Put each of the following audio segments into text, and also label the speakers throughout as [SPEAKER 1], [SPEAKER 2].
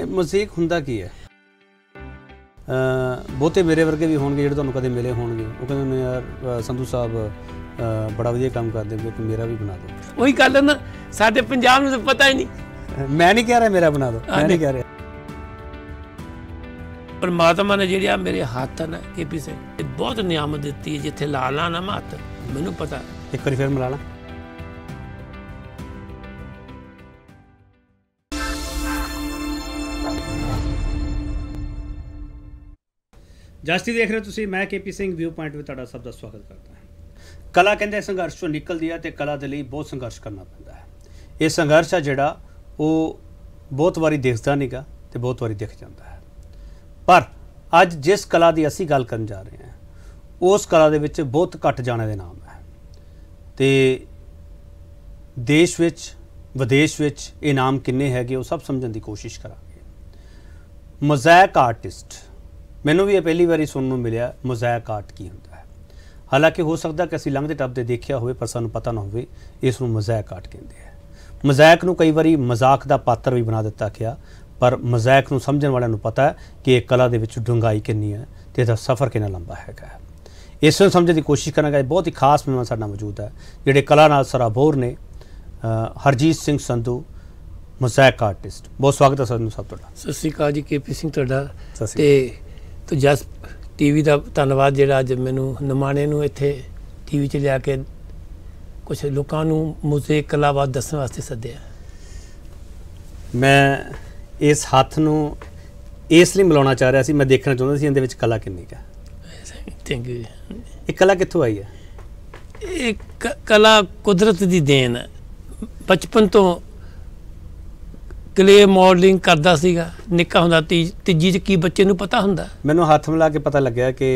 [SPEAKER 1] ਇਹ ਮਸੀਕ ਹੁੰਦਾ ਕੀ ਹੈ ਅ ਬਹੁਤੇ ਮੇਰੇ ਵਰਗੇ ਵੀ ਹੋਣਗੇ ਜਿਹੜੇ ਤੁਹਾਨੂੰ ਕਦੇ ਮਿਲੇ ਹੋਣਗੇ ਉਹ ਕਹਿੰਦੇ ਨੇ ਯਾਰ ਸੰਧੂ ਸਾਹਿਬ ਬੜਾ ਵਧੀਆ ਕੰਮ ਕਰਦੇ ਨੇ ਤੇ ਮੇਰਾ ਵੀ ਬਣਾ
[SPEAKER 2] ਦਿਓ ਉਹੀ ਗੱਲ ਨਾ ਸਾਡੇ ਪੰਜਾਬ ਨੂੰ ਤਾਂ ਪਤਾ ਹੀ ਨਹੀਂ
[SPEAKER 1] ਮੈਂ ਨਹੀਂ ਕਹਿ ਰਿਹਾ ਮੇਰਾ ਬਣਾ ਦਿਓ ਮੈਂ ਨਹੀਂ ਕਹਿ ਰਿਹਾ
[SPEAKER 2] ਪਰਮਾਤਮਾ ਨੇ ਜਿਹੜਿਆ ਮੇਰੇ ਹੱਥ ਨਾ ਕੇਪੀ ਸੇ ਬਹੁਤ ਨਿਆਮਤ ਦਿੱਤੀ ਹੈ ਜਿੱਥੇ ਲਾਲਾ ਨਾ ਮਾਤ ਮੈਨੂੰ ਪਤਾ
[SPEAKER 1] ਇੱਕ ਵਾਰੀ ਫਿਰ ਮਿਲਾ ਲਾ ਜਸਤੀ ਦੇਖ ਰਹੇ ਤੁਸੀਂ ਮੈਂ ਕੇਪੀ ਸਿੰਘ ਵਿਊ ਪੁਆਇੰਟ ਵਿੱਚ ਤੁਹਾਡਾ ਸਭ ਦਾ ਸਵਾਗਤ ਕਰਦਾ ਹਾਂ ਕਲਾ ਕਹਿੰਦੇ ਸੰਘਰਸ਼ ਤੋਂ ਨਿਕਲਦੀ ਹੈ ਤੇ ਕਲਾ ਦੇ ਲਈ ਬਹੁਤ ਸੰਘਰਸ਼ ਕਰਨਾ ਪੈਂਦਾ ਹੈ ਇਹ ਸੰਘਰਸ਼ ਆ ਜਿਹੜਾ ਉਹ ਬਹੁਤ ਵਾਰੀ ਦਿਖਦਾ ਨਹੀਂਗਾ ਤੇ ਬਹੁਤ ਵਾਰੀ ਦਿਖ ਜਾਂਦਾ ਹੈ ਪਰ ਅੱਜ ਜਿਸ ਕਲਾ ਦੀ ਅਸੀਂ ਗੱਲ ਕਰਨ ਜਾ ਰਹੇ ਹਾਂ ਉਸ ਕਲਾ ਦੇ ਵਿੱਚ ਬਹੁਤ ਘੱਟ ਜਾਣੇ ਦੇ ਨਾਮ ਹੈ ਤੇ ਦੇਸ਼ ਵਿੱਚ ਵਿਦੇਸ਼ ਵਿੱਚ ਇਹ ਨਾਮ ਕਿੰਨੇ ਹੈਗੇ ਉਹ ਸਭ ਸਮਝਣ ਦੀ ਕੋਸ਼ਿਸ਼ ਕਰਾਂਗੇ ਮੋਜ਼ਾਇਕ ਆਰਟਿਸਟ ਮੈਨੂੰ ਵੀ ਇਹ ਪਹਿਲੀ ਵਾਰੀ ਸੁਣਨ ਨੂੰ ਮਿਲਿਆ ਮੋਜ਼ਾਇਕ ਆਰਟ ਕੀ ਹੁੰਦਾ ਹੈ ਹਾਲਾਂਕਿ ਹੋ ਸਕਦਾ ਕਿ ਅਸੀਂ ਲੰਘਦੇ ਟੱਪਦੇ ਦੇਖਿਆ ਹੋਵੇ ਪਰ ਸਾਨੂੰ ਪਤਾ ਨਾ ਹੋਵੇ ਇਸ ਨੂੰ ਮੋਜ਼ਾਇਕ ਆਰਟ ਕਹਿੰਦੇ ਆ ਮਜ਼ਾਇਕ ਨੂੰ ਕਈ ਵਾਰੀ ਮਜ਼ਾਕ ਦਾ ਪਾਤਰ ਵੀ ਬਣਾ ਦਿੱਤਾ ਗਿਆ ਪਰ ਮਜ਼ਾਇਕ ਨੂੰ ਸਮਝਣ ਵਾਲਿਆਂ ਨੂੰ ਪਤਾ ਹੈ ਕਿ ਇਹ ਕਲਾ ਦੇ ਵਿੱਚ ਡੂੰਘਾਈ ਕਿੰਨੀ ਹੈ ਤੇ ਇਹਦਾ ਸਫ਼ਰ ਕਿੰਨਾ ਲੰਬਾ ਹੈਗਾ ਇਸ ਨੂੰ ਸਮਝਣ ਦੀ ਕੋਸ਼ਿਸ਼ ਕਰਾਂਗਾ ਇਹ ਬਹੁਤ ਹੀ ਖਾਸ ਮਹਿਮਾਨ ਸਾਡਾ ਮੌਜੂਦ ਹੈ ਜਿਹੜੇ ਕਲਾ ਨਾਲ ਸਰਾਬੋਰ ਨੇ ਹਰਜੀਤ ਸਿੰਘ ਸੰਧੂ ਮਜ਼ਾਇਕ ਆਰਟਿਸਟ ਬਹੁਤ ਸਵਾਗਤ ਹੈ ਸਾਨੂੰ ਸਭ ਤੁਹਾਡਾ
[SPEAKER 2] ਸਤਿ ਸ੍ਰੀ ਅਕਾਲ ਜੀ ਕੇਪੀ ਸਿੰਘ ਤੁਹਾਡਾ ਤੇ ਤੋ ਜਸ ਟੀਵੀ ਦਾ ਧੰਨਵਾਦ ਜਿਹੜਾ ਅੱਜ ਮੈਨੂੰ ਨਮਾਣੇ ਨੂੰ ਇੱਥੇ ਟੀਵੀ 'ਚ ਲਿਆ ਕੇ ਕੁਝ ਲੋਕਾਂ ਨੂੰ ਮੂਜ਼ੇ ਕਲਾਵਾ ਦੱਸਣ ਵਾਸਤੇ ਸੱਦਿਆ
[SPEAKER 1] ਮੈਂ ਇਸ ਹੱਥ ਨੂੰ ਇਸ ਲਈ ਮਿਲਾਉਣਾ ਚਾਹ ਰਿਹਾ ਸੀ ਮੈਂ ਦੇਖਣਾ ਚਾਹੁੰਦਾ ਸੀ ਇਹਦੇ ਵਿੱਚ ਕਲਾ ਕਿੰਨੀ ਹੈ ਥੈਂਕ ਯੂ ਇਹ ਕਲਾ ਕਿੱਥੋਂ ਆਈ ਹੈ ਇਹ ਕਲਾ ਕੁਦਰਤ ਦੀ ਦੇਣ ਹੈ
[SPEAKER 2] ਬਚਪਨ ਤੋਂ ਕਲੇ ਮਾਡਲਿੰਗ ਕਰਦਾ ਸੀਗਾ ਨਿੱਕਾ ਹੁੰਦਾ ਤੀਜੀ ਚ ਕੀ ਬੱਚੇ ਨੂੰ ਪਤਾ ਹੁੰਦਾ
[SPEAKER 1] ਮੈਨੂੰ ਹੱਥ ਮਿਲਾ ਕੇ ਪਤਾ ਲੱਗਿਆ ਕਿ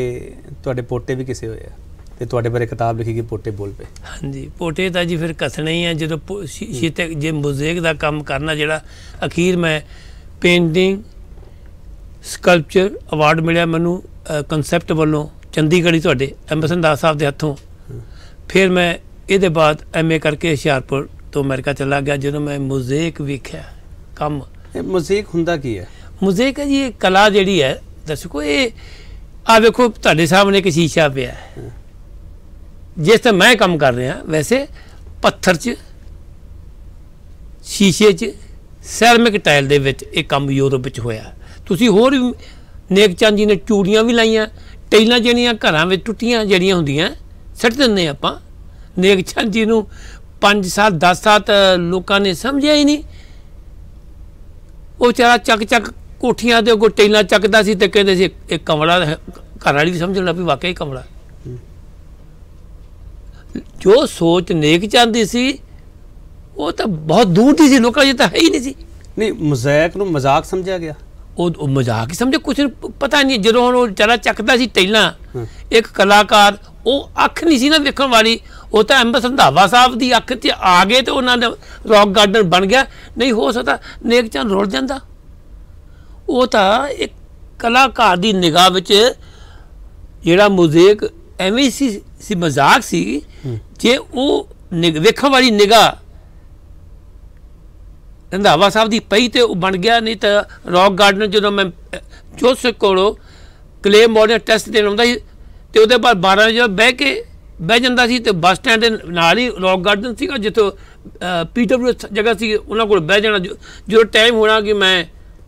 [SPEAKER 1] ਤੁਹਾਡੇ ਪੋਟੇ ਵੀ ਕਿਸੇ ਹੋਏ ਆ ਤੇ ਤੁਹਾਡੇ ਬਾਰੇ ਕਿਤਾਬ ਲਿਖੀ ਗਈ ਪੋਟੇ ਬੋਲ ਪਏ ਹਾਂਜੀ
[SPEAKER 2] ਪੋਟੇ ਤਾਂ ਜੀ ਫਿਰ ਕਸਣੇ ਹੀ ਆ ਜਦੋਂ ਸ਼ੀਤੇ ਜੇ ਮੋਜ਼ੇਕ ਦਾ ਕੰਮ ਕਰਨਾ ਜਿਹੜਾ ਅਖੀਰ ਮੈਂ ਪੇਂਟਿੰਗ ਸਕਲਪਚਰ ਅਵਾਰਡ ਮਿਲਿਆ ਮੈਨੂੰ ਕਨਸੈਪਟ ਵੱਲੋਂ ਚੰਡੀਗੜ੍ਹੀ ਤੁਹਾਡੇ ਐਮਬੈਸਡਰ ਦਾਸ ਸਾਹਿਬ ਦੇ ਹੱਥੋਂ ਫਿਰ ਮੈਂ ਇਹਦੇ ਬਾਅਦ ਐਮਏ ਕਰਕੇ ਹੁਸ਼ਿਆਰਪੁਰ ਤੋਂ ਅਮਰੀਕਾ ਚਲਾ ਗਿਆ ਜਦੋਂ ਮੈਂ ਮੋਜ਼ੇਕ ਵੇਖਿਆ ਕੰਮ ਮਜ਼ੇਕ ਹੁੰਦਾ ਕੀ ਹੈ ਮਜ਼ੇਕ ਹੈ ਜੀ ਕਲਾ ਜਿਹੜੀ ਹੈ ਦੱਸੋ ਇਹ ਆ ਵੇਖੋ ਤੁਹਾਡੇ ਸਾਹਮਣੇ ਇੱਕ ਸ਼ੀਸ਼ਾ ਪਿਆ ਹੈ ਜਿਸ ਤੇ ਮੈਂ ਕੰਮ ਕਰ ਰਿਹਾ ਵੈਸੇ ਪੱਥਰ 'ਚ ਸ਼ੀਸ਼ੇ 'ਚ ਸੈਰਮਿਕ ਟਾਇਲ ਦੇ ਵਿੱਚ ਇਹ ਕੰਮ ਯੂਰਪ ਵਿੱਚ ਹੋਇਆ ਤੁਸੀਂ ਹੋਰ ਨੇਕ ਚੰਦ ਜੀ ਨੇ ਚੂੜੀਆਂ ਵੀ ਲਾਈਆਂ ਟੈਲਾਂ ਜਿਹੜੀਆਂ ਘਰਾਂ ਵਿੱਚ ਟੁੱਟੀਆਂ ਜਿਹੜੀਆਂ ਹੁੰਦੀਆਂ ਸੱਟ ਦਿੰਦੇ ਆਪਾਂ ਨੇਕ ਚੰਦ ਜੀ ਨੂੰ 5 ਸਾਲ 10 ਸਾਲ ਲੋਕਾਂ ਨੇ ਸਮਝਿਆ ਹੀ ਨਹੀਂ ਉਹ ਵਿਚਾਰਾ ਚੱਕ ਚੱਕ ਕੋਠੀਆਂ ਦੇ ਉੱਤੇ ਟੇਲਾਂ ਚੱਕਦਾ ਸੀ ਤੇ ਕਹਿੰਦੇ ਸੀ ਇਹ ਕਮਲਾ ਘਰ ਵਾਲੀ ਵੀ ਸਮਝਣ ਲੱਗੀ ਵਾਕਈ ਕਮਲਾ ਜੋ ਸੋਚ ਨੇਕ ਚਾਹੁੰਦੀ ਸੀ ਉਹ ਤਾਂ ਬਹੁਤ ਦੂਰ ਦੀ ਸੀ ਲੋਕਾਂ ਜੀ ਤਾਂ ਹੈ ਹੀ ਨਹੀਂ ਸੀ ਨਹੀਂ ਮਜ਼ਾਕ ਨੂੰ ਮਜ਼ਾਕ ਸਮਝਿਆ ਗਿਆ ਉਹ ਮਜ਼ਾਕ ਹੀ ਸਮਝੇ ਕੁਝ ਪਤਾ ਨਹੀਂ ਜਦੋਂ ਉਹ ਚਲਾ ਚੱਕਦਾ ਸੀ ਟੈਲਾਂ ਇੱਕ ਕਲਾਕਾਰ ਉਹ ਅੱਖ ਨਹੀਂ ਸੀ ਨਾ ਵੇਖਣ ਵਾਲੀ ਉਹ ਤਾਂ ਐਮ ਸੰਧਾਵਾ ਸਾਹਿਬ ਦੀ ਅੱਖ 'ਚ ਆ ਗਏ ਤੇ ਉਹਨਾਂ ਦਾ ਰੌਕ ਗਾਰਡਨ ਬਣ ਗਿਆ ਨਹੀਂ ਹੋ ਸਕਦਾ ਨੇਕ ਚੰਦ ਰੁੱਲ ਜਾਂਦਾ ਉਹ ਤਾਂ ਇੱਕ ਕਲਾਕਾਰ ਦੀ ਨਿਗਾਹ ਵਿੱਚ ਜਿਹੜਾ ਮੂਜ਼ੇਕ ਐਵੇਂ ਸੀ ਸੀ ਮਜ਼ਾਕ ਸੀ ਜੇ ਉਹ ਵੇਖਣ ਵਾਲੀ ਨਿਗਾਹ ਰੰਧਾਵਾ ਸਾਹਿਬ ਦੀ ਪਈ ਤੇ ਉਹ ਬਣ ਗਿਆ ਨਹੀਂ ਤਾਂ ਰੌਕ ਗਾਰਡਨ ਜਦੋਂ ਮੈਂ ਜੋਸ ਕੋਲੋਂ ਕਲੇ ਮੋਡਲ ਟੈਸਟ ਦੇਣ ਆਉਂਦਾ ਤੇ ਉਹਦੇ ਬਾਅਦ 12 ਵਜੇ ਬਹਿ ਕੇ ਬਹਿ ਜਾਂਦਾ ਸੀ ਤੇ ਬੱਸ ਸਟੈਂਡ ਦੇ ਨਾਲ ਹੀ ਰੌਕ ਗਾਰਡਨ ਸੀਗਾ ਜਿੱਥੇ ਪੀਟਰਬਰੂ ਜਗ੍ਹਾ ਸੀ ਉਹਨਾਂ ਕੋਲ ਬਹਿ ਜਾਣਾ ਜਦੋਂ ਟਾਈਮ ਹੋਣਾ ਕਿ ਮੈਂ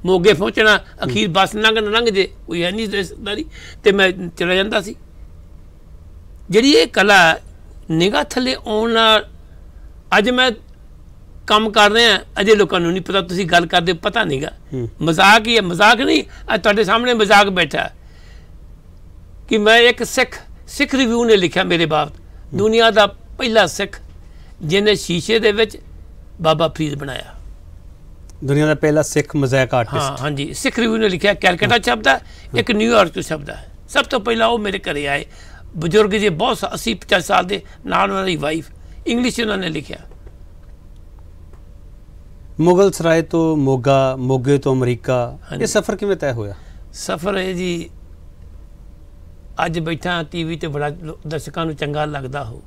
[SPEAKER 2] ਮੋਗੇ ਪਹੁੰਚਣਾ ਅਖੀਰ ਬੱਸ ਲੰਘ ਲੰਘ ਜੇ ਕੋਈ ਹੈ ਨਹੀਂ ਤੇ ਮੈਂ ਚਲਾ ਜਾਂਦਾ ਸੀ ਜਿਹੜੀ ਇਹ ਕਲਾ ਨਿਗਾ ਥੱਲੇ ਆਉਣ ਨਾਲ ਅੱਜ ਮੈਂ ਕੰਮ ਕਰ ਰਹੇ ਆ ਅਜੇ ਲੋਕਾਂ ਨੂੰ ਨਹੀਂ ਪਤਾ ਤੁਸੀਂ ਗੱਲ ਕਰਦੇ ਪਤਾ ਨਹੀਂਗਾ ਮਜ਼ਾਕ ਹੀ ਹੈ ਮਜ਼ਾਕ ਨਹੀਂ ਅੱਜ ਤੁਹਾਡੇ ਸਾਹਮਣੇ ਮਜ਼ਾਕ ਬੈਠਾ ਕਿ ਮੈਂ ਇੱਕ ਸਿੱਖ ਸਿੱਖ ਰਿਵਿਊ ਨੇ ਲਿਖਿਆ ਮੇਰੇ ਬਾਪ ਦੁਨੀਆ ਦਾ ਪਹਿਲਾ ਸਿੱਖ ਜਿਹਨੇ ਸ਼ੀਸ਼ੇ ਦੇ ਵਿੱਚ ਬਾਬਾ ਫਰੀਦ ਬਣਾਇਆ
[SPEAKER 1] ਦੁਨੀਆ ਦਾ ਪਹਿਲਾ ਸਿੱਖ ਮਜ਼ਾਇਕ ਆਰਟਿਸਟ ਹਾਂ
[SPEAKER 2] ਹਾਂਜੀ ਸਿੱਖ ਰਿਵਿਊ ਨੇ ਲਿਖਿਆ ਕੈਲਕਟਾ ਸ਼ਬਦ ਹੈ ਇੱਕ ਨਿਊਯਾਰਕ ਤੋਂ ਸ਼ਬਦ ਹੈ ਸਭ ਤੋਂ ਪਹਿਲਾਂ ਉਹ ਮੇਰੇ ਘਰੇ ਆਏ ਬਜ਼ੁਰਗ ਜੀ ਬਹੁਤ 80 50 ਸਾਲ ਦੇ ਨਾਲ ਉਹਨਾਂ ਦੀ ਵਾਈਫ ਇੰਗਲਿਸ਼ ਉਹਨਾਂ ਨੇ ਲਿਖਿਆ
[SPEAKER 1] ਮੁਗਲ ਸਰਾਏ ਤੋਂ ਮੋਗਾ ਮੋਗੇ ਤੋਂ ਅਮਰੀਕਾ ਇਹ ਸਫ਼ਰ ਕਿਵੇਂ ਤੈਅ ਹੋਇਆ
[SPEAKER 2] ਸਫ਼ਰ ਹੈ ਜੀ ਅੱਜ ਬੈਠਾ ਟੀਵੀ ਤੇ ਬੜਾ ਦਰਸ਼ਕਾਂ ਨੂੰ ਚੰਗਾ ਲੱਗਦਾ ਹੋ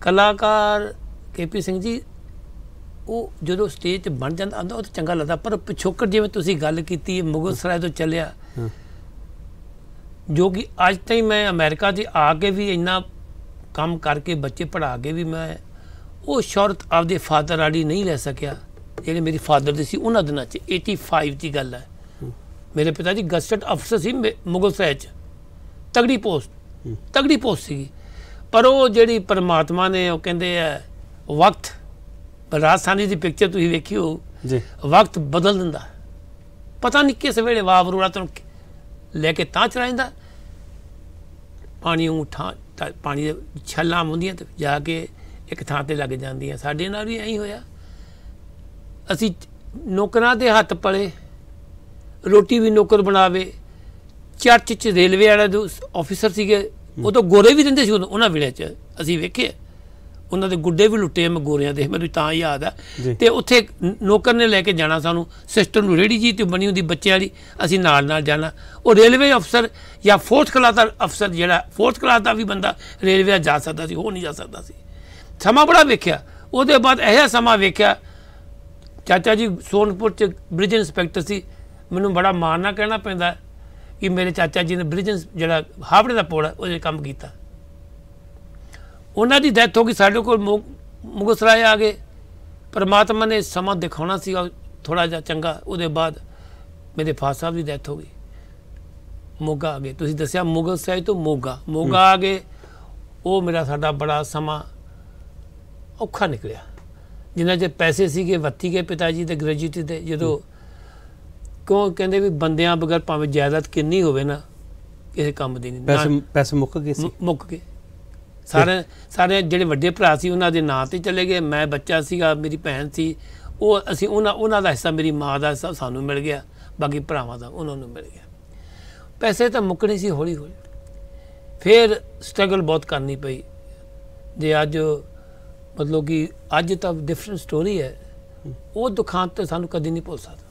[SPEAKER 2] ਕਲਾਕਾਰ ਕੇਪੀ ਸਿੰਘ ਜੀ ਉਹ ਜਦੋਂ ਸਟੇਜ ਤੇ ਬਣ ਜਾਂਦਾ ਆਂਦਾ ਉਹ ਤਾਂ ਚੰਗਾ ਲੱਗਦਾ ਪਰ ਪਿਛੋਕਰ ਜਿਵੇਂ ਤੁਸੀਂ ਗੱਲ ਕੀਤੀ ਮੁਗਲਸਰਾਏ ਤੋਂ ਚੱਲਿਆ ਜੋ ਕਿ ਅੱਜ ਤਾਈਂ ਮੈਂ ਅਮਰੀਕਾ ਦੇ ਆ ਕੇ ਵੀ ਇੰਨਾ ਕੰਮ ਕਰਕੇ ਬੱਚੇ ਪੜਾ ਕੇ ਵੀ ਮੈਂ ਉਹ ਸ਼ੌਹਰਤ ਆਪਦੇ ਫਾਦਰ ਵਾਲੀ ਨਹੀਂ ਲੈ ਸਕਿਆ ਜਿਹੜੇ ਮੇਰੇ ਫਾਦਰ ਦੇ ਸੀ ਉਹਨਾਂ ਦਿਨਾਂ 'ਚ 85 ਦੀ ਗੱਲ ਹੈ ਮੇਰੇ ਪਿਤਾ ਜੀ ਗਸਟਡ ਅਫਸਰ ਸੀ ਮੁਗਲਸਰਾਏ 'ਚ ਤਗੜੀ ਪੋਸਟ ਤਗੜੀ ਪੋਸਟ ਸੀ ਪਰ ਉਹ ਜਿਹੜੀ ਪਰਮਾਤਮਾ ਨੇ ਉਹ ਕਹਿੰਦੇ ਆ ਵਕਤ ਰਾਜਸਥਾਨੀ ਦੀ ਪਿਕਚਰ ਤੁਸੀਂ ਵੇਖਿਓ ਜੀ ਵਕਤ ਬਦਲ ਦਿੰਦਾ ਪਤਾ ਨਹੀਂ ਕਿਸ ਵੇਲੇ ਵਾਵਰੂੜਾ ਤੈਨੂੰ ਲੈ ਕੇ ਤਾਂ ਚਲਾਇੰਦਾ ਪਾਣੀ ਉਠਾ ਪਾਣੀ ਦੇ ਛੱਲਾਂ ਹੁੰਦੀਆਂ ਤੇ ਜਾ ਕੇ ਇੱਕ ਥਾਂ ਤੇ ਲੱਗ ਜਾਂਦੀਆਂ ਸਾਡੇ ਨਾਲ ਵੀ ਐਂ ਹੋਇਆ ਅਸੀਂ ਨੌਕਰਾਂ ਦੇ ਹੱਥ ਪਲੇ ਰੋਟੀ ਵੀ ਨੌਕਰ ਬਣਾਵੇ ਚਰਚ 'ਚ ਰੇਲਵੇ ਵਾਲਾ ਜੋ ਆਫੀਸਰ ਸੀਗੇ ਉਹ ਤਾਂ ਗੋਰੇ ਵੀ ਦਿੰਦੇ ਸੀ ਉਹਨਾਂ ਵੇਲੇ 'ਚ ਅਸੀਂ ਵੇਖੇ ਉਹਨਾਂ ਦੇ ਗੁੱਡੇ ਵੀ ਲੁੱਟੇ ਮੈਂ ਗੋਰਿਆਂ ਦੇ ਮੈਨੂੰ ਤਾਂ ਯਾਦ ਆ ਤੇ ਉੱਥੇ ਨੌਕਰ ਨੇ ਲੈ ਕੇ ਜਾਣਾ ਸਾਨੂੰ ਸਿਸਟਰ ਨੂੰ ਰੇੜੀ ਜੀ ਤੇ ਬਣੀ ਹੁੰਦੀ ਬੱਚੇ ਵਾਲੀ ਅਸੀਂ ਨਾਲ ਨਾਲ ਜਾਣਾ ਉਹ ਰੇਲਵੇ ਅਫਸਰ ਜਾਂ ਫੋਰਥ ਕਲਾਸ ਦਾ ਅਫਸਰ ਜਿਹੜਾ ਫੋਰਥ ਕਲਾਸ ਦਾ ਵੀ ਬੰਦਾ ਰੇਲਵੇ ਜਾ ਸਕਦਾ ਸੀ ਉਹ ਨਹੀਂ ਜਾ ਸਕਦਾ ਸੀ ਸਮਾਂ ਬੜਾ ਵੇਖਿਆ ਉਹਦੇ ਬਾਅਦ ਇਹ ਸਮਾਂ ਵੇਖਿਆ ਚਾਚਾ ਜੀ ਸੋਨਪੁਰ ਚ ਬ੍ਰਿਜ ਇਨਸਪੈਕਟਰ ਸੀ ਮੈਨੂੰ ਬੜਾ ਮਾਣ ਨਾਲ ਕਹਿਣਾ ਪੈਂਦਾ ਕਿ ਮੇਰੇ ਚਾਚਾ ਜੀ ਨੇ ਬ੍ਰਿਜਨ ਜਿਹੜਾ ਹਾਵੜੇ ਦਾ ਪੋੜਾ ਉਹਦੇ ਕੰਮ ਕੀਤਾ ਉਹਨਾਂ ਦੀ ਡੈਥ ਹੋ ਗਈ ਸਾਡੇ ਕੋਲ ਮੁਗਸਰਾਏ ਆ ਗਏ ਪਰਮਾਤਮਾ ਨੇ ਸਮਾਂ ਦਿਖਾਉਣਾ ਸੀ ਥੋੜਾ ਜਿਹਾ ਚੰਗਾ ਉਹਦੇ ਬਾਅਦ ਮੇਰੇ ਫਾਸ ਸਾਹਿਬ ਦੀ ਡੈਥ ਹੋ ਗਈ ਮੋਗਾ ਆ ਗਏ ਤੁਸੀਂ ਦੱਸਿਆ ਮੁਗਲ ਸਾਹਿਬ ਤੋਂ ਮੋਗਾ ਮੋਗਾ ਆ ਗਏ ਉਹ ਮੇਰਾ ਸਾਡਾ ਬੜਾ ਸਮਾਂ ਔਖਾ ਨਿਕਲਿਆ ਜਿੰਨਾ ਜੇ ਪੈਸੇ ਸੀਗੇ ਵੱਤੀ ਕੇ ਪਿਤਾ ਜੀ ਦੇ ਗ੍ਰੈਜੂਏਟ ਦੇ ਜਦੋਂ ਕਿਉਂ ਕਹਿੰਦੇ ਵੀ ਬੰਦਿਆਂ ਬਗਰ ਭਾਵੇਂ ਜਾਇਦਾਦ ਕਿੰਨੀ ਹੋਵੇ ਨਾ ਕਿਸੇ ਕੰਮ ਦੀ ਨਹੀਂ ਪੈਸੇ
[SPEAKER 1] ਪੈਸੇ ਮੁੱਕ ਗਏ ਸੀ ਮੁੱਕ
[SPEAKER 2] ਗਏ ਸਾਰੇ ਸਾਰੇ ਜਿਹੜੇ ਵੱਡੇ ਭਰਾ ਸੀ ਉਹਨਾਂ ਦੇ ਨਾਂ ਤੇ ਚਲੇ ਗਏ ਮੈਂ ਬੱਚਾ ਸੀਗਾ ਮੇਰੀ ਭੈਣ ਸੀ ਉਹ ਅਸੀਂ ਉਹਨਾਂ ਉਹਨਾਂ ਦਾ ਹਿੱਸਾ ਮੇਰੀ ਮਾਂ ਦਾ ਹਿੱਸਾ ਸਾਨੂੰ ਮਿਲ ਗਿਆ ਬਾਕੀ ਭਰਾਵਾਂ ਦਾ ਉਹਨਾਂ ਨੂੰ ਮਿਲ ਗਿਆ ਪੈਸੇ ਤਾਂ ਮੁੱਕਣੇ ਸੀ ਹੌਲੀ ਹੌਲੀ ਫਿਰ ਸਟਰਗਲ ਬਹੁਤ ਕਰਨੀ ਪਈ ਜੇ ਅੱਜ ਮਤਲਬ ਕਿ ਅੱਜ ਤਾਂ ਡਿਫਰੈਂਟ ਸਟੋਰੀ ਹੈ ਉਹ ਦੁਖਾਂਤ ਤੇ ਸਾਨੂੰ ਕਦੀ ਨਹੀਂ ਭੁੱਲ ਸਕਦਾ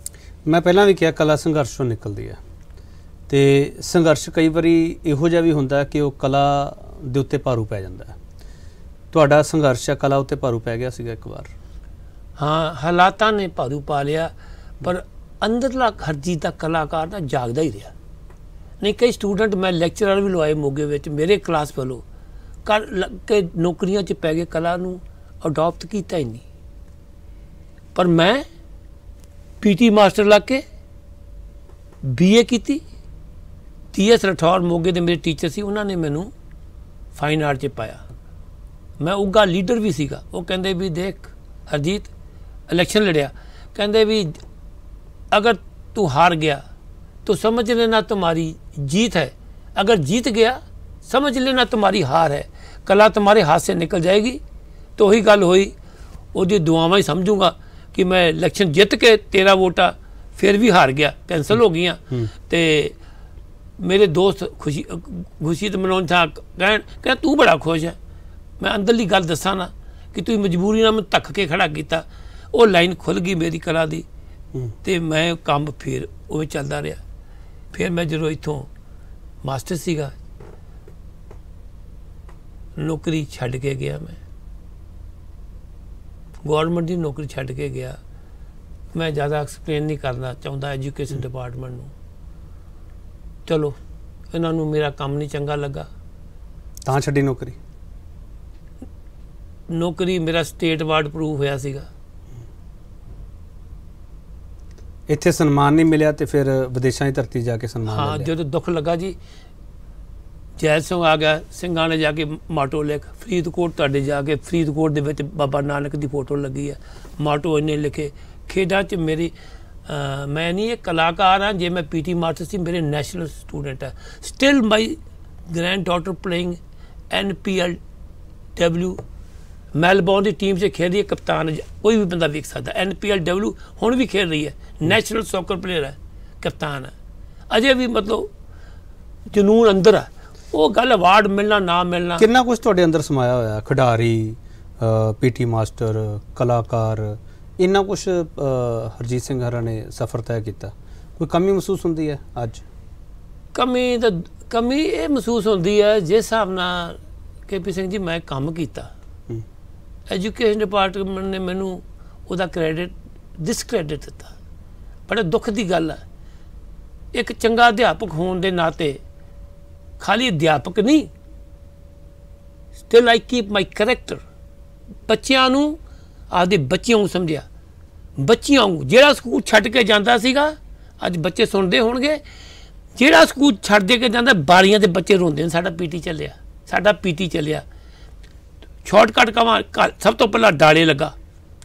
[SPEAKER 1] ਮੈਂ ਪਹਿਲਾਂ ਵੀ ਕਿਹਾ ਕਲਾ ਸੰਘਰਸ਼ ਤੋਂ ਨਿਕਲਦੀ ਹੈ ਤੇ ਸੰਘਰਸ਼ ਕਈ ਵਾਰੀ ਇਹੋ ਜਿਹਾ ਵੀ ਹੁੰਦਾ ਕਿ ਉਹ ਕਲਾ ਦੇ ਉੱਤੇ ਭਾਰੂ ਪੈ ਜਾਂਦਾ ਤੁਹਾਡਾ ਸੰਘਰਸ਼ ਆ ਕਲਾ ਉੱਤੇ ਭਾਰੂ ਪੈ ਗਿਆ ਸੀਗਾ ਇੱਕ ਵਾਰ
[SPEAKER 2] ਹਾਂ ਹਾਲਾਤਾਂ ਨੇ ਭਾਰੂ ਪਾ ਲਿਆ ਪਰ ਅੰਦਰਲਾ ਖਰਜੀ ਦਾ ਕਲਾਕਾਰ ਦਾ ਜਾਗਦਾ ਹੀ ਰਿਹਾ ਨਹੀਂ ਕਈ ਸਟੂਡੈਂਟ ਮੈਂ ਲੈਕਚਰਰ ਵੀ ਲਵਾਏ ਮੋਗੇ ਵਿੱਚ ਮੇਰੇ ਕਲਾਸ ਵੱਲੋਂ ਕਰ ਕੇ ਨੌਕਰੀਆਂ 'ਚ ਪੈ ਗਏ ਕਲਾ ਨੂੰ ਅਡਾਪਟ ਕੀਤਾ ਹੀ ਨਹੀਂ ਪਰ ਮੈਂ ਪੀਟੀ ਮਾਸਟਰ ਲੱਗ ਕੇ ਬੀਏ ਕੀਤੀ ਟੀਐਸ ਰਠੌਰ ਮੋਗੇ ਦੇ ਮੇਰੇ ਟੀਚਰ ਸੀ ਉਹਨਾਂ ਨੇ ਮੈਨੂੰ ਫਾਈਨ ਆਰਟ 'ਚ ਪਾਇਆ ਮੈਂ ਉਗਾ ਲੀਡਰ ਵੀ ਸੀਗਾ ਉਹ ਕਹਿੰਦੇ ਵੀ ਦੇਖ ਅਰਜੀਤ ਇਲੈਕਸ਼ਨ ਲੜਿਆ ਕਹਿੰਦੇ ਵੀ ਅਗਰ ਤੂੰ ਹਾਰ ਗਿਆ ਤੂੰ ਸਮਝ ਲੈਣਾ ਤੁਹਾਡੀ ਜੀਤ ਹੈ ਅਗਰ ਜੀਤ ਗਿਆ ਸਮਝ ਲੈਣਾ ਤੁਹਾਡੀ ਹਾਰ ਹੈ ਕਲਾ ਤੁਹਾਡੇ ਹੱਥ ਸੇ ਨਿਕਲ ਜਾਏਗੀ ਤੋਹੀ ਗੱਲ ਹੋਈ ਉਹਦੀ ਦੁਆਵਾਂ ਹੀ ਸਮਝੂਗਾ ਕਿ ਮੈਂ ਇਲੈਕਸ਼ਨ ਜਿੱਤ ਕੇ 13 ਵੋਟਾਂ ਫਿਰ ਵੀ ਹਾਰ ਗਿਆ ਕੈਨਸਲ ਹੋ ਗਈਆਂ ਤੇ ਮੇਰੇ ਦੋਸਤ ਖੁਸ਼ੀ ਖੁਸ਼ੀ ਤੇ ਮਨੋਂ ਥਾ ਕਹਿਣ ਕਿ ਤੂੰ ਬੜਾ ਖੁਸ਼ ਹੈ ਮੈਂ ਅੰਦਰਲੀ ਗੱਲ ਦੱਸਾਂ ਨਾ ਕਿ ਤੂੰ ਮਜਬੂਰੀ ਨਾਲ ਮੈਂ ਧੱਕ ਕੇ ਖੜਾ ਕੀਤਾ ਉਹ ਲਾਈਨ ਖੁੱਲ ਗਈ ਮੇਰੀ ਕਲਾ ਦੀ ਤੇ ਮੈਂ ਕੰਮ ਫਿਰ ਉਹ ਚੱਲਦਾ ਰਿਹਾ ਫਿਰ ਮੈਂ ਜਦੋਂ ਇਥੋਂ ਮਾਸਟਰ ਸੀਗਾ ਨੌਕਰੀ ਛੱਡ ਕੇ ਗਿਆ ਮੈਂ ਗਵਰਨਮੈਂਟ ਦੀ ਨੌਕਰੀ ਛੱਡ ਕੇ ਗਿਆ ਮੈਂ ਜ਼ਿਆਦਾ ਐਕਸਪਲੇਨ ਨਹੀਂ ਕਰਨਾ ਚਾਹੁੰਦਾ ਐਜੂਕੇਸ਼ਨ ਡਿਪਾਰਟਮੈਂਟ ਨੂੰ ਚਲੋ ਇਹਨਾਂ ਨੂੰ ਮੇਰਾ ਕੰਮ ਨਹੀਂ ਚੰਗਾ ਲੱਗਾ
[SPEAKER 1] ਤਾਂ ਛੱਡੀ ਨੌਕਰੀ
[SPEAKER 2] ਨੌਕਰੀ ਮੇਰਾ ਸਟੇਟ ਵਾਰਡ ਪ੍ਰੂਫ ਹੋਇਆ ਸੀਗਾ
[SPEAKER 1] ਇੱਥੇ ਸਨਮਾਨ ਨਹੀਂ ਮਿਲਿਆ ਤੇ ਫਿਰ ਵਿਦੇਸ਼ਾਂ ਦੀ ਧਰਤੀ ਜਾ ਕੇ ਸਨਮਾਨ ਹਾਂ
[SPEAKER 2] ਜਦੋਂ ਦੁੱਖ ਲੱਗਾ ਜੀ ਜੈ ਸਿੰਘ ਆ ਗਿਆ ਸਿੰਘਾਂ ਨੇ ਜਾ ਕੇ ਮਾਟੋ ਲਿਖ ਫਰੀਦਕੋਟ ਤੁਹਾਡੇ ਜਾ ਕੇ ਫਰੀਦਕੋਟ ਦੇ ਵਿੱਚ ਬਾਬਾ ਨਾਨਕ ਦੀ ਫੋਟੋ ਲੱਗੀ ਹੈ ਮਾਟੋ ਇਹਨੇ ਲਿਖੇ ਖੇਡਾਂ 'ਚ ਮੇਰੀ ਮੈਂ ਨਹੀਂ ਇੱਕ ਕਲਾਕਾਰ ਹਾਂ ਜੇ ਮੈਂ ਪੀਟੀ ਮਾਸਟਰ ਸੀ ਮੇਰੇ ਨੈਸ਼ਨਲ ਸਟੂਡੈਂਟ ਹੈ still my granddaughter playing N L W Melbourne ਦੀ ਟੀਮ 'ਚ ਖੇਡ ਰਹੀ ਹੈ ਕਪਤਾਨ ਕੋਈ ਵੀ ਬੰਦਾ ਵੇਖ ਸਕਦਾ ਐਨ ਐਲ ਡਬਲਯੂ ਹੁਣ ਵੀ ਖੇਡ ਰਹੀ ਹੈ ਨੈਸ਼ਨਲ ਸੌਕਰ ਪਲੇਅਰ ਹੈ ਕਪਤਾਨ ਹੈ ਅਜੇ ਵੀ ਮਤਲਬ ਜਨੂਨ ਅੰਦਰ ਹੈ ਉਹ ਗੱਲ ਅਵਾਰਡ ਮਿਲਣਾ ਨਾ
[SPEAKER 1] ਮਿਲਣਾ ਕਿੰਨਾ ਕੁਝ ਤੁਹਾਡੇ ਅੰਦਰ ਸਮਾਇਆ ਹੋਇਆ ਖਿਡਾਰੀ ਪੀਟੀ ਮਾਸਟਰ ਕਲਾਕਾਰ ਇੰਨਾ ਕੁਝ ਹਰਜੀਤ ਸਿੰਘ ਹਰਾ ਨੇ ਸਫ਼ਰ ਤੈਅ ਕੀਤਾ ਕੋਈ ਕਮੀ ਮਹਿਸੂਸ ਹੁੰਦੀ ਹੈ ਅੱਜ
[SPEAKER 2] ਕਮੀ ਤਾਂ ਕਮੀ ਇਹ ਮਹਿਸੂਸ ਹੁੰਦੀ ਹੈ ਜਿਸ ਹਿਸਾਬ ਨਾਲ ਕੇਪੀ ਸਿੰਘ ਜੀ ਮੈਂ ਕੰਮ ਕੀਤਾ ਐਜੂਕੇਸ਼ਨ ਡਿਪਾਰਟਮੈਂਟ ਨੇ ਮੈਨੂੰ ਉਹਦਾ ਕ੍ਰੈਡਿਟ ਡਿਸਕ੍ਰੈਡਿਟ ਦਿੱਤਾ ਬੜਾ ਦੁੱਖ ਦੀ ਗੱਲ ਹੈ ਇੱਕ ਚੰਗਾ ਅਧਿਆਪਕ ਹੋਣ ਦੇ ਨਾਤੇ ਖਾਲੀ ਅਧਿਆਪਕ ਨਹੀਂ still I keep my character ਬੱਚਿਆਂ ਨੂੰ ਆਪਦੇ ਬੱਚਿਆਂ ਨੂੰ ਸਮਝਿਆ ਬੱਚਿਆਂ ਨੂੰ ਜਿਹੜਾ ਸਕੂਲ ਛੱਡ ਕੇ ਜਾਂਦਾ ਸੀਗਾ ਅੱਜ ਬੱਚੇ ਸੁਣਦੇ ਹੋਣਗੇ ਜਿਹੜਾ ਸਕੂਲ ਛੱਡ ਦੇ ਕੇ ਜਾਂਦਾ ਬਾਰੀਆਂ ਦੇ ਬੱਚੇ ਰੋਂਦੇ ਨੇ ਸਾਡਾ ਪੀਟੀ ਚੱਲਿਆ ਸਾਡਾ ਪੀਟੀ ਚੱਲਿਆ ਸ਼ਾਰਟਕਟ ਕਵਾਂ ਸਭ ਤੋਂ ਪਹਿਲਾਂ ਡਾਲੇ ਲੱਗਾ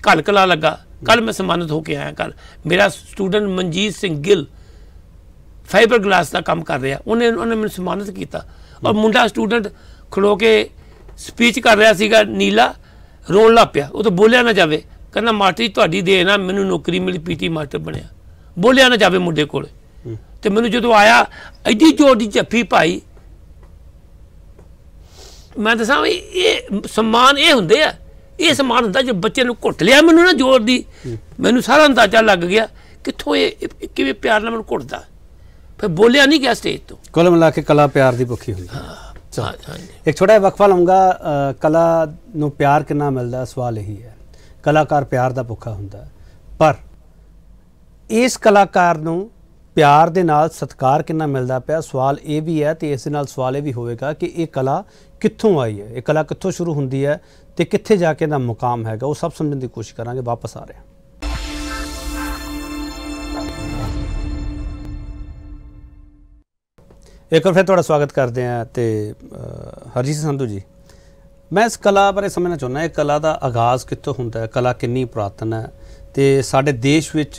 [SPEAKER 2] ਕਲਕਲਾ ਲੱਗਾ ਕੱਲ ਮੈਂ ਸਨਮਾਨਿਤ ਹੋ ਕੇ ਆਇਆ ਕੱਲ ਮੇਰਾ student Manjeet Singh Gill fibreglass ਦਾ ਕੰਮ ਕਰ ਰਿਹਾ ਉਹਨੇ ਉਹਨੇ ਮੈਨੂੰ ਸਨਮਾਨਿਤ ਕੀਤਾ ਔਰ ਮੁੰਡਾ ਸਟੂਡੈਂਟ ਖੜੋ ਕੇ ਸਪੀਚ ਕਰ ਰਿਹਾ ਸੀਗਾ ਨੀਲਾ ਰੋਣ ਲੱਗ ਪਿਆ ਉਹ ਤਾਂ ਬੋਲਿਆ ਨਾ ਜਾਵੇ ਕਹਿੰਦਾ ਮਾਟੀ ਤੁਹਾਡੀ ਦੇ ਨਾ ਮੈਨੂੰ ਨੌਕਰੀ ਮਿਲੀ ਪੀਟੀ ਮਾਸਟਰ ਬਣਿਆ ਬੋਲਿਆ ਨਾ ਜਾਵੇ ਮੁੰਡੇ ਕੋਲ ਤੇ ਮੈਨੂੰ ਜਦੋਂ ਆਇਆ ਐਡੀ ਜੋਰ ਦੀ ਝੱਫੀ ਪਾਈ ਮੈਂ ਦੱਸਾਂ ਵੀ ਇਹ ਸਨਮਾਨ ਇਹ ਹੁੰਦੇ ਆ ਇਹ ਸਨਮਾਨ ਹੁੰਦਾ ਜੇ ਬੱਚੇ ਨੂੰ ਘੁੱਟ ਲਿਆ ਮੈਨੂੰ ਨਾ ਜੋਰ ਦੀ ਮੈਨੂੰ ਸਾਰਾ ਅੰਦਾਜ਼ਾ ਲੱਗ ਗਿਆ ਕਿੱਥੋਂ ਇਹ ਕਿਵੇਂ ਪਿਆਰ ਨਾਲ ਮੈਨੂੰ ਘੁੱਟਦਾ ਫਿਰ ਬੋਲਿਆ ਨਹੀਂ ਗਿਆ ਸਟੇਜ ਤੋਂ
[SPEAKER 1] ਕੁੱਲ ਮਿਲਾ ਕੇ ਕਲਾ ਪਿਆਰ ਦੀ ਭੁੱਖੀ ਹੁੰਦੀ ਹਾਂ ਇੱਕ ਛੋਟਾ ਜਿਹਾ ਵਕਫਾ ਲਾਉਂਗਾ ਕਲਾ ਨੂੰ ਪਿਆਰ ਕਿੰਨਾ ਮਿਲਦਾ ਸਵਾਲ ਇਹੀ ਹੈ ਕਲਾਕਾਰ ਪਿਆਰ ਦਾ ਭੁੱਖਾ ਹੁੰਦਾ ਪਰ ਇਸ ਕਲਾਕਾਰ ਨੂੰ ਪਿਆਰ ਦੇ ਨਾਲ ਸਤਕਾਰ ਕਿੰਨਾ ਮਿਲਦਾ ਪਿਆ ਸਵਾਲ ਇਹ ਵੀ ਹੈ ਤੇ ਇਸ ਦੇ ਨਾਲ ਸਵਾਲ ਇਹ ਵੀ ਹੋਵੇਗਾ ਕਿ ਇਹ ਕਲਾ ਕਿੱਥੋਂ ਆਈ ਹੈ ਇਹ ਕਲਾ ਕਿੱਥੋਂ ਸ਼ੁਰੂ ਹੁੰਦੀ ਹੈ ਤੇ ਕਿੱਥੇ ਜਾ ਕੇ ਦਾ ਮੁਕਾਮ ਹੈਗਾ ਉਹ ਸਭ ਸਮਝਣ ਦੀ ਕੋਸ਼ਿਸ਼ ਕਰਾਂਗੇ ਵਾਪਸ ਆ ਰਹੇ ਹਾਂ ਇੱਕ ਵਾਰ ਫਿਰ ਤੁਹਾਡਾ ਸਵਾਗਤ ਕਰਦੇ ਆ ਤੇ ਹਰਜੀਤ ਸੰਧੂ ਜੀ ਮੈਂ ਇਸ ਕਲਾ ਬਾਰੇ ਸਮਝਣਾ ਚਾਹੁੰਦਾ ਇਹ ਕਲਾ ਦਾ ਆਗਾਜ਼ ਕਿੱਥੋਂ ਹੁੰਦਾ ਹੈ ਕਲਾ ਕਿੰਨੀ ਪ੍ਰਾਤਨ ਹੈ ਤੇ ਸਾਡੇ ਦੇਸ਼ ਵਿੱਚ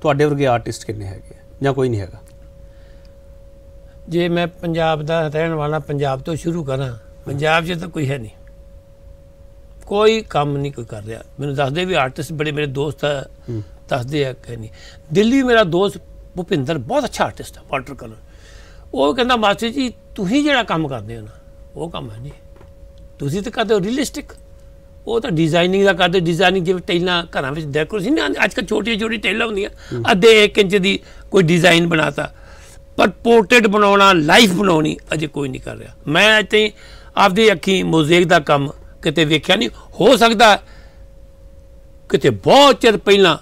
[SPEAKER 1] ਤੁਹਾਡੇ ਵਰਗੇ ਆਰਟਿਸਟ ਕਿੰਨੇ ਹੈਗੇ ਜਾਂ ਕੋਈ ਨਹੀਂ ਹੈਗਾ
[SPEAKER 2] ਜੇ ਮੈਂ ਪੰਜਾਬ ਦਾ ਰਹਿਣ ਵਾਲਾ ਪੰਜਾਬ ਤੋਂ ਸ਼ੁਰੂ ਕਰਾਂ ਪੰਜਾਬ 'ਚ ਤਾਂ ਕੋਈ ਹੈ ਨਹੀਂ ਕੋਈ ਕੰਮ ਨਹੀਂ ਕੋਈ ਕਰ ਰਿਹਾ ਮੈਨੂੰ ਦੱਸਦੇ ਵੀ ਆਰਟਿਸਟ ਬੜੇ ਮੇਰੇ ਦੋਸਤ ਆ ਦੱਸਦੇ ਆ ਕਿ ਨਹੀਂ ਦਿੱਲੀ ਮੇਰਾ ਦੋਸਤ ਭੁਪਿੰਦਰ ਬਹੁਤ ਅੱਛਾ ਆਰਟਿਸਟ ਹੈ ਵਾਟਰ ਕਲਰ ਉਹ ਕਹਿੰਦਾ ਮਾਸਟਰ ਜੀ ਤੁਸੀਂ ਜਿਹੜਾ ਕੰਮ ਕਰਦੇ ਹੋ ਨਾ ਉਹ ਕੰਮ ਹੈ ਨਹੀਂ ਤੁਸੀਂ ਤਾਂ ਕਰਦੇ ਹੋ ਰੀਅਲਿਸਟਿਕ ਉਹ ਤਾਂ ਡਿਜ਼ਾਈਨਿੰਗ ਦਾ ਕਰਦੇ ਡਿਜ਼ਾਈਨਿੰਗ ਜਿਵੇਂ ਟੈਲਾਂ ਘਰਾਂ ਵਿੱਚ ਡੈਕੋਰੇਸ਼ਨ ਨਹੀਂ ਅੱਜ ਕੱਲ ਛੋਟੀਆਂ ਛੋਟੀ ਟੈਲਾਂ ਹੁੰਦੀਆਂ ਅੱਧੇ 1 ਇੰਚ ਦੀ ਕੋਈ ਡਿਜ਼ਾਈਨ ਬਣਾਤਾ ਪਰ ਪੋਰਟਰੇਟ ਬਣਾਉਣਾ ਲਾਈਫ ਬਣਾਉਣੀ ਅਜੇ ਕੋਈ ਨਹੀਂ ਕਰ ਰਿਹਾ ਮੈਂ ਇੱਥੇ ਆਪਦੀ ਅੱਖੀ ਮੋਜ਼ੇਕ ਦਾ ਕੰਮ ਕਿਤੇ ਵੇਖਿਆ ਨਹੀਂ ਹੋ ਸਕਦਾ ਕਿਤੇ ਬਹੁਤ ਚਿਰ ਪਹਿਲਾਂ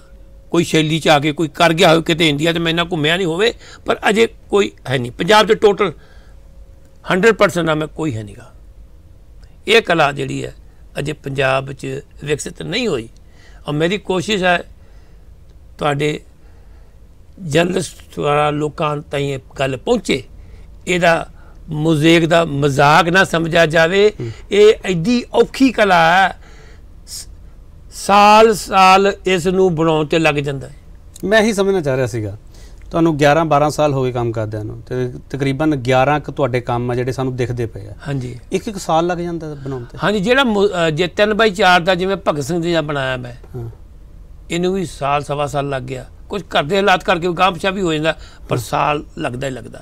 [SPEAKER 2] ਕੋਈ ਸ਼ੈਲੀ ਚ ਆ ਕੇ ਕੋਈ ਕਰ ਗਿਆ ਹੋਵੇ ਕਿਤੇ ਇੰਡੀਆ ਤੇ ਮੈਂ ਨਾ ਘੁੰਮਿਆ ਨਹੀਂ ਹੋਵੇ ਪਰ ਅਜੇ ਕੋਈ ਹੈ ਨਹੀਂ ਪੰਜਾਬ ਦੇ ਟੋਟਲ 100% ਨਾ ਮੈਂ ਕੋਈ ਹੈ ਨਹੀਂਗਾ ਇਹ ਕਲਾ ਜਿਹੜੀ ਹੈ ਅਜੇ ਪੰਜਾਬ 'ਚ ਵਿਕਸਿਤ ਨਹੀਂ ਹੋਈ ਔਰ ਮੇਰੀ ਕੋਸ਼ਿਸ਼ ਹੈ ਤੁਹਾਡੇ ਜਰਨਲਿਸਟ ਦੁਆਰਾ ਲੋਕਾਂ ਤਾਈਂ ਇਹ ਗੱਲ ਪਹੁੰਚੇ ਇਹਦਾ ਮੁਜ਼ੇਕ ਦਾ ਮਜ਼ਾਕ ਨਾ ਸਮਝਿਆ ਜਾਵੇ ਇਹ ਐਡੀ ਔਖੀ ਕਲਾ ਹੈ ਸਾਲ ਸਾਲ
[SPEAKER 1] ਇਸ ਨੂੰ ਬਣਾਉਣ ਤੇ ਲੱਗ ਜਾਂਦਾ ਹੈ ਮੈਂ ਹੀ ਸਮਝਣਾ ਚਾਹ ਰਿਹਾ ਸੀਗਾ ਤੁਹਾਨੂੰ 11 12 ਸਾਲ ਹੋ ਗਏ ਕੰਮ ਕਰਦਿਆਂ ਨੂੰ ਤੇ ਤਕਰੀਬਨ 11 ਕ ਤੁਹਾਡੇ ਕੰਮ ਆ ਜਿਹੜੇ ਸਾਨੂੰ ਦਿਖਦੇ ਪਏ ਆ ਹਾਂਜੀ ਇੱਕ ਇੱਕ ਸਾਲ ਲੱਗ ਜਾਂਦਾ ਬਣਾਉਣ ਤੇ
[SPEAKER 2] ਹਾਂਜੀ ਜਿਹੜਾ ਜੇ 3 4 ਦਾ ਜਿਵੇਂ ਭਗਤ ਸਿੰਘ ਜੀ ਦਾ ਬਣਾਇਆ ਮੈਂ ਇਹਨੂੰ ਵੀ ਸਾਲ ਸਵਾ ਸਾਲ ਲੱਗ ਗਿਆ ਕੁਝ ਘਰ ਦੇ ਹਾਲਾਤ ਕਰਕੇ ਕੰਮ ਪਛਾ ਵੀ ਹੋ ਜਾਂਦਾ ਪਰ ਸਾਲ ਲੱਗਦਾ ਹੀ ਲੱਗਦਾ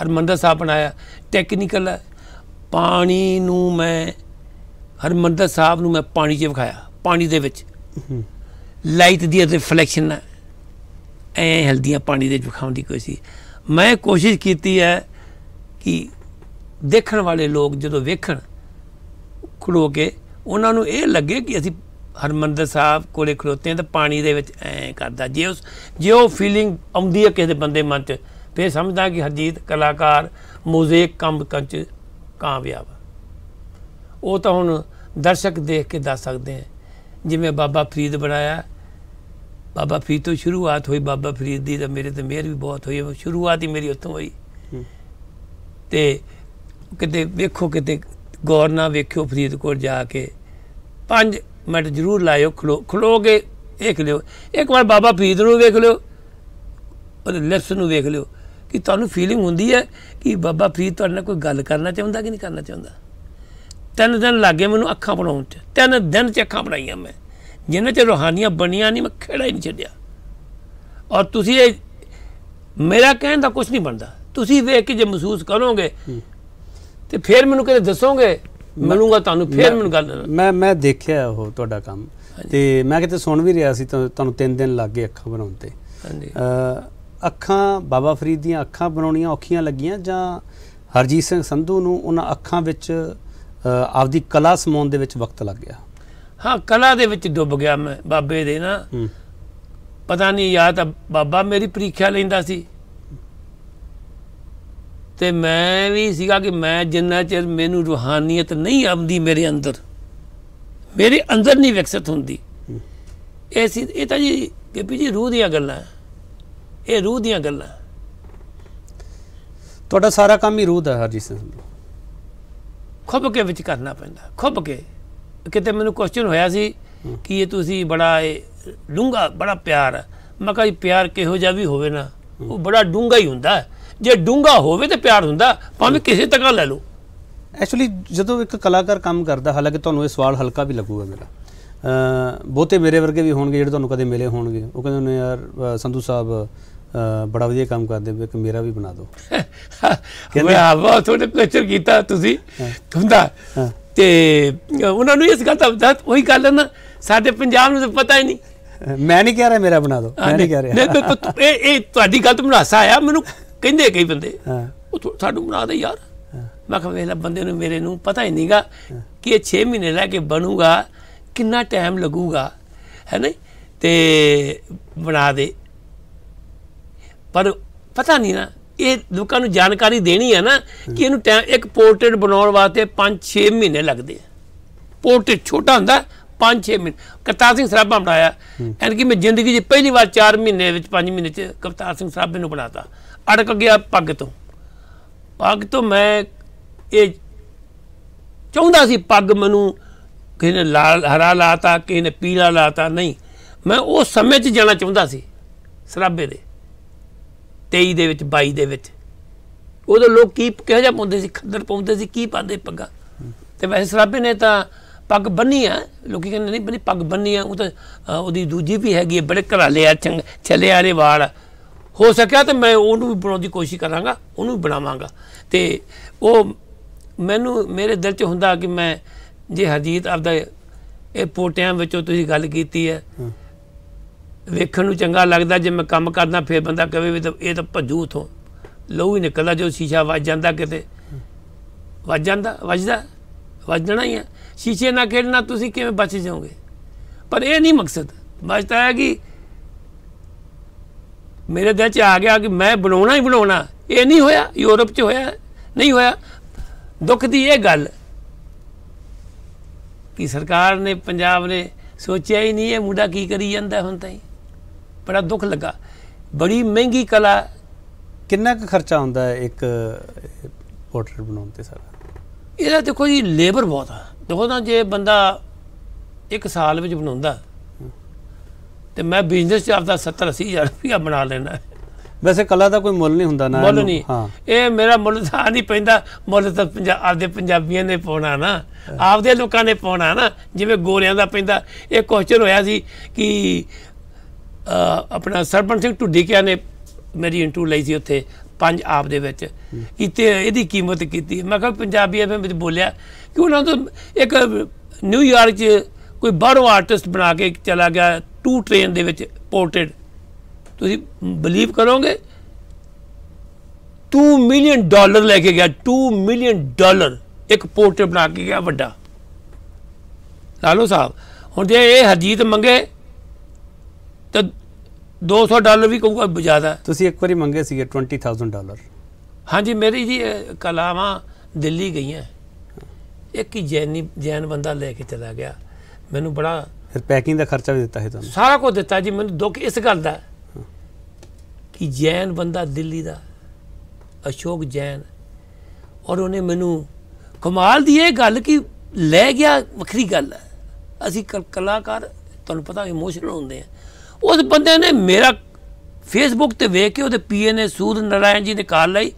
[SPEAKER 2] ਹਰਮੰਦਰ ਸਾਹਿਬ ਬਣਾਇਆ ਟੈਕਨੀਕਲ ਪਾਣੀ ਨੂੰ ਮੈਂ ਹਰਮੰਦਰ ਸਾਹਿਬ ਨੂੰ ਮੈਂ ਪਾਣੀ 'ਚ ਵਿਖਾਇਆ ਪਾਣੀ ਦੇ ਵਿੱਚ ਲਾਈਟ ਦੀ ਰਿਫਲੈਕਸ਼ਨ ਐ ਹਲਦੀਆਂ ਪਾਣੀ ਦੇ ਵਿਖਾਉਣ ਦੀ ਕੋਸ਼ਿਸ਼ ਮੈਂ ਕੋਸ਼ਿਸ਼ ਕੀਤੀ ਹੈ ਕਿ ਦੇਖਣ ਵਾਲੇ ਲੋਕ ਜਦੋਂ ਵੇਖਣ ਖਲੋ ਕੇ ਉਹਨਾਂ ਨੂੰ ਇਹ ਲੱਗੇ ਕਿ ਅਸੀਂ ਹਰਮੰਦਰ ਸਾਹਿਬ ਕੋਲੇ ਖਲੋਤੇ ਆ ਤਾਂ ਪਾਣੀ ਦੇ ਵਿੱਚ ਐ ਕਰਦਾ ਜੇ ਉਸ ਜੇ ਉਹ ਫੀਲਿੰਗ ਆਉਂਦੀ ਹੈ ਕਿਸੇ ਬੰਦੇ ਮਨ 'ਚ ਫੇਰ ਸਮਝਦਾ ਕਿ ਹਰਜੀਤ ਕਲਾਕਾਰ ਮੋਜ਼ੇਕ ਕੰਮ ਕੰਚ ਕਾਮਯਾਬ ਉਹ ਤਾਂ ਹੁਣ ਦਰਸ਼ਕ ਦੇਖ ਕੇ ਦੱਸ ਸਕਦੇ ਆ ਜਿਵੇਂ ਬਾਬਾ ਫਰੀਦ ਬਣਾਇਆ ਬਾਬਾ ਫਰੀਦ ਤੋਂ ਸ਼ੁਰੂਆਤ ਹੋਈ ਬਾਬਾ ਫਰੀਦ ਦੀ ਤਾਂ ਮੇਰੇ ਤੇ ਮਿਹਰ ਵੀ ਬਹੁਤ ਹੋਈ ਸ਼ੁਰੂਆਤ ਹੀ ਮੇਰੀ ਉੱਥੋਂ ਹੋਈ ਤੇ ਕਿਤੇ ਵੇਖੋ ਕਿਤੇ ਗੌਰ ਨਾਲ ਵੇਖਿਓ ਫਰੀਦਕੋਟ ਜਾ ਕੇ ਪੰਜ ਮਿੰਟ ਜ਼ਰੂਰ ਲਾਇਓ ਖਲੋ ਖਲੋਗੇ ਦੇਖ ਲਿਓ ਇੱਕ ਵਾਰ ਬਾਬਾ ਫਰੀਦ ਨੂੰ ਵੇਖ ਲਿਓ ਉਹਦੇ ਲਿਪਸ ਨੂੰ ਵੇਖ ਲਿਓ ਕਿ ਤੁਹਾਨੂੰ ਫੀਲਿੰਗ ਹੁੰਦੀ ਹੈ ਕਿ ਬਾਬਾ ਫਰੀਦ ਤੁਹਾਡੇ ਨਾਲ ਕੋਈ ਗੱਲ ਕਰਨਾ ਚਾਹੁੰਦਾ ਕਿ ਨਹੀਂ ਕਰਨਾ ਚਾਹੁੰਦਾ ਤਿੰਨ ਦਿਨ ਲੱਗੇ ਮੈਨੂੰ ਅੱਖਾਂ ਬਣਾਉਣ 'ਚ ਤਿੰਨ ਦਿਨ 'ਚ ਅੱਖਾਂ ਬਣਾਈਆਂ ਮੈਂ ਜਿੰਨੇ ਚ ਰੋਹਾਨੀਆਂ ਬਣੀਆਂ ਨਹੀਂ ਮੈਂ ਖੇੜਾ ਹੀ ਨਹੀਂ ਛੱਡਿਆ ਔਰ ਤੁਸੀਂ ਇਹ ਮੇਰਾ ਕਹਿਣ ਦਾ ਕੁਝ ਨਹੀਂ ਬਣਦਾ ਤੁਸੀਂ ਵੇਖ ਕੇ ਜੇ ਮਹਿਸੂਸ ਕਰੋਗੇ
[SPEAKER 1] ਤੇ ਫਿਰ ਮੈਨੂੰ ਕਿਤੇ ਦੱਸੋਗੇ ਮਿਲੂਗਾ ਤੁਹਾਨੂੰ ਫਿਰ ਮੈਨੂੰ ਗੱਲ ਮੈਂ ਮੈਂ ਦੇਖਿਆ ਉਹ ਤੁਹਾਡਾ ਕੰਮ ਤੇ ਮੈਂ ਕਿਤੇ ਸੁਣ ਵੀ ਰਿਹਾ ਸੀ ਤੁਹਾਨੂੰ ਤਿੰਨ ਦਿਨ ਲੱਗ ਗਏ ਅੱਖਾਂ ਬਣਾਉਣ ਤੇ ਹਾਂਜੀ ਅੱਖਾਂ ਬਾਬਾ ਫਰੀਦ ਦੀਆਂ ਅੱਖਾਂ ਬਣਾਉਣੀਆਂ ਔਖੀਆਂ ਲੱਗੀਆਂ ਜਾਂ ਹਰਜੀਤ ਸਿੰਘ ਸੰਧੂ ਨੂੰ ਉਹਨਾਂ ਅੱਖਾਂ ਵਿੱਚ ਆਪਦੀ ਕਲਾ ਸਮਾਉਣ ਦੇ ਵਿੱਚ ਵਕਤ ਲੱਗ ਗਿਆ
[SPEAKER 2] ਹਾਂ ਕਲਾ ਦੇ ਵਿੱਚ ਡੁੱਬ ਗਿਆ ਮੈਂ ਬਾਬੇ ਦੇ ਨਾ ਪਤਾ ਨਹੀਂ ਯਾ ਤਾਂ ਬਾਬਾ ਮੇਰੀ ਪ੍ਰੀਖਿਆ ਲੈਂਦਾ ਸੀ ਤੇ ਮੈਂ ਵੀ ਸੀਗਾ ਕਿ ਮੈਂ ਜਿੰਨਾ ਚਿਰ ਮੈਨੂੰ ਰੂਹਾਨੀਅਤ ਨਹੀਂ ਆਉਂਦੀ ਮੇਰੇ ਅੰਦਰ ਮੇਰੇ ਅੰਦਰ ਨਹੀਂ ਵਿਕਸਿਤ ਹੁੰਦੀ ਇਹ ਸੀ ਇਹ ਤਾਂ ਜੀ ਕੇਪੀ ਜੀ ਰੂਹ ਦੀਆਂ ਗੱਲਾਂ ਇਹ ਰੂਹ ਦੀਆਂ ਗੱਲਾਂ
[SPEAKER 1] ਤੁਹਾਡਾ ਸਾਰਾ ਕੰਮ ਹੀ ਰੂਹ ਦਾ ਹਰਜੀਤ ਸਿੰਘ
[SPEAKER 2] ਖੁੱਭ ਕੇ ਵਿੱਚ ਕਰਨਾ ਪੈਂਦਾ ਖੁੱਭ ਕੇ ਕਿਤੇ ਮੈਨੂੰ ਕੁਐਸਚਨ ਹੋਇਆ ਸੀ ਕਿ ਇਹ ਤੁਸੀਂ ਬੜਾ ਡੂੰਗਾ ਬੜਾ ਪਿਆਰ ਮੈਂ ਕਹਾਂ ਪਿਆਰ ਕਿਹੋ ਜਿਹਾ ਵੀ ਹੋਵੇ ਨਾ ਉਹ ਬੜਾ ਡੂੰਗਾ ਹੀ ਹੁੰਦਾ ਜੇ ਡੂੰਗਾ ਹੋਵੇ ਤੇ ਪਿਆਰ ਹੁੰਦਾ ਭਾਵੇਂ ਕਿਸੇ ਤੱਕ ਲੈ ਲਓ
[SPEAKER 1] ਐਕਚੁਅਲੀ ਜਦੋਂ ਇੱਕ ਕਲਾਕਾਰ ਕੰਮ ਕਰਦਾ ਹਾਲਾਂਕਿ ਤੁਹਾਨੂੰ ਇਹ ਸਵਾਲ ਹਲਕਾ ਵੀ ਲੱਗੂਗਾ ਮੇਰਾ ਬਹੁਤੇ ਮੇਰੇ ਵਰਗੇ ਵੀ ਹੋਣਗੇ ਜਿਹੜੇ ਤੁਹਾਨੂੰ ਕਦੇ ਮਿਲੇ ਹੋਣਗੇ ਉਹ ਕਹਿੰਦੇ ਨੇ ਯਾਰ ਸੰਧੂ ਸਾਹਿਬ ਬੜਾ ਵਧੀਆ ਕੰਮ ਕਰਦੇ ਹੋ ਕਿ ਮੇਰਾ ਵੀ ਬਣਾ ਦਿਓ ਕਹਿੰਦੇ ਆਵਾ ਤੁਹਾਡੇ
[SPEAKER 2] ਕਲਚਰ ਕੀਤਾ ਤੁਸੀਂ ਹੁੰਦਾ ਤੇ ਉਹਨਾਂ ਨੂੰ ਇਸ ਗੱਲ ਦਾ ਪਤਾ ਉਹੀ ਗੱਲ ਨਾ ਸਾਡੇ ਪੰਜਾਬ ਨੂੰ ਪਤਾ ਹੀ ਨਹੀਂ
[SPEAKER 1] ਮੈਂ ਨਹੀਂ ਕਹਿ ਰਿਹਾ ਮੇਰਾ ਬਣਾ ਦਿਓ ਮੈਂ ਨਹੀਂ ਕਹਿ ਰਿਹਾ
[SPEAKER 2] ਨਹੀਂ ਇਹ ਇਹ ਤੁਹਾਡੀ ਗੱਲ ਤੋਂ ਮਨਾਸਾ ਆਇਆ ਮੈਨੂੰ ਕਹਿੰਦੇ ਕਈ ਬੰਦੇ ਉਹ ਸਾਨੂੰ ਬਣਾ ਦੇ ਯਾਰ ਮੈਂ ਕਹਿੰਦਾ ਵੇਲਾ ਬੰਦੇ ਨੂੰ ਮੇਰੇ ਨੂੰ ਪਤਾ ਹੀ ਨਹੀਂਗਾ ਕਿ ਇਹ 6 ਮਹੀਨੇ ਲੈ ਕੇ ਬਣੂਗਾ ਕਿੰਨਾ ਟਾਈਮ ਲੱਗੂਗਾ ਹੈ ਨਹੀਂ ਤੇ ਬਣਾ ਦੇ ਪਰ ਪਤਾ ਨਹੀਂ ਨਾ ਇਹ ਲੋਕਾਂ ਨੂੰ ਜਾਣਕਾਰੀ ਦੇਣੀ ਹੈ ਨਾ ਕਿ ਇਹਨੂੰ ਟਾਈਮ ਇੱਕ ਪੋਰਟਰੇਟ ਬਣਾਉਣ ਵਾਸਤੇ 5-6 ਮਹੀਨੇ ਲੱਗਦੇ ਆ ਪੋਰਟਰੇਟ ਛੋਟਾ ਹੁੰਦਾ 5-6 ਮਹੀਨੇ ਕਰਤਾਰ ਸਿੰਘ ਸਰਾਭਾ ਬਣਾਇਆ ਐਨ ਕਿ ਮੈਂ ਜ਼ਿੰਦਗੀ 'ਚ ਪਹਿਲੀ ਵਾਰ 4 ਮਹੀਨੇ ਵਿੱਚ 5 ਮਹੀਨੇ 'ਚ ਕਰਤਾਰ ਸਿੰਘ ਸਰਾਭੇ ਨੂੰ ਬਣਾਤਾ ਅੜਕ ਗਿਆ ਪੱਗ ਤੋਂ ਪੱਗ ਤੋਂ ਮੈਂ ਇਹ ਚਾਹੁੰਦਾ ਸੀ ਪੱਗ ਮੈਨੂੰ ਕਿਹਨੇ ਲਾਲ ਹਰਾ ਲਾਤਾ ਕਿਹਨੇ ਪੀਲਾ ਲਾਤਾ ਨਹੀਂ ਮੈਂ ਉਸ ਸਮੇਂ 'ਚ ਜਾਣਾ ਚਾਹੁੰਦਾ ਸੀ ਸਰਾਭੇ ਦੇ 23 ਦੇ ਵਿੱਚ 22 ਦੇ ਵਿੱਚ ਉਦੋਂ ਲੋਕ ਕੀ ਕਹਿ ਜਾ ਪਾਉਂਦੇ ਸੀ ਖੰਦਰ ਪਾਉਂਦੇ ਸੀ ਕੀ ਪਾਉਂਦੇ ਪੱਗਾ ਤੇ ਵੈਸੇ ਸਰਾਬੇ ਨੇ ਤਾਂ ਪੱਗ ਬੰਨੀ ਆ ਲੋਕੀ ਕਹਿੰਦੇ ਨਹੀਂ ਬੰਨੀ ਪੱਗ ਬੰਨੀ ਆ ਉਹ ਤਾਂ ਉਹਦੀ ਦੂਜੀ ਵੀ ਹੈਗੀ ਬੜੇ ਘਰਾਲੇ ਆ ਚੰਗ ਛੱਲੇ ਵਾਲੇ ਵਾਲ ਹੋ ਸਕਿਆ ਤਾਂ ਮੈਂ ਉਹਨੂੰ ਵੀ ਬਣਾਉਣ ਦੀ ਕੋਸ਼ਿਸ਼ ਕਰਾਂਗਾ ਉਹਨੂੰ ਵੀ ਬਣਾਵਾਂਗਾ ਤੇ ਉਹ ਮੈਨੂੰ ਮੇਰੇ ਦਿਲ 'ਚ ਹੁੰਦਾ ਕਿ ਮੈਂ ਜੇ ਹਜੀਤ ਆਪਦਾ ਇਹ ਪੋਟਿਆਂ ਵਿੱਚੋਂ ਤੁਸੀਂ ਗੱਲ ਕੀਤੀ ਹੈ ਵੇਖਣ ਨੂੰ ਚੰਗਾ ਲੱਗਦਾ ਜੇ ਮੈਂ ਕੰਮ ਕਰਦਾ ਫਿਰ ਬੰਦਾ ਕਹੇ ਵੀ ਇਹ ਤਾਂ ਭੱਜੂ ਉਥੋਂ ਲੋਹੀ ਹੀ ਨਿਕਲਦਾ ਜੋ ਸ਼ੀਸ਼ਾ ਵੱਜ ਜਾਂਦਾ ਕਿਤੇ ਵੱਜ ਜਾਂਦਾ ਵੱਜਦਾ ਵੱਜਣਾ ਹੀ ਆ ਸ਼ੀਸ਼ੇ ਨਾਲ ਖੇਡਣਾ ਤੁਸੀਂ ਕਿਵੇਂ ਬਚ ਜਾਓਗੇ ਪਰ ਇਹ ਨਹੀਂ ਮਕਸਦ ਮਕਸਦ ਹੈ ਕਿ ਮੇਰੇ ਦਿਲ 'ਚ ਆ ਗਿਆ ਕਿ ਮੈਂ ਬਣਾਉਣਾ ਹੀ ਬਣਾਉਣਾ ਇਹ ਨਹੀਂ ਹੋਇਆ ਯੂਰਪ 'ਚ ਹੋਇਆ ਨਹੀਂ ਹੋਇਆ ਦੁੱਖ ਦੀ ਇਹ ਗੱਲ ਕਿ ਸਰਕਾਰ ਨੇ ਪੰਜਾਬ ਨੇ ਸੋਚਿਆ ਹੀ ਨਹੀਂ ਇਹ ਮੁੰਡਾ ਕੀ ਕਰੀ ਜਾਂਦਾ ਹੁਣ ਤਾਈ ਬੜਾ ਦੁੱਖ ਲੱਗਾ
[SPEAKER 1] ਬੜੀ ਮਹਿੰਗੀ ਕਲਾ ਕਿੰਨਾ ਕੁ ਖਰਚਾ ਹੁੰਦਾ ਹੈ ਇੱਕ ਪੋਰਟਰੇਟ ਬਣਾਉਣ ਤੇ ਸਾਰਾ ਇਹਦਾ ਦੇਖੋ ਜੀ
[SPEAKER 2] ਲੇਬਰ ਬਹੁਤ ਆ ਦੇਖੋ ਨਾ ਜੇ ਬੰਦਾ ਇੱਕ ਸਾਲ ਵਿੱਚ ਬਣਾਉਂਦਾ ਤੇ ਮੈਂ ਬਿਜ਼ਨਸ ਚ ਆਪਦਾ 70 80000 ਰੁਪਇਆ ਬਣਾ ਲੈਣਾ
[SPEAKER 1] ਵੈਸੇ ਕਲਾ ਦਾ ਕੋਈ ਮੁੱਲ ਨਹੀਂ ਹੁੰਦਾ ਨਾ ਮੁੱਲ ਨਹੀਂ
[SPEAKER 2] ਇਹ ਮੇਰਾ ਮੁੱਲ ਤਾਂ ਨਹੀਂ ਪੈਂਦਾ ਮੁੱਲ ਤਾਂ ਪੰਜਾਬ ਆਪਦੇ ਪੰਜਾਬੀਆਂ ਨੇ ਪਾਉਣਾ ਨਾ ਆਪਦੇ ਲੋਕਾਂ ਨੇ ਪਾਉਣਾ ਨਾ ਜਿਵੇਂ ਗੋਰਿਆਂ ਦਾ ਪੈਂਦਾ ਇਹ ਕੁਐਸਚਨ ਹੋਇਆ ਸੀ ਕਿ ਆਪਣਾ ਸਰਪੰਚ ਸਿੰਘ ਕਿਆ ਨੇ ਮੇਰੀ ਇੰਟਰਵਿਊ ਲਈ ਸੀ ਉੱਥੇ ਪੰਜ ਆਪ ਦੇ ਵਿੱਚ ਕਿਤੇ ਇਹਦੀ ਕੀਮਤ ਕੀਤੀ ਮੈਂ ਕਿਹਾ ਪੰਜਾਬੀ ਐਵੇਂ ਵਿੱਚ ਬੋਲਿਆ ਕਿ ਉਹਨਾਂ ਤੋਂ ਇੱਕ ਨਿਊਯਾਰਕ 'ਚ ਕੋਈ ਬਾਹਰੋਂ ਆਰਟਿਸਟ ਬਣਾ ਕੇ ਚਲਾ ਗਿਆ ਟੂ ਟ੍ਰੇਨ ਦੇ ਵਿੱਚ ਪੋਰਟਰੇਟ ਤੁਸੀਂ ਬਲੀਵ ਕਰੋਗੇ 2 ਮਿਲੀਅਨ ਡਾਲਰ ਲੈ ਕੇ ਗਿਆ 2 ਮਿਲੀਅਨ ਡਾਲਰ ਇੱਕ ਪੋਰਟਰੇਟ ਬਣਾ ਕੇ ਗਿਆ ਵੱਡਾ ਲਾਲੋ ਸਾਹਿਬ ਹੁਣ ਜੇ ਇਹ ਹਰਜੀਤ ਮੰਗੇ 200 ਡਾਲਰ ਵੀ ਕਹੂਗਾ ਜ਼ਿਆਦਾ ਤੁਸੀਂ ਇੱਕ ਵਾਰੀ ਮੰਗੇ ਸੀਗੇ 20000 ਡਾਲਰ ਹਾਂਜੀ ਮੇਰੀ ਜੀ ਕਲਾਵਾਂ ਦਿੱਲੀ ਗਈਆਂ ਇੱਕ ਹੀ ਜੈਨੀ ਜੈਨ ਬੰਦਾ ਲੈ ਕੇ ਚਲਾ ਗਿਆ ਮੈਨੂੰ ਬੜਾ
[SPEAKER 1] ਫਿਰ ਪੈਕਿੰਗ ਦਾ ਖਰਚਾ ਵੀ ਦਿੱਤਾ ਹੈ ਤੁਹਾਨੂੰ
[SPEAKER 2] ਸਾਰਾ ਕੁਝ ਦਿੱਤਾ ਜੀ ਮੈਨੂੰ ਦੁੱਖ ਇਸ ਗੱਲ ਦਾ ਕਿ ਜੈਨ ਬੰਦਾ ਦਿੱਲੀ ਦਾ ਅਸ਼ੋਕ ਜੈਨ ਔਰ ਉਹਨੇ ਮੈਨੂੰ ਕਮਾਲ ਦੀ ਇਹ ਗੱਲ ਕਿ ਲੈ ਗਿਆ ਵੱਖਰੀ ਗੱਲ ਹੈ ਅਸੀਂ ਕਲਾਕਾਰ ਤੁਹਾਨੂੰ ਪਤਾ ਇਮੋਸ਼ਨਲ ਹੁੰਦੇ ਆ उस ਬੰਦੇ ने मेरा फेसबुक ਤੇ ਵੇਖ ਕੇ ਉਹਦੇ ਪੀਏ ने ਸੂਦ नारायण जी ने कार लाई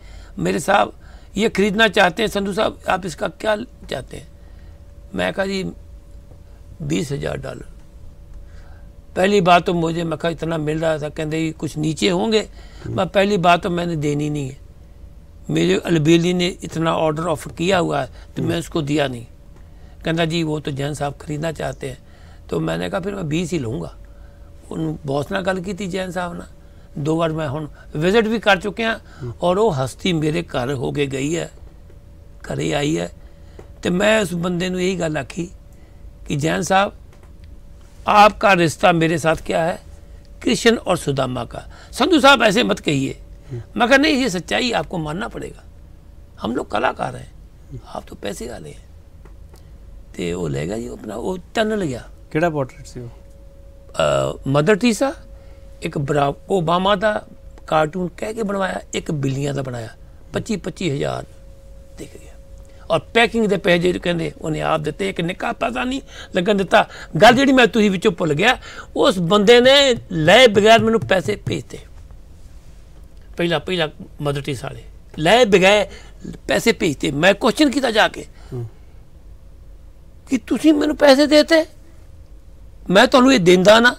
[SPEAKER 2] मेरे साहब ये खरीदना चाहते हैं संधु साहब आप इसका क्या चाहते हैं मैं कहा जी बीस हज़ार डॉलर पहली बात तो मुझे मैं कहा इतना मिल रहा था कहते कुछ नीचे होंगे मैं पहली बात तो मैंने देनी नहीं है मेरे अलबेली ने इतना ऑर्डर ऑफर किया हुआ है तो मैं उसको दिया नहीं कहता जी वो तो जैन साहब ख़रीदना चाहते हैं तो मैंने कहा फिर मैं बीस ही लूँगा ਉਹਨੂੰ ਬਹੁਤ ਨਾਲ ਗੱਲ ਕੀਤੀ ਜੈਨ ਸਾਹਿਬ ਨਾਲ ਦੋ ਵਾਰ ਮੈਂ ਹੁਣ ਵਿਜ਼ਿਟ ਵੀ ਕਰ ਚੁੱਕਿਆ ਔਰ ਉਹ ਹਸਤੀ ਮੇਰੇ ਘਰ ਹੋ ਕੇ ਗਈ ਹੈ ਘਰੇ ਆਈ ਹੈ ਤੇ ਮੈਂ ਉਸ ਬੰਦੇ ਨੂੰ ਇਹੀ ਗੱਲ ਆਖੀ ਕਿ ਜੈਨ ਸਾਹਿਬ आपका ਰਿਸ਼ਤਾ ਮੇਰੇ ਸਾਥ ਕੀ ਹੈ ਕ੍ਰਿਸ਼ਨ ਔਰ ਸੁਦਾਮਾ ਦਾ ਸੰਧੂ ਸਾਹਿਬ ਐਸੇ ਮਤ ਕਹੀਏ ਮੈਂ ਕਹਿੰਦਾ ਨਹੀਂ ਇਹ ਸੱਚਾਈ ਆਪਕੋ ਮੰਨਣਾ ਪੜੇਗਾ ਹਮ ਲੋਕ ਕਲਾਕਾਰ ਹੈ ਆਪ तो ਪੈਸੇ ਵਾਲੇ ਹੈ ਤੇ ਉਹ ਲੈ ਗਿਆ ਜੀ ਆਪਣਾ ਉਹ ਤਨ ਲਿਆ ਕਿਹੜਾ ਪੋਰਟਰੇਟ ਸੀ ਉਹ ਮਦਰ ਟੀਸਾ ਇੱਕ ਬਰਾਕ ਓਬਾਮਾ ਦਾ ਕਾਰਟੂਨ ਕਹਿ ਕੇ ਬਣਵਾਇਆ ਇੱਕ ਬਿੱਲੀਆਂ ਦਾ ਬਣਾਇਆ 25 25000 ਦਿਖ ਗਿਆ ਔਰ ਪੈਕਿੰਗ ਦੇ ਪੈਸੇ ਜਿਹੜੇ ਕਹਿੰਦੇ ਉਹਨੇ ਆਪ ਦਿੱਤੇ ਇੱਕ ਨਿਕਾਹ ਪਤਾ ਨਹੀਂ ਲੱਗਣ ਦਿੱਤਾ ਗੱਲ ਜਿਹੜੀ ਮੈਂ ਤੁਸੀਂ ਵਿੱਚੋਂ ਭੁੱਲ ਗਿਆ ਉਸ ਬੰਦੇ ਨੇ ਲੈ ਬਗੈਰ ਮੈਨੂੰ ਪੈਸੇ ਭੇਜਤੇ ਪਹਿਲਾ ਪਹਿਲਾ ਮਦਰ ਟੀਸਾ ਵਾਲੇ ਲੈ ਬਗੈਰ ਪੈਸੇ ਭੇਜਤੇ ਮੈਂ ਕੁਐਸਚਨ ਕੀਤਾ ਜਾ ਕੇ ਕਿ ਤੁਸੀਂ ਮੈਨੂੰ ਪੈਸੇ ਦੇਤੇ ਮੈਂ ਤੁਹਾਨੂੰ ਇਹ ਦਿੰਦਾ ਨਾ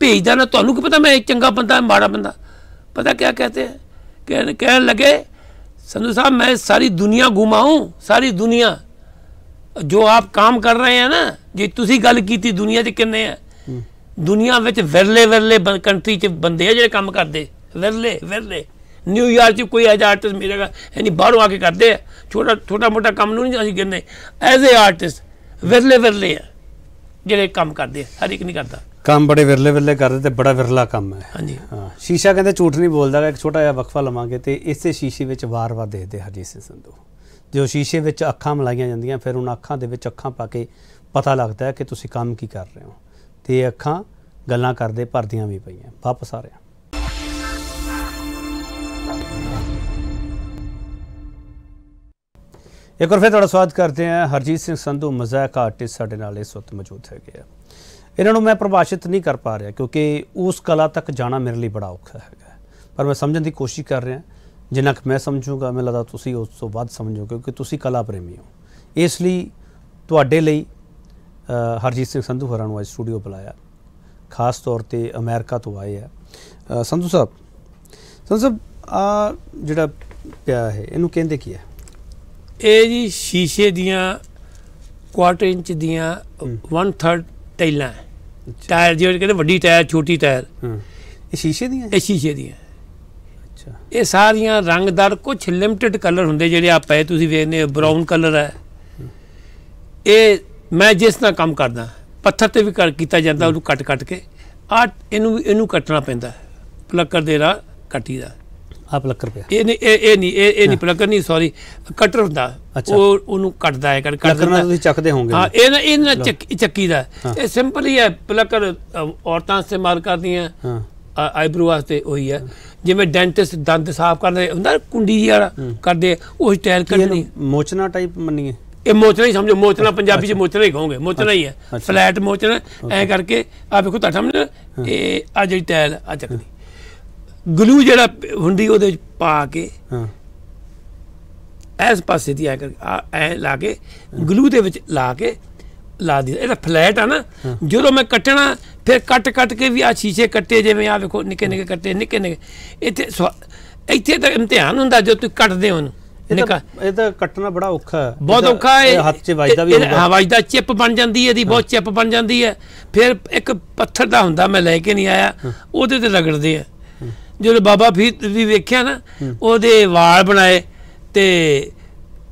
[SPEAKER 2] ਭੇਜਦਾ ਨਾ ਤੁਹਾਨੂੰ ਕੀ ਪਤਾ ਮੈਂ ਚੰਗਾ ਬੰਦਾ ਮਾੜਾ ਬੰਦਾ ਪਤਾ ਕੀ ਕਹਤੇ ਹੈ ਕਹਿਣ ਕਹਿਣ ਲਗੇ ਸੰਧੂ ਸਾਹਿਬ ਮੈਂ ਸਾਰੀ ਦੁਨੀਆ ਘੁਮਾਉਂ ਸਾਰੀ ਦੁਨੀਆ ਜੋ ਆਪ ਕੰਮ ਕਰ ਰਹੇ ਆ ਨਾ ਜੇ ਤੁਸੀਂ ਗੱਲ ਕੀਤੀ ਦੁਨੀਆ 'ਚ ਕਿੰਨੇ ਆ ਦੁਨੀਆ ਵਿੱਚ ਵਿਰਲੇ ਵਿਰਲੇ ਕੰਟਰੀ 'ਚ ਬੰਦੇ ਆ ਜਿਹੜੇ ਕੰਮ ਕਰਦੇ ਵਿਰਲੇ ਵਿਰਲੇ ਨਿਊਯਾਰਕ 'ਚ ਕੋਈ ਐਜ ਆਰਟਿਸਟ ਮਿਲੇਗਾ ਯਾਨੀ ਬਾਹਰੋਂ ਆ ਕੇ ਕਰਦੇ ਆ ਛੋਟਾ ਛੋਟਾ ਮੋਟਾ ਕੰਮ ਨੂੰ ਨਹੀਂ ਅਸੀਂ ਕਹਿੰਦੇ ਐਜ਼ ਅ ਆਰਟਿਸਟ ਵਿਰਲੇ ਵਿਰਲੇ ਆ ਜਿਹੜੇ ਕੰਮ ਕਰਦੇ ਹਰ ਇੱਕ ਨਹੀਂ ਕਰਦਾ
[SPEAKER 1] ਕੰਮ ਬੜੇ ਵਿਰਲੇ ਵਿਰਲੇ ਕਰਦੇ ਤੇ ਬੜਾ ਵਿਰਲਾ ਕੰਮ ਹੈ ਹਾਂਜੀ ਹਾਂ ਸ਼ੀਸ਼ਾ ਕਹਿੰਦੇ ਝੂਠ ਨਹੀਂ ਬੋਲਦਾ ਇੱਕ ਛੋਟਾ ਜਿਹਾ ਵਕਫਾ ਲਵਾਂਗੇ ਤੇ ਇਸੇ ਸ਼ੀਸ਼ੇ ਵਿੱਚ ਵਾਰ-ਵਾਰ ਦੇਖਦੇ ਹਰਜੀਤ ਸਿੰਘ ਸੰਧੂ ਜੋ ਸ਼ੀਸ਼ੇ ਵਿੱਚ ਅੱਖਾਂ ਮਲਾਈਆਂ ਜਾਂਦੀਆਂ ਫਿਰ ਉਹਨਾਂ ਅੱਖਾਂ ਦੇ ਵਿੱਚ ਅੱਖਾਂ ਪਾ ਕੇ ਪਤਾ ਲੱਗਦਾ ਹੈ ਕਿ ਤੁਸੀਂ ਕੰਮ ਕੀ ਕਰ ਰਹੇ ਹੋ ਤੇ ਅੱਖਾਂ ਗੱਲਾਂ ਕਰਦੇ ਭਰਦੀਆਂ ਵੀ ਪਈਆਂ ਵਾਪਸ ਆ ਰਿਹਾ ਇੱਕ ਵਾਰ ਫਿਰ ਤੁਹਾਡਾ ਸਵਾਗਤ ਕਰਦੇ ਹਾਂ ਹਰਜੀਤ ਸਿੰਘ ਸੰਧੂ ਮਜ਼ਾਕ ਆਰਟਿਸਟ ਸਾਡੇ ਨਾਲ ਇਸ ਵਕਤ ਮੌਜੂਦ ਹੈਗੇ ਆ ਇਹਨਾਂ ਨੂੰ ਮੈਂ ਪ੍ਰਭਾਸ਼ਿਤ ਨਹੀਂ ਕਰ ਪਾ ਰਿਹਾ ਕਿਉਂਕਿ ਉਸ ਕਲਾ ਤੱਕ ਜਾਣਾ ਮੇਰੇ ਲਈ ਬੜਾ ਔਖਾ ਹੈਗਾ ਪਰ ਮੈਂ ਸਮਝਣ ਦੀ ਕੋਸ਼ਿਸ਼ ਕਰ ਰਿਹਾ ਜਿੰਨਾ ਕਿ ਮੈਂ ਸਮਝੂਗਾ ਮੈਨੂੰ ਲੱਗਦਾ ਤੁਸੀਂ ਉਸ ਤੋਂ ਵੱਧ ਸਮਝੋ ਕਿਉਂਕਿ ਤੁਸੀਂ ਕਲਾ ਪ੍ਰੇਮੀ ਹੋ ਇਸ ਲਈ ਤੁਹਾਡੇ ਲਈ ਹਰਜੀਤ ਸਿੰਘ ਸੰਧੂ ਹੋਰਾਂ ਨੂੰ ਅੱਜ ਸਟੂਡੀਓ ਬੁਲਾਇਆ ਖਾਸ ਤੌਰ ਤੇ ਅਮਰੀਕਾ ਤੋਂ ਆਏ ਆ ਸੰਧੂ ਸਾਹਿਬ ਸੰਧੂ ਸਾਹਿਬ ਆ ਜਿਹੜਾ ਪਿਆ ਹੈ ਇਹਨੂੰ ਕਹਿੰਦੇ ਕੀ ਹੈ
[SPEAKER 2] ਇਹ ਜੀ ਸ਼ੀਸ਼ੇ ਦੀਆਂ ਕੁਆਟਰ ਇੰਚ ਦੀਆਂ 1/3 ਟਾਈਲਾਂ ਟਾਇਰ ਜਿਹੜੇ ਕਹਿੰਦੇ ਵੱਡੀ ਟਾਇਰ ਛੋਟੀ ਟਾਇਰ ਇਹ ਸ਼ੀਸ਼ੇ ਦੀਆਂ ਇਹ ਸ਼ੀਸ਼ੇ ਦੀਆਂ ਅੱਛਾ ਇਹ ਸਾਰੀਆਂ ਰੰਗਦਾਰ ਕੁਝ ਲਿਮਟਿਡ ਕਲਰ ਹੁੰਦੇ ਜਿਹੜੇ ਆ ਪਏ ਤੁਸੀਂ ਵੇਖਨੇ ਬ੍ਰਾਊਨ ਕਲਰ ਹੈ ਇਹ ਮੈਂ ਜਿਸ ਨਾਲ ਕੰਮ ਕਰਦਾ ਪੱਥਰ ਤੇ ਵੀ ਕਰ ਕੀਤਾ ਜਾਂਦਾ ਉਹਨੂੰ ਕੱਟ ਕੱਟ ਕੇ ਆ ਇਹਨੂੰ ਇਹਨੂੰ ਕੱਟਣਾ ਪੈਂਦਾ ਪਲੱਕਰ ਦੇ ਨਾਲ ਕੱਟੀਦਾ
[SPEAKER 1] ਆ ਪਲਕਰ ਪਿਆ ਇਹ
[SPEAKER 2] ਨਹੀਂ ਇਹ ਇਹ ਨਹੀਂ ਇਹ ਇਹ ਨਹੀਂ ਪਲਕਰ ਨਹੀਂ ਸੌਰੀ ਕਟਰ ਹੁੰਦਾ ਉਹ ਉਹਨੂੰ ਕੱਟਦਾ ਹੈ ਕਰ ਕੱਟਰ ਤੁਸੀਂ
[SPEAKER 1] ਚੱਕਦੇ ਹੋਗੇ ਹਾਂ ਇਹ ਨਾ ਇਹ ਨਾ ਚੱਕੀ ਦਾ ਇਹ
[SPEAKER 2] ਸਿੰਪਲ ਹੀ ਹੈ ਪਲੱਕਰ ਔਰਤਾਂ ਇਸਤੇਮਾਲ ਕਰਦੀਆਂ ਹਾਂ ਆਈਬ੍ਰੋ ਵਾਸਤੇ ਉਹੀ ਹੈ ਜਿਵੇਂ ਡੈਂਟਿਸਟ ਦੰਦ ਸਾਫ਼ ਕਰਦੇ ਹੁੰਦਾ ਕੁੰਡੀ ਵਾਲਾ ਕਰਦੇ ਉਹ ਸਟਾਈਲ ਕੱਢਣੀ
[SPEAKER 1] ਮੋਚਨਾ ਟਾਈਪ ਮੰਨੀਏ
[SPEAKER 2] ਇਹ ਮੋਚਣਾ ਹੀ ਸਮਝੋ ਮੋਚਣਾ ਪੰਜਾਬੀ ਚ ਮੋਚਣਾ ਹੀ ਕਹੋਗੇ ਮੋਚਣਾ ਹੀ ਹੈ ਫਲੈਟ ਮੋਚਣਾ ਐ ਕਰਕੇ ਆ ਵੇਖੋ ਤੁਹਾਡਾ ਸਾਹਮਣੇ ਇਹ ਆ ਜਿਹੜੀ ਟਾਈਲ ਆ ਚੱਕਣੀ ਗਲੂ ਜਿਹੜਾ ਹੁੰਦੀ ਉਹਦੇ ਵਿੱਚ ਪਾ ਕੇ ਹਾਂ ਐਸ ਪਾਸੇ ਦੀ ਆ ਕੇ ਐ ਲਾ ਕੇ ਗਲੂ ਦੇ ਵਿੱਚ ਲਾ ਕੇ ਲਾ ਦਿੱਤਾ ਇਹਦਾ ਫਲੈਟ ਆ ਨਾ ਜਦੋਂ ਮੈਂ ਕੱਟਣਾ ਫਿਰ ਕੱਟ ਕੱਟ ਕੇ ਵੀ ਆ ਸ਼ੀਸ਼ੇ ਕੱਟੇ ਜਿਵੇਂ ਆ ਵੇਖੋ ਨਿੱਕੇ ਨਿੱਕੇ ਕੱਟੇ ਨਿੱਕੇ ਨਿੱਕੇ ਇੱਥੇ ਇੱਥੇ ਤਾਂ ਇਮਤਿਹਾਨ ਹੁੰਦਾ ਜੋ ਤੁਸੀਂ ਕੱਟਦੇ ਹੋ ਨਿਕਾ
[SPEAKER 1] ਇਹ ਤਾਂ ਕੱਟਣਾ ਬੜਾ ਔਖਾ ਹੈ ਬਹੁਤ ਔਖਾ ਹੈ ਹੱਥ 'ਚ ਵੱਜਦਾ ਵੀ ਹਾਂ
[SPEAKER 2] ਵੱਜਦਾ ਚਿਪ ਬਣ ਜਾਂਦੀ ਹੈ ਇਹਦੀ ਬਹੁਤ ਚਿਪ ਬਣ ਜਾਂਦੀ ਹੈ ਫਿਰ ਇੱਕ ਪੱਥਰ ਦਾ ਹੁੰਦਾ ਮੈਂ ਲੈ ਕੇ ਨਹੀਂ ਆਇਆ ਉਹਦੇ ਤੇ ਰਗੜਦੇ ਆ ਜਦੋਂ ਬਾਬਾ ਫਰੀਦ ਵੀ ਵੇਖਿਆ ਨਾ ਉਹਦੇ ਵਾਲ ਬਣਾਏ ਤੇ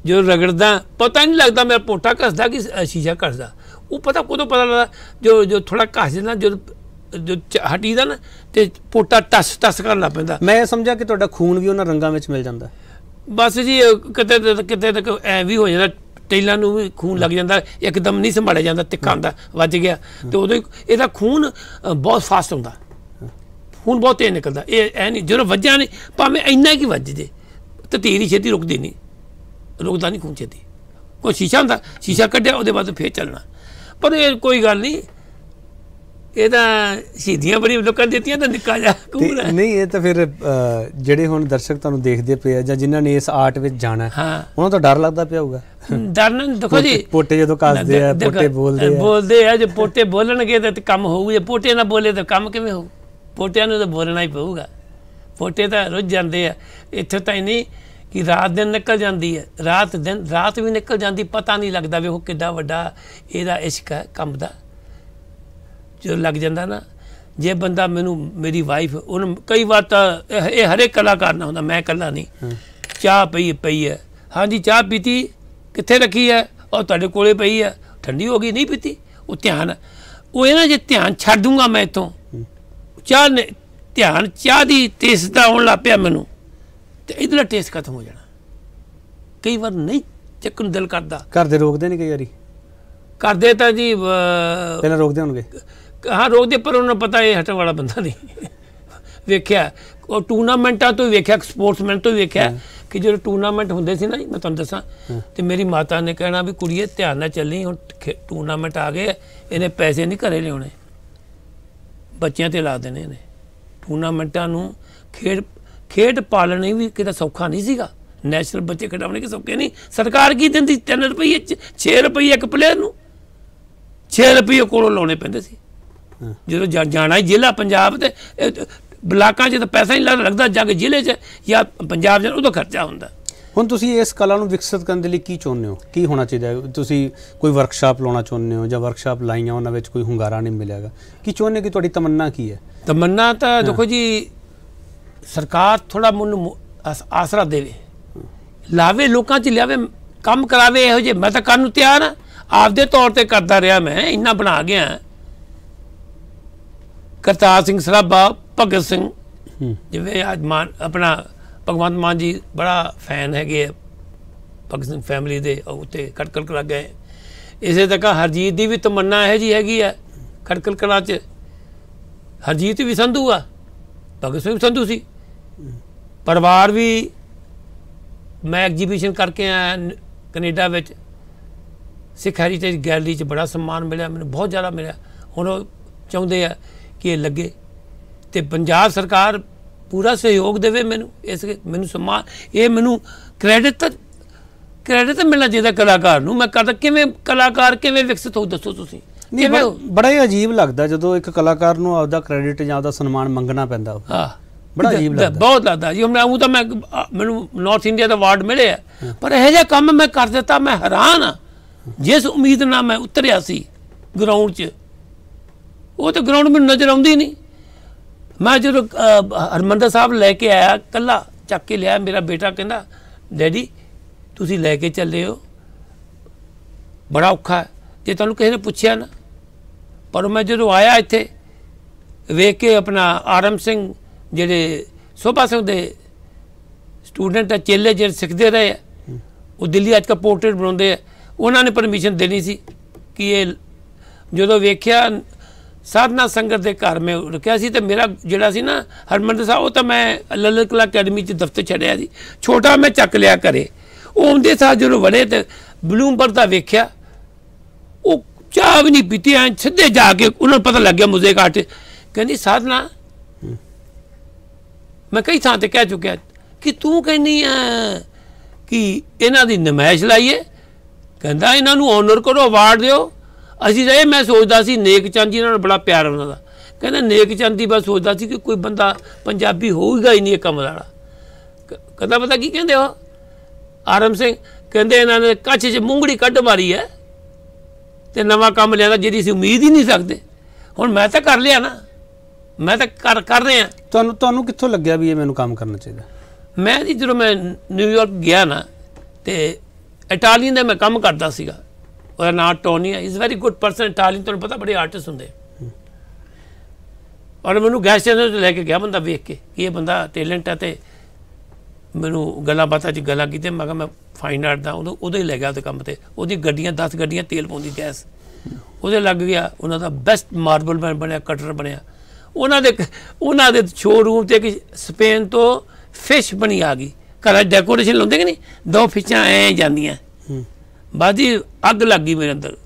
[SPEAKER 2] ਜੋ ਰਗੜਦਾ ਪਤਾ ਨਹੀਂ ਲੱਗਦਾ ਮੇਰਾ ਪੋਟਾ ਘਸਦਾ ਕਿ ਸ਼ੀਸ਼ਾ ਘਸਦਾ ਉਹ ਪਤਾ ਕਦੋਂ ਪਤਾ ਲੱਗਦਾ ਜੋ ਜੋ ਥੋੜਾ ਘਸ ਨਾ ਜੋ ਜੋ
[SPEAKER 1] ਹਟੀਦਾ ਨਾ ਤੇ ਪੋਟਾ ਟਸ ਟਸ ਕਰਨ ਲੱਗ ਪੈਂਦਾ ਮੈਂ ਸਮਝਿਆ ਕਿ ਤੁਹਾਡਾ ਖੂਨ ਵੀ ਉਹਨਾਂ ਰੰਗਾਂ ਵਿੱਚ ਮਿਲ ਜਾਂਦਾ
[SPEAKER 2] ਬਸ ਜੀ ਕਿਤੇ ਕਿਤੇ ਤੱਕ ਐ ਵੀ ਹੋ ਜਾਂਦਾ ਟੇਲਾਂ ਨੂੰ ਵੀ ਖੂਨ ਲੱਗ ਜਾਂਦਾ ਇੱਕਦਮ ਨਹੀਂ ਸੰਭਾਲਿਆ ਜਾਂਦਾ ਤਿੱਖਾ ਹੁੰਦਾ ਵੱਜ ਗਿਆ ਤੇ ਉਦੋਂ ਇਹਦਾ ਖੂਨ ਬਹੁਤ ਫਾਸਟ ਹੁੰਦਾ ਹੁਣ ਬਹੁਤ ਤੇਜ਼ ਨਿਕਲਦਾ ਇਹ ਐ ਨਹੀਂ ਜਦੋਂ ਵੱਜਿਆ ਨਹੀਂ ਭਾਵੇਂ ਇੰਨਾ ਕੀ ਵੱਜ ਜੇ ਤੇ ਹੀ ਛੇਤੀ ਰੁਕਦੀ ਨਹੀਂ ਰੁਕਦਾ ਨਹੀਂ ਖੂਨ ਛੇਤੀ ਕੋਈ ਸ਼ੀਸ਼ਾ ਹੁੰਦਾ ਸ਼ੀਸ਼ਾ ਕੱਢਿਆ ਉਹਦੇ ਬਾਅਦ ਫੇਰ ਚੱਲਣਾ ਪਰ ਇਹ ਕੋਈ ਗੱਲ ਨਹੀਂ ਇਹ ਤਾਂ ਸ਼ਹੀਦੀਆਂ ਬੜੀ ਲੋਕਾਂ ਦਿੱਤੀਆਂ ਤਾਂ ਨਿੱਕਾ ਜਾ
[SPEAKER 1] ਕੂਰ ਹੈ ਨਹੀਂ ਇਹ ਤਾਂ ਫਿਰ ਜਿਹੜੇ ਹੁਣ ਦਰਸ਼ਕ ਤੁਹਾਨੂੰ ਦੇਖਦੇ ਪਏ ਆ ਜਾਂ ਜਿਨ੍ਹਾਂ ਨੇ ਇਸ ਆਰਟ ਵਿੱਚ ਜਾਣਾ ਉਹਨਾਂ ਤੋਂ ਡਰ ਲੱਗਦਾ ਪਿਆ ਹੋਊਗਾ ਨਹੀਂ ਦੇਖੋ ਜੀ ਪੋਟੇ ਜਦੋਂ ਕੱਸਦੇ ਆ ਪੋਟੇ ਬੋਲਦੇ ਆ
[SPEAKER 2] ਬੋਲਦੇ ਆ ਜੇ ਪੋਟੇ ਬੋਲਣਗੇ ਤਾਂ ਕੰਮ ਹੋਊਗਾ ਜੇ ਪੋਟੇ ਨਾ ਬੋਲੇ ਤਾਂ ਕੰਮ ਕਿਵੇਂ ਹੋਊ ਪੋਟਿਆਂ ਨੂੰ ਤਾਂ ਬੋਲਣਾ ਹੀ ਪਊਗਾ ਪੋਟੇ ਤਾਂ ਰੁੱਝ ਜਾਂਦੇ ਆ ਇੱਥੇ ਤਾਂ ਹੀ ਨਹੀਂ ਕਿ ਰਾਤ ਦਿਨ ਨਿਕਲ ਜਾਂਦੀ ਹੈ ਰਾਤ ਦਿਨ ਰਾਤ ਵੀ ਨਿਕਲ ਜਾਂਦੀ ਪਤਾ ਨਹੀਂ ਲੱਗਦਾ ਵੀ ਉਹ ਕਿੱਡਾ ਵੱਡਾ ਇਹਦਾ ਇਸ਼ਕ ਹੈ ਕੰਮ ਦਾ ਜੋ ਲੱਗ ਜਾਂਦਾ ਨਾ ਜੇ ਬੰਦਾ ਮੈਨੂੰ ਮੇਰੀ ਵਾਈਫ ਉਹਨ ਕਈ ਵਾਰ ਤਾਂ ਇਹ ਹਰੇ ਕਲਾਕਾਰ ਨਾ ਹੁੰਦਾ ਮੈਂ ਕੱਲਾ ਨਹੀਂ ਚਾਹ ਪਈ ਪਈ ਹੈ ਹਾਂਜੀ ਚਾਹ ਪੀਤੀ ਕਿੱਥੇ ਰੱਖੀ ਹੈ ਉਹ ਤੁਹਾਡੇ ਕੋਲੇ ਪਈ ਹੈ ਠੰਡੀ ਹੋ ਗਈ ਨਹੀਂ ਪੀਤੀ ਉਹ ਧਿਆਨ ਉਹ ਇਹ ਨਾ ਜੇ ਧਿਆਨ ਛੱਡ ਦੂੰਗਾ ਮੈਂ ਇਥੋਂ ਚਾਹ ਨੇ ਧਿਆਨ ਚਾਹ ਦੀ ਟੇਸਟ ਦਾ ਆਉਣ ਲੱਗ ਪਿਆ ਮੈਨੂੰ ਤੇ ਇਧਰਲਾ ਟੇਸਟ ਖਤਮ ਹੋ ਜਾਣਾ ਕਈ ਵਾਰ ਨਹੀਂ ਚੱਕਣ ਦਿਲ ਕਰਦਾ
[SPEAKER 1] ਕਰਦੇ ਰੋਕਦੇ ਨੇ ਕਈ ਵਾਰੀ
[SPEAKER 2] ਕਰਦੇ ਤਾਂ ਜੀ ਪਹਿਲਾਂ ਰੋਕਦੇ ਹੋਣਗੇ ਹਾਂ ਰੋਕਦੇ ਪਰ ਉਹਨਾਂ ਨੂੰ ਪਤਾ ਇਹ ਹਟਣ ਵਾਲਾ ਬੰਦਾ ਨਹੀਂ ਵੇਖਿਆ ਉਹ ਟੂਰਨਾਮੈਂਟਾਂ ਤੋਂ ਵੇਖਿਆ ਸਪੋਰਟਸਮੈਨ ਤੋਂ ਵੇਖਿਆ ਕਿ ਜਦੋਂ ਟੂਰਨਾਮੈਂਟ ਹੁੰਦੇ ਸੀ ਨਾ ਮੈਂ ਤੁਹਾਨੂੰ ਦੱਸਾਂ ਤੇ ਮੇਰੀ ਮਾਤਾ ਨੇ ਕਹਿਣਾ ਵੀ ਕੁੜੀਏ ਧਿਆਨ ਨਾਲ ਚੱਲੀ ਹੁਣ ਟੂਰਨਾਮੈਂਟ ਆ ਗਏ ਇਹਨੇ ਪੈਸੇ ਨਹੀਂ ਘਰੇ ਲਿਆਉਣੇ ਬੱਚਿਆਂ ਤੇ ਲਾ ਦੇਣੇ ਨੇ ਟੂਰਨਾਮੈਂਟਾਂ ਨੂੰ ਖੇਡ ਖੇਡ ਪਾਲਣੇ ਵੀ ਕਿਤੇ ਸੌਖਾ ਨਹੀਂ ਸੀਗਾ ਨੈਸ਼ਨਲ ਬੱਚੇ ਖਿਡਾਉਣੇ ਕਿ ਸੌਖੇ ਨਹੀਂ ਸਰਕਾਰ ਕੀ ਦਿੰਦੀ 3 ਰੁਪਏ 6 ਰੁਪਏ ਇੱਕ ਪਲੇਅਰ ਨੂੰ 6 ਰੁਪਏ ਕੋਲੋਂ ਲਾਉਣੇ ਪੈਂਦੇ ਸੀ ਜਦੋਂ ਜਾਣਾ ਜ਼ਿਲ੍ਹਾ ਪੰਜਾਬ ਤੇ ਬਲਾਕਾਂ 'ਚ ਤਾਂ ਪੈਸਾ ਹੀ ਲੱਗਦਾ ਜਾਂ ਜ਼ਿਲ੍ਹੇ 'ਚ ਜਾਂ ਪੰਜਾਬ 'ਚ ਉਹਦਾ ਖਰਚਾ ਹੁੰਦਾ
[SPEAKER 1] ਹੁਣ ਤੁਸੀਂ ਇਸ ਕਲਾ ਨੂੰ ਵਿਕਸਿਤ ਕਰਨ ਦੇ ਲਈ ਕੀ ਚਾਹੁੰਦੇ ਹੋ ਕੀ ਹੋਣਾ ਚਾਹੀਦਾ ਹੈ ਤੁਸੀਂ ਕੋਈ ਵਰਕਸ਼ਾਪ ਲਾਉਣਾ ਚਾਹੁੰਦੇ ਹੋ ਜਾਂ ਵਰਕਸ਼ਾਪ ਲਾਈਆਂ ਉਹਨਾਂ ਵਿੱਚ ਕੋਈ ਹੁੰਗਾਰਾ ਨਹੀਂ ਮਿਲੇਗਾ ਕੀ ਚਾਹੁੰਦੇ ਕਿ ਤੁਹਾਡੀ ਤਮੰਨਾ ਕੀ ਹੈ ਤਮੰਨਾ ਤਾਂ ਦੇਖੋ
[SPEAKER 2] ਜੀ ਸਰਕਾਰ ਥੋੜਾ ਮੈਨੂੰ ਆਸਰਾ ਦੇਵੇ ਲਾਵੇ ਲੋਕਾਂ 'ਚ ਲਿਆਵੇ ਕੰਮ ਕਰਾਵੇ ਇਹੋ ਜੇ ਮੈਂ ਤਾਂ ਕਰਨ ਨੂੰ ਤਿਆਰ ਆ ਆਪਦੇ ਤੌਰ ਤੇ ਕਰਦਾ ਰਿਹਾ ਮੈਂ ਇੰਨਾ ਬਣਾ ਗਿਆ ਕਰਤਾਰ ਸਿੰਘ ਸਰਾਭਾ ਭਗਤ ਸਿੰਘ ਜਿਵੇਂ ਅੱਜ ਮਾਨ ਆਪਣਾ ਭਗਵੰਤ ਮਾਨ ਜੀ ਬੜਾ ਫੈਨ ਹੈਗੇ ਭਗਤ ਸਿੰਘ ਫੈਮਿਲੀ ਦੇ ਉੱਤੇ ਖਟਕਲ ਕਰਾ ਗਏ ਇਸੇ ਤਰ੍ਹਾਂ ਹਰਜੀਤ ਦੀ ਵੀ ਤਮੰਨਾ ਹੈ ਜੀ ਹੈਗੀ ਆ ਖਟਕਲ ਚ ਹਰਜੀਤ ਵੀ ਸੰਧੂ ਆ ਭਗਤ ਸਿੰਘ ਸੰਧੂ ਸੀ ਪਰਿਵਾਰ ਵੀ ਮੈਂ ਐਗਜੀਬਿਸ਼ਨ ਕਰਕੇ ਆਇਆ ਕੈਨੇਡਾ ਵਿੱਚ ਸਿੱਖ ਹੈਰੀਟੇਜ ਗੈਲਰੀ 'ਚ ਬੜਾ ਸਨਮਾਨ ਮਿਲਿਆ ਮੈਨੂੰ ਬਹੁਤ ਜ਼ਿਆਦਾ ਮਿਲਿਆ ਹੁਣ ਉਹ ਚਾਹੁੰਦੇ ਆ ਕਿ ਇਹ ਲੱਗੇ ਤੇ ਪੰਜਾਬ ਸਰਕਾਰ ਪੂਰਾ ਸਹਿਯੋਗ ਦੇਵੇ ਮੈਨੂੰ ਇਸ ਮੈਨੂੰ ਸਮਾਨ ਇਹ ਮੈਨੂੰ ਕ੍ਰੈਡਿਟ ਕ੍ਰੈਡਿਟ ਤਾਂ ਮਿਲਣਾ ਚਾਹੀਦਾ ਕਲਾਕਾਰ ਨੂੰ ਮੈਂ ਕਦ ਕਿਵੇਂ ਕਲਾਕਾਰ ਕਿਵੇਂ ਵਿਕਸਿਤ ਹੋ ਦੱਸੋ ਤੁਸੀਂ
[SPEAKER 1] ਨਹੀਂ ਬੜਾ ਹੀ ਅਜੀਬ ਲੱਗਦਾ ਜਦੋਂ ਇੱਕ ਕਲਾਕਾਰ ਨੂੰ ਆਪਦਾ ਕ੍ਰੈਡਿਟ ਜਾਂ ਆਪਦਾ ਸਨਮਾਨ ਮੰਗਣਾ ਪੈਂਦਾ ਹਾਂ ਬੜਾ ਅਜੀਬ ਲੱਗਦਾ
[SPEAKER 2] ਬਹੁਤ ਲੱਗਦਾ ਜੀ ਮੈਂ ਉਹ ਤਾਂ ਮੈਂ ਮੈਨੂੰ ਨਾਰਥ ਇੰਡੀਆ ਦਾ ਅਵਾਰਡ ਮਿਲਿਆ ਪਰ ਇਹ ਜਿਹਾ ਕੰਮ ਮੈਂ ਕਰ ਦਿੱਤਾ ਮੈਂ ਹੈਰਾਨ ਆ ਜਿਸ ਉਮੀਦ ਨਾਲ ਮੈਂ ਉਤਰਿਆ ਸੀ ਗਰਾਊਂਡ 'ਚ ਉਹ ਤਾਂ ਗਰਾਊਂਡ ਮੈਨੂੰ ਨਜ਼ਰ ਆਉਂਦੀ ਨਹੀਂ ਮੈਂ ਜਦੋਂ ਹਰਮੰਦਰ ਸਾਹਿਬ ਲੈ ਕੇ ਆਇਆ ਕੱਲਾ ਚੱਕ ਕੇ ਲਿਆ ਮੇਰਾ ਬੇਟਾ ਕਹਿੰਦਾ ਡੈਡੀ ਤੁਸੀਂ ਲੈ ਕੇ ਚੱਲੇ ਹੋ ਬੜਾ ਔਖਾ ਜੇ ਤੁਹਾਨੂੰ ਕਿਸੇ ਨੇ ਪੁੱਛਿਆ ਨਾ ਪਰ ਮੈਂ ਜਦੋਂ ਆਇਆ ਇੱਥੇ ਵੇਖ ਕੇ ਆਪਣਾ ਆਰਮ ਸਿੰਘ ਜਿਹੜੇ ਸੋਭਾ ਸਿੰਘ ਦੇ ਸਟੂਡੈਂਟ ਆ ਚੇਲੇ ਜਿਹੜੇ ਸਿੱਖਦੇ ਰਹੇ ਉਹ ਦਿੱਲੀ ਅੱਜ ਕੱਲ ਪੋਰਟਰੇਟ ਬਣਾਉਂਦੇ ਆ ਉਹਨਾਂ ਨੇ ਪਰਮਿਸ਼ਨ ਦੇਣੀ ਸੀ ਕਿ ਇਹ ਜਦੋਂ ਵੇਖਿਆ ਸਾਧਨਾ ਸੰਗਤ ਦੇ ਘਰ ਮੈਂ ਰੁਕਿਆ ਸੀ ਤੇ ਮੇਰਾ ਜਿਹੜਾ ਸੀ ਨਾ ਹਰਮੰਦਰ ਸਾਹਿਬ ਉਹ ਤਾਂ ਮੈਂ ਲਲਿਤ ਕਲਾ ਅਕੈਡਮੀ ਚ ਦਫ਼ਤਰ ਛੱਡਿਆ ਸੀ ਛੋਟਾ ਮੈਂ ਚੱਕ ਲਿਆ ਕਰੇ ਉਹ ਆਉਂਦੇ ਸਾਹ ਜਦੋਂ ਵੜੇ ਤੇ ਬਲੂਮਬਰਗ ਦਾ ਵੇਖਿਆ ਉਹ ਚਾਹ ਵੀ ਨਹੀਂ ਪੀਤੀ ਐ ਸਿੱਧੇ ਜਾ ਕੇ ਉਹਨਾਂ ਨੂੰ ਪਤਾ ਲੱਗ ਗਿਆ ਮੁਜ਼ੇ ਘਾਟ ਕਹਿੰਦੀ ਸਾਧਨਾ ਮੈਂ ਕਈ ਥਾਂ ਤੇ ਕਹਿ ਚੁੱਕਿਆ ਕਿ ਤੂੰ ਕਹਿੰਨੀ ਆ ਕਿ ਇਹਨਾਂ ਦੀ ਨਮਾਇਸ਼ ਲਾਈਏ ਕਹਿੰਦਾ ਇਹਨਾਂ ਨੂੰ ਆਨਰ ਕਰੋ ਅਵਾਰਡ ਦਿਓ ਅਸੀਂ ਤਾਂ ਇਹ ਮੈਂ ਸੋਚਦਾ ਸੀ ਨੇਕ ਚੰਦ ਜੀ ਨਾਲ ਬੜਾ ਪਿਆਰ ਉਹਨਾਂ ਦਾ ਕਹਿੰਦਾ ਨੇਕ ਚੰਦ ਦੀ ਬਸ ਸੋਚਦਾ ਸੀ ਕਿ ਕੋਈ ਬੰਦਾ ਪੰਜਾਬੀ ਹੋਊਗਾ ਹੀ ਨਹੀਂ ਇਹ ਕਮਲ ਵਾਲਾ ਕਹਿੰਦਾ ਪਤਾ ਕੀ ਕਹਿੰਦੇ ਹੋ ਆਰਮ ਸਿੰਘ ਕਹਿੰਦੇ ਇਹਨਾਂ ਨੇ ਕੱਚ 'ਚ ਮੂੰਗੜੀ ਕੱਢ ਮਾਰੀ ਹੈ ਤੇ ਨਵਾਂ ਕੰਮ ਲਿਆਦਾ ਜਿਹਦੀ ਅਸੀਂ ਉਮੀਦ ਹੀ ਨਹੀਂ ਸਕਦੇ ਹੁਣ ਮੈਂ ਤਾਂ ਕਰ ਲਿਆ ਨਾ ਮੈਂ ਤਾਂ ਕਰ ਕਰ ਰਿਹਾ
[SPEAKER 1] ਤੁਹਾਨੂੰ ਤੁਹਾਨੂੰ ਕਿੱਥੋਂ ਲੱਗਿਆ ਵੀ ਇਹ ਮੈਨੂੰ ਕੰਮ ਕਰਨਾ ਚਾਹੀਦਾ
[SPEAKER 2] ਮੈਂ ਜੀ ਜਦੋਂ ਮੈਂ ਨਿਊਯਾਰਕ ਗਿਆ ਨਾ ਤੇ ਇਟਾਲੀਅਨ ਦਾ ਮੈਂ ਕੰਮ ਕਰਦਾ ਸੀਗਾ ਉਹਦਾ ਨਾਮ ਟੋਨੀ ਹੈ is very good person telling ਤੁਹਾਨੂੰ ਪਤਾ ਬੜੇ ਆਰਟਿਸਟ ਹੁੰਦੇ ਔਰ ਮੈਨੂੰ ਗੈਸ ਚੈਨਲ ਤੇ ਲੈ ਕੇ ਗਿਆ ਬੰਦਾ ਵੇਖ ਕੇ ਕਿ ਇਹ ਬੰਦਾ ਟੈਲੈਂਟ ਹੈ ਤੇ ਮੈਨੂੰ ਗੱਲਾਂ ਬਾਤਾਂ 'ਚ ਗੱਲਾਂ ਕੀਤੇ ਮੈਂ ਕਿਹਾ ਮੈਂ ਫਾਈਨ ਆਰਟ ਦਾ ਉਹਦੇ ਉਹਦੇ ਲੈ ਗਿਆ ਤੇ ਕੰਮ ਤੇ ਉਹਦੀ ਗੱਡੀਆਂ 10 ਗੱਡੀਆਂ ਤੇਲ ਪਾਉਂਦੀ ਗੈਸ ਉਹਦੇ ਲੱਗ ਗਿਆ ਉਹਨਾਂ ਦਾ ਬੈਸਟ ਮਾਰਬਲ ਮੈਨ ਬਣਿਆ ਕਟਰ ਬਣਿਆ ਉਹਨਾਂ ਦੇ ਉਹਨਾਂ ਦੇ ਸ਼ੋਰੂਮ ਤੇ ਕਿ ਸਪੇਨ ਤੋਂ ਫਿਸ਼ ਬਣੀ ਆ ਗਈ ਘਰ ਡੈਕੋਰੇਸ਼ਨ ਲਾਉਂਦੇ ਕਿ ਨਹੀਂ ਦੋ ਫਿਸ਼ਾਂ ਐ ਜਾਂਦੀਆਂ ਬਾਦੀ ਅੱਗ ਲੱਗ ਗਈ ਮੇਰੇ ਅੰਦਰ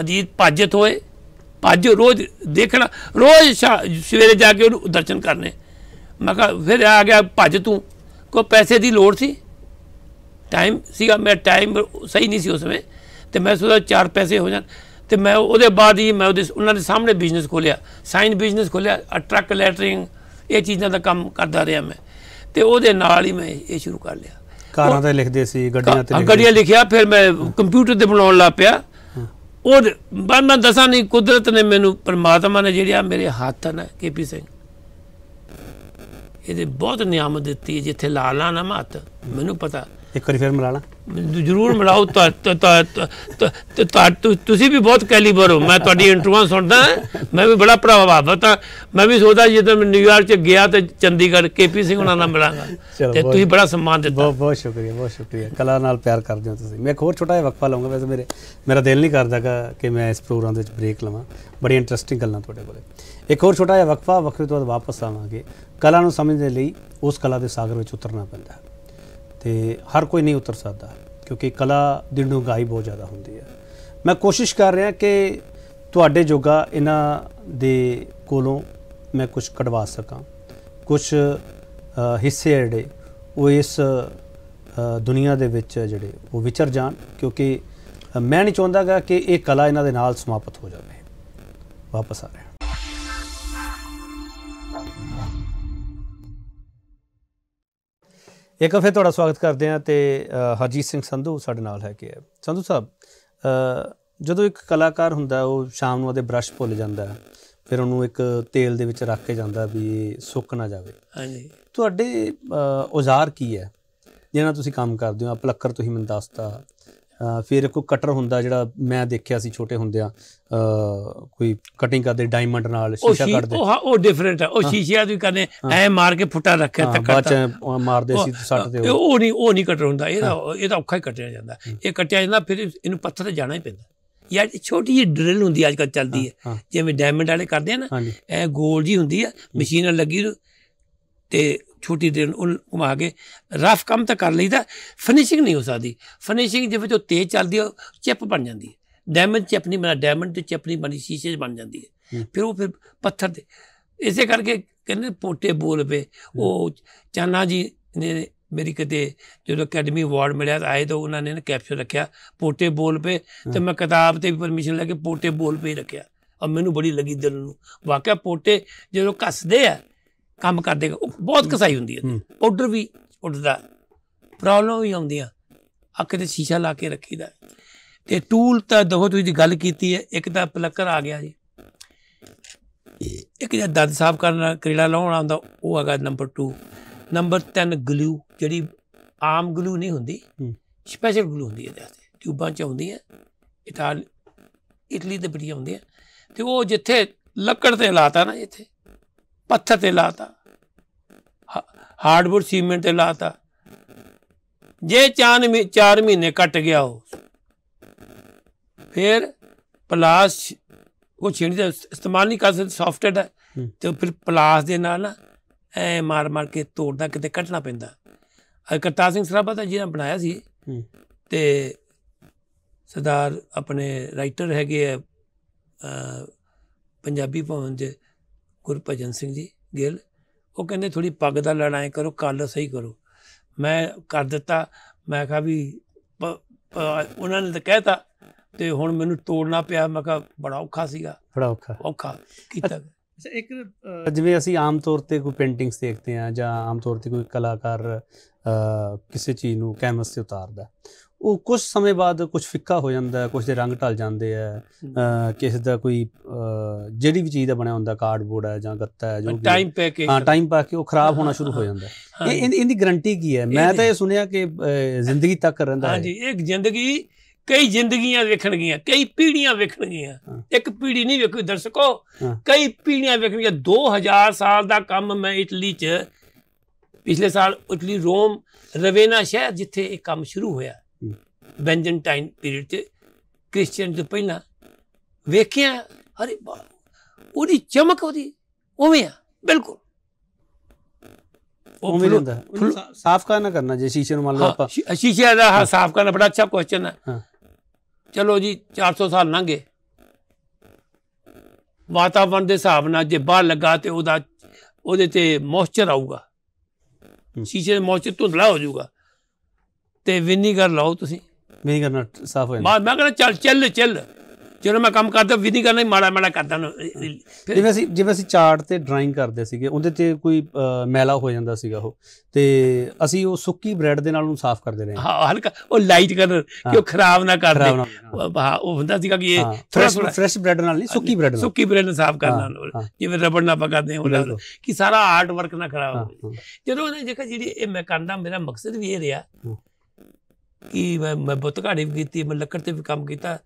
[SPEAKER 2] ਅਜੀਤ ਭਾਜਤ ਹੋਏ ਭਾਜ ਰੋਜ਼ ਦੇਖਣਾ ਰੋਜ਼ ਸਵੇਰੇ ਜਾ ਕੇ ਉਹਨੂੰ ਦਰਸ਼ਨ ਕਰਨੇ ਮੈਂ ਕਿਹਾ ਫਿਰ ਆ ਗਿਆ ਭਾਜ ਤੂੰ ਕੋ ਪੈਸੇ ਦੀ ਲੋੜ ਸੀ ਟਾਈਮ ਸੀਗਾ ਮੇਰਾ ਟਾਈਮ ਸਹੀ ਨਹੀਂ ਸੀ ਉਸ ਵੇਲੇ ਤੇ ਮੈਂ ਸੋਚਿਆ ਚਾਰ ਪੈਸੇ ਹੋ ਜਾਣ ਤੇ ਮੈਂ ਉਹਦੇ ਬਾਅਦ ਹੀ ਮੈਂ ਉਹਦੇ ਉਹਨਾਂ ਦੇ ਸਾਹਮਣੇ ਬਿਜ਼ਨਸ ਖੋਲਿਆ ਸਾਈਨ ਬਿਜ਼ਨਸ ਖੋਲਿਆ ਟਰੱਕ ਲੈਟਰਿੰਗ ਇਹ ਚੀਜ਼ਾਂ ਦਾ ਕੰਮ ਕਰਦਾ ਰਿਹਾ ਮੈਂ ਤੇ ਉਹਦੇ ਨਾਲ ਹੀ ਮੈਂ ਇਹ ਸ਼ੁਰੂ ਕਰ ਲਿਆ
[SPEAKER 1] ਕਾਰਾਂ ਤੇ ਲਿਖਦੇ ਸੀ ਗੱਡੀਆਂ ਤੇ ਗੱਡੀਆਂ
[SPEAKER 2] ਲਿਖਿਆ ਫਿਰ ਮੈਂ ਕੰਪਿਊਟਰ ਤੇ ਬਣਾਉਣ ਲੱਗ ਪਿਆ ਉਹ ਬਸ ਮੈਂ ਦੱਸਾਂ ਨਹੀਂ ਕੁਦਰਤ ਨੇ ਮੈਨੂੰ ਪਰਮਾਤਮਾ ਨੇ ਜਿਹੜਿਆ ਮੇਰੇ ਹੱਥ ਨਾਲ ਕੇਪੀ ਸਿੰਘ ਇਹਦੇ ਬਹੁਤ ਨਿਆਮਤ ਦਿੱਤੀ ਜਿੱਥੇ ਲਾਲਾ ਨਾ ਮਤ ਮੈਨੂੰ ਪਤਾ ਇੱਕ ਵਾਰੀ ਫਿਰ ਮਿਲਾ ਜਰੂਰ ਮਿਲਾਓ ਤੁਸੀਂ ਵੀ ਬਹੁਤ ਕੈਲੀਬਰ ਹੋ ਮੈਂ ਤੁਹਾਡੀ ਇੰਟਰਵਿਊ ਸੁਣਦਾ ਮੈਂ ਵੀ ਬੜਾ ਪ੍ਰਭਾਵਿਤ ਹਾਂ ਮੈਂ ਵੀ ਸੋਚਦਾ ਜਦੋਂ ਮੈਂ ਨਿਊਯਾਰਕ ਚ ਗਿਆ ਤੇ ਚੰਡੀਗੜ੍ਹ ਕੇਪੀ ਸਿੰਘ ਉਹਨਾਂ ਨਾਲ ਮਿਲਾਂਗਾ ਤੇ ਤੁਸੀਂ ਬੜਾ
[SPEAKER 1] ਸਨਮਾਨ ਦਿੱਤਾ ਬਹੁਤ ਬਹੁਤ ਸ਼ੁਕਰੀਆ ਬਹੁਤ ਸ਼ੁਕਰੀਆ ਕਲਾ ਨਾਲ ਪਿਆਰ ਕਰਦੇ ਹੋ ਤੁਸੀਂ ਮੈਂ ਇੱਕ ਹੋਰ ਛੋਟਾ ਜਿਹਾ ਵਕਫਾ ਲਾਉਂਗਾ ਵੈਸੇ ਮੇਰੇ ਮੇਰਾ ਦਿਲ ਨਹੀਂ ਕਰਦਾਗਾ ਕਿ ਮੈਂ ਇਸ ਪ੍ਰੋਗਰਾਮ ਦੇ ਵਿੱਚ ਬ੍ਰੇਕ ਲਵਾਂ ਬੜੀ ਇੰਟਰਸਟਿੰਗ ਗੱਲਾਂ ਤੁਹਾਡੇ ਕੋਲੇ ਇੱਕ ਹੋਰ ਛੋਟਾ ਜਿਹਾ ਵਕਫਾ ਵਕਰੇ ਤੋਂ ਬਾਅਦ ਵਾਪਸ ਆਵਾਂਗੇ ਕਲਾ ਨੂੰ ਸਮਝਣ ਦੇ ਲਈ ਉਸ ਕਲਾ ਦੇ ਸਾਗਰ ਵਿੱਚ ਉਤਰਨਾ ਪੈਂਦਾ ਹੈ ਤੇ ਹਰ ਕੋਈ ਨਹੀਂ ਉਤਰ ਸਕਦਾ ਕਿਉਂਕਿ ਕਲਾ ਦੀ ਡੂੰਘਾਈ ਬਹੁਤ ਜ਼ਿਆਦਾ ਹੁੰਦੀ ਹੈ ਮੈਂ ਕੋਸ਼ਿਸ਼ ਕਰ ਰਿਹਾ ਕਿ ਤੁਹਾਡੇ ਜੋਗਾ ਇਹਨਾਂ ਦੇ ਕੋਲੋਂ ਮੈਂ ਕੁਝ ਕਢਵਾ ਸਕਾਂ ਕੁਝ ਹਿੱਸੇ ਜਿਹੜੇ ਉਹ ਇਸ ਦੁਨੀਆ ਦੇ ਵਿੱਚ ਜਿਹੜੇ ਉਹ ਵਿਚਰ ਜਾਣ ਕਿਉਂਕਿ ਮੈਂ ਨਹੀਂ ਚਾਹੁੰਦਾਗਾ ਕਿ ਇਹ ਕਲਾ ਇਹਨਾਂ ਦੇ ਨਾਲ ਸਮਾਪਤ ਹੋ ਜਾਵੇ ਵਾਪਸ ਆ ਰਿਹਾ ਇੱਕ ਵਾਰ ਫਿਰ ਤੁਹਾਡਾ ਸਵਾਗਤ ਕਰਦੇ ਹਾਂ ਤੇ ਹਰਜੀਤ ਸਿੰਘ ਸੰਧੂ ਸਾਡੇ ਨਾਲ ਹੈ ਕਿ ਸੰਧੂ ਸਾਹਿਬ ਜਦੋਂ ਇੱਕ ਕਲਾਕਾਰ ਹੁੰਦਾ ਉਹ ਸ਼ਾਮ ਨੂੰ ਉਹਦੇ ਬ੍ਰਸ਼ ਭੁੱਲ ਜਾਂਦਾ ਫਿਰ ਉਹਨੂੰ ਇੱਕ ਤੇਲ ਦੇ ਵਿੱਚ ਰੱਖ ਕੇ ਜਾਂਦਾ ਵੀ ਇਹ ਸੁੱਕ ਨਾ ਜਾਵੇ ਹਾਂਜੀ ਤੁਹਾਡੇ ਔਜ਼ਾਰ ਕੀ ਹੈ ਜਿਹਨਾਂ ਤੁਸੀਂ ਕੰਮ ਕਰਦੇ ਹੋ ਆ ਪਲੱਕਰ ਤੁਸੀਂ ਮੈਨੂੰ ਦੱਸਤਾ ਫਿਰ ਇੱਕ ਕਟਰ ਹੁੰਦਾ ਜਿਹੜਾ ਮੈਂ ਦੇਖਿਆ ਸੀ ਛੋਟੇ ਹੁੰਦਿਆਂ ਕੋਈ ਕਟਿੰਗ ਕਰਦੇ ਡਾਇਮੰਡ ਨਾਲ ਸ਼ੀਸ਼ਾ ਕੱਢਦੇ ਉਹ
[SPEAKER 2] ਉਹ ਡਿਫਰੈਂਟ ਹੈ ਉਹ ਸ਼ੀਸ਼ਿਆ ਤੁਸੀਂ ਕਰਨੇ ਐ ਮਾਰ
[SPEAKER 1] ਕੇ ਫੁੱਟਾ ਰੱਖਿਆ ਤੱਕ ਬਾਅਦ ਚ ਮਾਰਦੇ ਸੀ ਸੱਟ ਤੇ ਉਹ
[SPEAKER 2] ਨਹੀਂ ਉਹ ਨਹੀਂ ਕਟਰ ਹੁੰਦਾ ਇਹਦਾ ਇਹਦਾ ਔਖਾ ਹੀ ਕੱਟਿਆ ਜਾਂਦਾ ਇਹ ਕੱਟਿਆ ਜਾਂਦਾ ਫਿਰ ਇਹਨੂੰ ਪੱਥਰ ਤੇ ਜਾਣਾ ਹੀ ਪੈਂਦਾ ਯਾਰ ਛੋਟੀ ਜਿਹੀ ਡਰਿਲ ਹੁੰਦੀ ਅੱਜ ਕੱਲ ਚੱਲਦੀ ਹੈ ਜਿਵੇਂ ਡਾਇਮੰਡ ਵਾਲੇ ਕਰਦੇ ਆ ਨਾ ਇਹ ਗੋਲ ਜੀ ਹੁੰਦੀ ਆ ਮਸ਼ੀਨ ਨਾਲ ਲੱਗੀ ਤੇ ਛੋਟੀ ਉਹ ਘੁਮਾ ਕੇ ਰਫ ਕੰਮ ਤਾਂ ਕਰ ਲਈਦਾ ਫਿਨਿਸ਼ਿੰਗ ਨਹੀਂ ਹੋ ਸਕਦੀ ਫਿਨਿਸ਼ਿੰਗ ਜੇ ਵਿੱਚ ਉਹ ਤੇਜ਼ ਚੱਲਦੀ ਹੈ ਚਿਪ ਬਣ ਜਾਂਦੀ ਹੈ ਡਾਇਮੰਡ ਚ ਨਹੀਂ ਬਣਾ ਡਾਇਮੰਡ ਤੇ ਚਿਪ ਨਹੀਂ ਬਣੀ ਸ਼ੀਸ਼ੇ ਬਣ ਜਾਂਦੀ ਹੈ ਫਿਰ ਉਹ ਫਿਰ ਪੱਥਰ ਦੇ ਇਸੇ ਕਰਕੇ ਕਹਿੰਦੇ ਪੋਟੇ ਬੋਲ ਪੇ ਉਹ ਚਾਨਾ ਜੀ ਨੇ ਮੇਰੀ ਕਦੇ ਜਦੋਂ ਅਕੈਡਮੀ ਅਵਾਰਡ ਮਿਲਿਆ ਤਾਂ ਆਏ ਤਾਂ ਉਹਨਾਂ ਨੇ ਨਾ ਕੈਪਸ਼ਨ ਰੱਖਿਆ ਪੋਟੇ ਬੋਲ ਪੇ ਤੇ ਮੈਂ ਕਿਤਾਬ ਤੇ ਵੀ ਪਰਮਿਸ਼ਨ ਲੈ ਕੇ ਪੋਟੇ ਬੋਲ ਪੇ ਰੱਖਿਆ ਔਰ ਮੈਨੂੰ ਬੜੀ ਲੱਗੀ ਦਿਲ ਨੂੰ ਵਾਕਿਆ ਪੋਟੇ ਜਦੋਂ ਕੱਸਦੇ ਆ ਕੰਮ ਕਰਦੇ ਬਹੁਤ ਕਸਾਈ ਹੁੰਦੀ ਹੈ ਪਾਊਡਰ ਵੀ ਉੱਡਦਾ ਪ੍ਰੋਬਲਮ ਵੀ ਆਉਂਦੀਆਂ ਅੱਖ ਤੇ ਸ਼ੀਸ਼ਾ ਲਾ ਕੇ ਰੱਖੀਦਾ ਤੇ ਟੂਲ ਤਾਂ ਦੋ ਤੁਸੀਂ ਦੀ ਗੱਲ ਕੀਤੀ ਹੈ ਇੱਕ ਤਾਂ ਪਲੱਕਰ ਆ ਗਿਆ ਜੀ ਇੱਕ ਜਿਹੜਾ ਦੰਦ ਸਾਫ ਕਰਨ ਕਰੇਲਾ ਲਾਉਣ ਆਉਂਦਾ ਉਹ ਹੈਗਾ ਨੰਬਰ 2 ਨੰਬਰ 3 ਗਲੂ ਜਿਹੜੀ ਆਮ ਗਲੂ ਨਹੀਂ ਹੁੰਦੀ ਸਪੈਸ਼ਲ ਗਲੂ ਹੁੰਦੀ ਹੈ ਇਹਦੇ ਟਿਊਬਾਂ ਚ ਆਉਂਦੀ ਹੈ ਇਟਾਲ ਇਟਲੀ ਦੇ ਬੜੀ ਆਉਂਦੀ ਹੈ ਤੇ ਉਹ ਜਿੱਥੇ ਲੱਕੜ ਤੇ ਲਾਤਾ ਨਾ ਇੱਥੇ ਪੱਥਰ ਤੇ ਲਾਤਾ ਹਾਰਡਵੁੱਡ ਸੀਮੈਂਟ ਤੇ ਲਾਤਾ ਜੇ ਚਾਨ 4 ਮਹੀਨੇ ਕੱਟ ਗਿਆ ਉਹ ਫਿਰ ਪਲਾਸ ਉਹ ਛੇਣੀ ਦਾ ਇਸਤੇਮਾਲ ਨਹੀਂ ਕਰ ਸਕਦੇ ਸੌਫਟਵੇਅਰ ਹੈ ਤੇ ਫਿਰ ਪਲਾਸ ਦੇ ਨਾਲ ਨਾ ਐ ਮਾਰ ਮਾਰ ਕੇ ਤੋੜਦਾ ਕਿਤੇ ਕੱਟਣਾ ਪੈਂਦਾ ਅਕਰਤਾ ਸਿੰਘ ਸਰਾਭਾ ਦਾ ਜਿਹਨਾਂ ਬਣਾਇਆ ਸੀ ਤੇ ਸਰਦਾਰ ਆਪਣੇ ਰਾਈਟਰ ਹੈਗੇ ਆ ਪੰਜਾਬੀ ਭਵਨ ਦੇ ਗੁਰਭਜਨ ਸਿੰਘ ਜੀ ਗਿੱਲ ਉਹ ਕਹਿੰਦੇ ਥੋੜੀ ਪੱਗ ਦਾ ਲੜਾਈ ਕਰੋ ਕੱਲ ਸਹੀ ਕਰੋ ਮੈਂ ਕਰ ਦਿੱਤਾ ਮੈਂ ਕਿਹਾ ਵੀ ਉਹਨਾਂ ਨੇ ਤਾਂ ਕਹਿਤਾ ਤੇ ਹੁਣ ਮੈਨੂੰ ਤੋੜਨਾ ਪਿਆ ਮੈਂ ਕਿਹਾ
[SPEAKER 1] ਬੜਾ ਔਖਾ ਸੀਗਾ ਬੜਾ ਔਖਾ ਔਖਾ ਕੀਤਾ ਅੱਛਾ ਇੱਕ ਜਿਵੇਂ ਅਸੀਂ ਆਮ ਤੌਰ ਤੇ ਕੋਈ ਪੇਂਟਿੰਗਸ ਦੇਖਦੇ ਆ ਜਾਂ ਆਮ ਤੌਰ ਤੇ ਕੋਈ ਕਲਾਕਾਰ ਕਿਸੇ ਚੀਜ਼ ਨੂੰ ਕੈਨਵਸ ਤੇ ਉਤਾਰਦਾ ਉਹ ਕੁਝ ਸਮੇਂ ਬਾਅਦ ਕੁਝ ਫਿੱਕਾ ਹੋ ਜਾਂਦਾ ਹੈ ਕੁਝ ਦੇ ਰੰਗ ਢਲ ਜਾਂਦੇ ਆ ਕਿਸੇ ਦਾ ਕੋਈ ਜਿਹੜੀ ਵੀ ਚੀਜ਼ ਦਾ ਬਣਿਆ ਹੁੰਦਾ ਕਾਰਡਬੋਰਡ ਹੈ ਜਾਂ ਗੱਤਾ ਹੈ ਜੋ ਵੀ ਟਾਈਮ ਪੈ ਕੇ ਹਾਂ ਟਾਈਮ ਪਾ ਕੇ ਉਹ ਖਰਾਬ ਹੋਣਾ ਸ਼ੁਰੂ ਹੋ ਜਾਂਦਾ ਇਹ ਇਹਦੀ ਗਰੰਟੀ ਕੀ ਹੈ ਮੈਂ ਤਾਂ ਇਹ ਸੁਣਿਆ ਕਿ ਜ਼ਿੰਦਗੀ ਤੱਕ ਰਹਿੰਦਾ ਹੈ ਹਾਂਜੀ
[SPEAKER 2] ਇੱਕ ਜ਼ਿੰਦਗੀ ਕਈ ਜ਼ਿੰਦਗੀਆਂ ਵੇਖਣਗੀਆਂ ਕਈ ਪੀੜ੍ਹੀਆਂ ਵੇਖਣਗੀਆਂ ਇੱਕ ਪੀੜ੍ਹੀ ਨਹੀਂ ਵੇਖੋ ਦਰਸ਼ਕੋ ਕਈ ਪੀੜ੍ਹੀਆਂ ਵੇਖਣਗੀਆਂ 2000 ਸਾਲ ਦਾ ਕੰਮ ਮੈਂ ਇਟਲੀ 'ਚ ਪਿਛਲੇ ਸਾਲ ਇਟਲੀ ਰੋਮ ਰਵੇਨਾ ਸ਼ਹਿਰ ਜਿੱਥੇ ਇਹ ਕੰਮ ਸ਼ੁਰੂ ਹੋਇਆ ਵੈਂਜੈਂਟਾਈਨ ਪੀਰੀਅਡ ਤੇ ਕ੍ਰਿਸਚੀਅਨ ਤੋਂ ਪਹਿਲਾਂ ਵੇਖਿਆ ਅਰੇ ਉਹਦੀ ਚਮਕ ਉਹਦੀ ਉਵੇਂ ਆ ਬਿਲਕੁਲ
[SPEAKER 1] ਉਹ ਵੀ ਹੁੰਦਾ ਸਾਫ਼ ਕਰਨਾ ਕਰਨਾ ਜੇ ਸ਼ੀਸ਼ੇ ਨੂੰ
[SPEAKER 2] ਮੰਨ ਲਓ ਆਪਾਂ ਸ਼ੀਸ਼ੇ ਦਾ ਹਾਂ ਸਾਫ਼ ਕਰਨਾ ਬੜਾ ਅੱਛਾ ਕੁਐਸਚਨ ਹੈ ਚਲੋ ਜੀ 400 ਸਾਲ ਲੰਘੇ ਵਾਤਾਵਰਣ ਦੇ ਹਿਸਾਬ ਨਾਲ ਜੇ ਬਾਹਰ ਲੱਗਾ ਤੇ ਉਹਦਾ ਉਹਦੇ ਤੇ ਮੋਇਸਚਰ ਆਊਗਾ ਸ਼ੀਸ਼ੇ ਦੇ ਮੋਇਸਚਰ ਧੁੰਦਲਾ ਹੋ ਜਾਊਗਾ ਤੇ ਵਿਨੀਗਰ ਲਾਓ ਤੁਸੀਂ
[SPEAKER 1] ਨਹੀਂ ਕਰਨਾ ਸਾਫ਼ ਹੋ ਜਾਂਦਾ ਮੈਂ ਕਹਿੰਦਾ
[SPEAKER 2] ਚੱਲ ਚੱਲ ਚੱਲ ਜਦੋਂ ਮੈਂ ਕੰਮ ਕਰਦਾ ਵੀ ਨਹੀਂ ਕਰਨਾ ਮਾੜਾ ਮਾੜਾ ਕਰਦਾ ਜਿਵੇਂ ਅਸੀਂ
[SPEAKER 1] ਜਿਵੇਂ ਅਸੀਂ ਚਾਰਟ ਤੇ ਡਰਾਇੰਗ ਕਰਦੇ ਸੀਗੇ ਉਹਦੇ ਤੇ ਕੋਈ ਮੈਲਾ ਹੋ ਜਾਂਦਾ ਸੀਗਾ ਉਹ ਤੇ ਅਸੀਂ ਉਹ ਸੁੱਕੀ ਬ੍ਰੈਡ ਦੇ ਨਾਲ ਉਹਨੂੰ ਸਾਫ਼ ਕਰਦੇ ਰਹੇ ਹਾਂ ਹਲਕਾ ਉਹ ਲਾਈਟ ਕਰ ਕਿ ਉਹ ਖਰਾਬ ਨਾ ਕਰ ਦੇ ਉਹ ਹੁੰਦਾ ਸੀਗਾ
[SPEAKER 2] ਕਿ ਇਹ ਥੋੜਾ ਫਰੈਸ਼
[SPEAKER 1] ਬ੍ਰੈਡ ਨਾਲ ਨਹੀਂ ਸੁੱਕੀ ਬ੍ਰੈਡ ਨਾਲ ਸੁੱਕੀ ਬ੍ਰੈਡ ਨਾਲ ਸਾਫ਼ ਕਰਨਾ
[SPEAKER 2] ਜਿਵੇਂ ਰਬੜ ਨਾਲ ਪਕਾਦੇ ਹੋ ਨਾਲ ਕਿ ਸਾਰਾ ਆਰਟ ਵਰਕ ਨਾ ਖਰਾਬ ਹੋ ਜਦੋਂ ਦੇਖਾ ਜਿਹੜੀ ਇਹ ਮੈਂ ਕਰਦਾ ਮੇਰਾ ਮਕਸਦ ਵੀ ਇਹ ਰਿਹਾ ਕਿ ਮੈਂ ਮੈਂ ਬੁੱਤ ਘਾੜੀ ਵੀ ਕੀਤੀ ਮੈਂ ਲੱਕੜ ਤੇ ਵੀ ਕੰਮ ਕੀਤਾ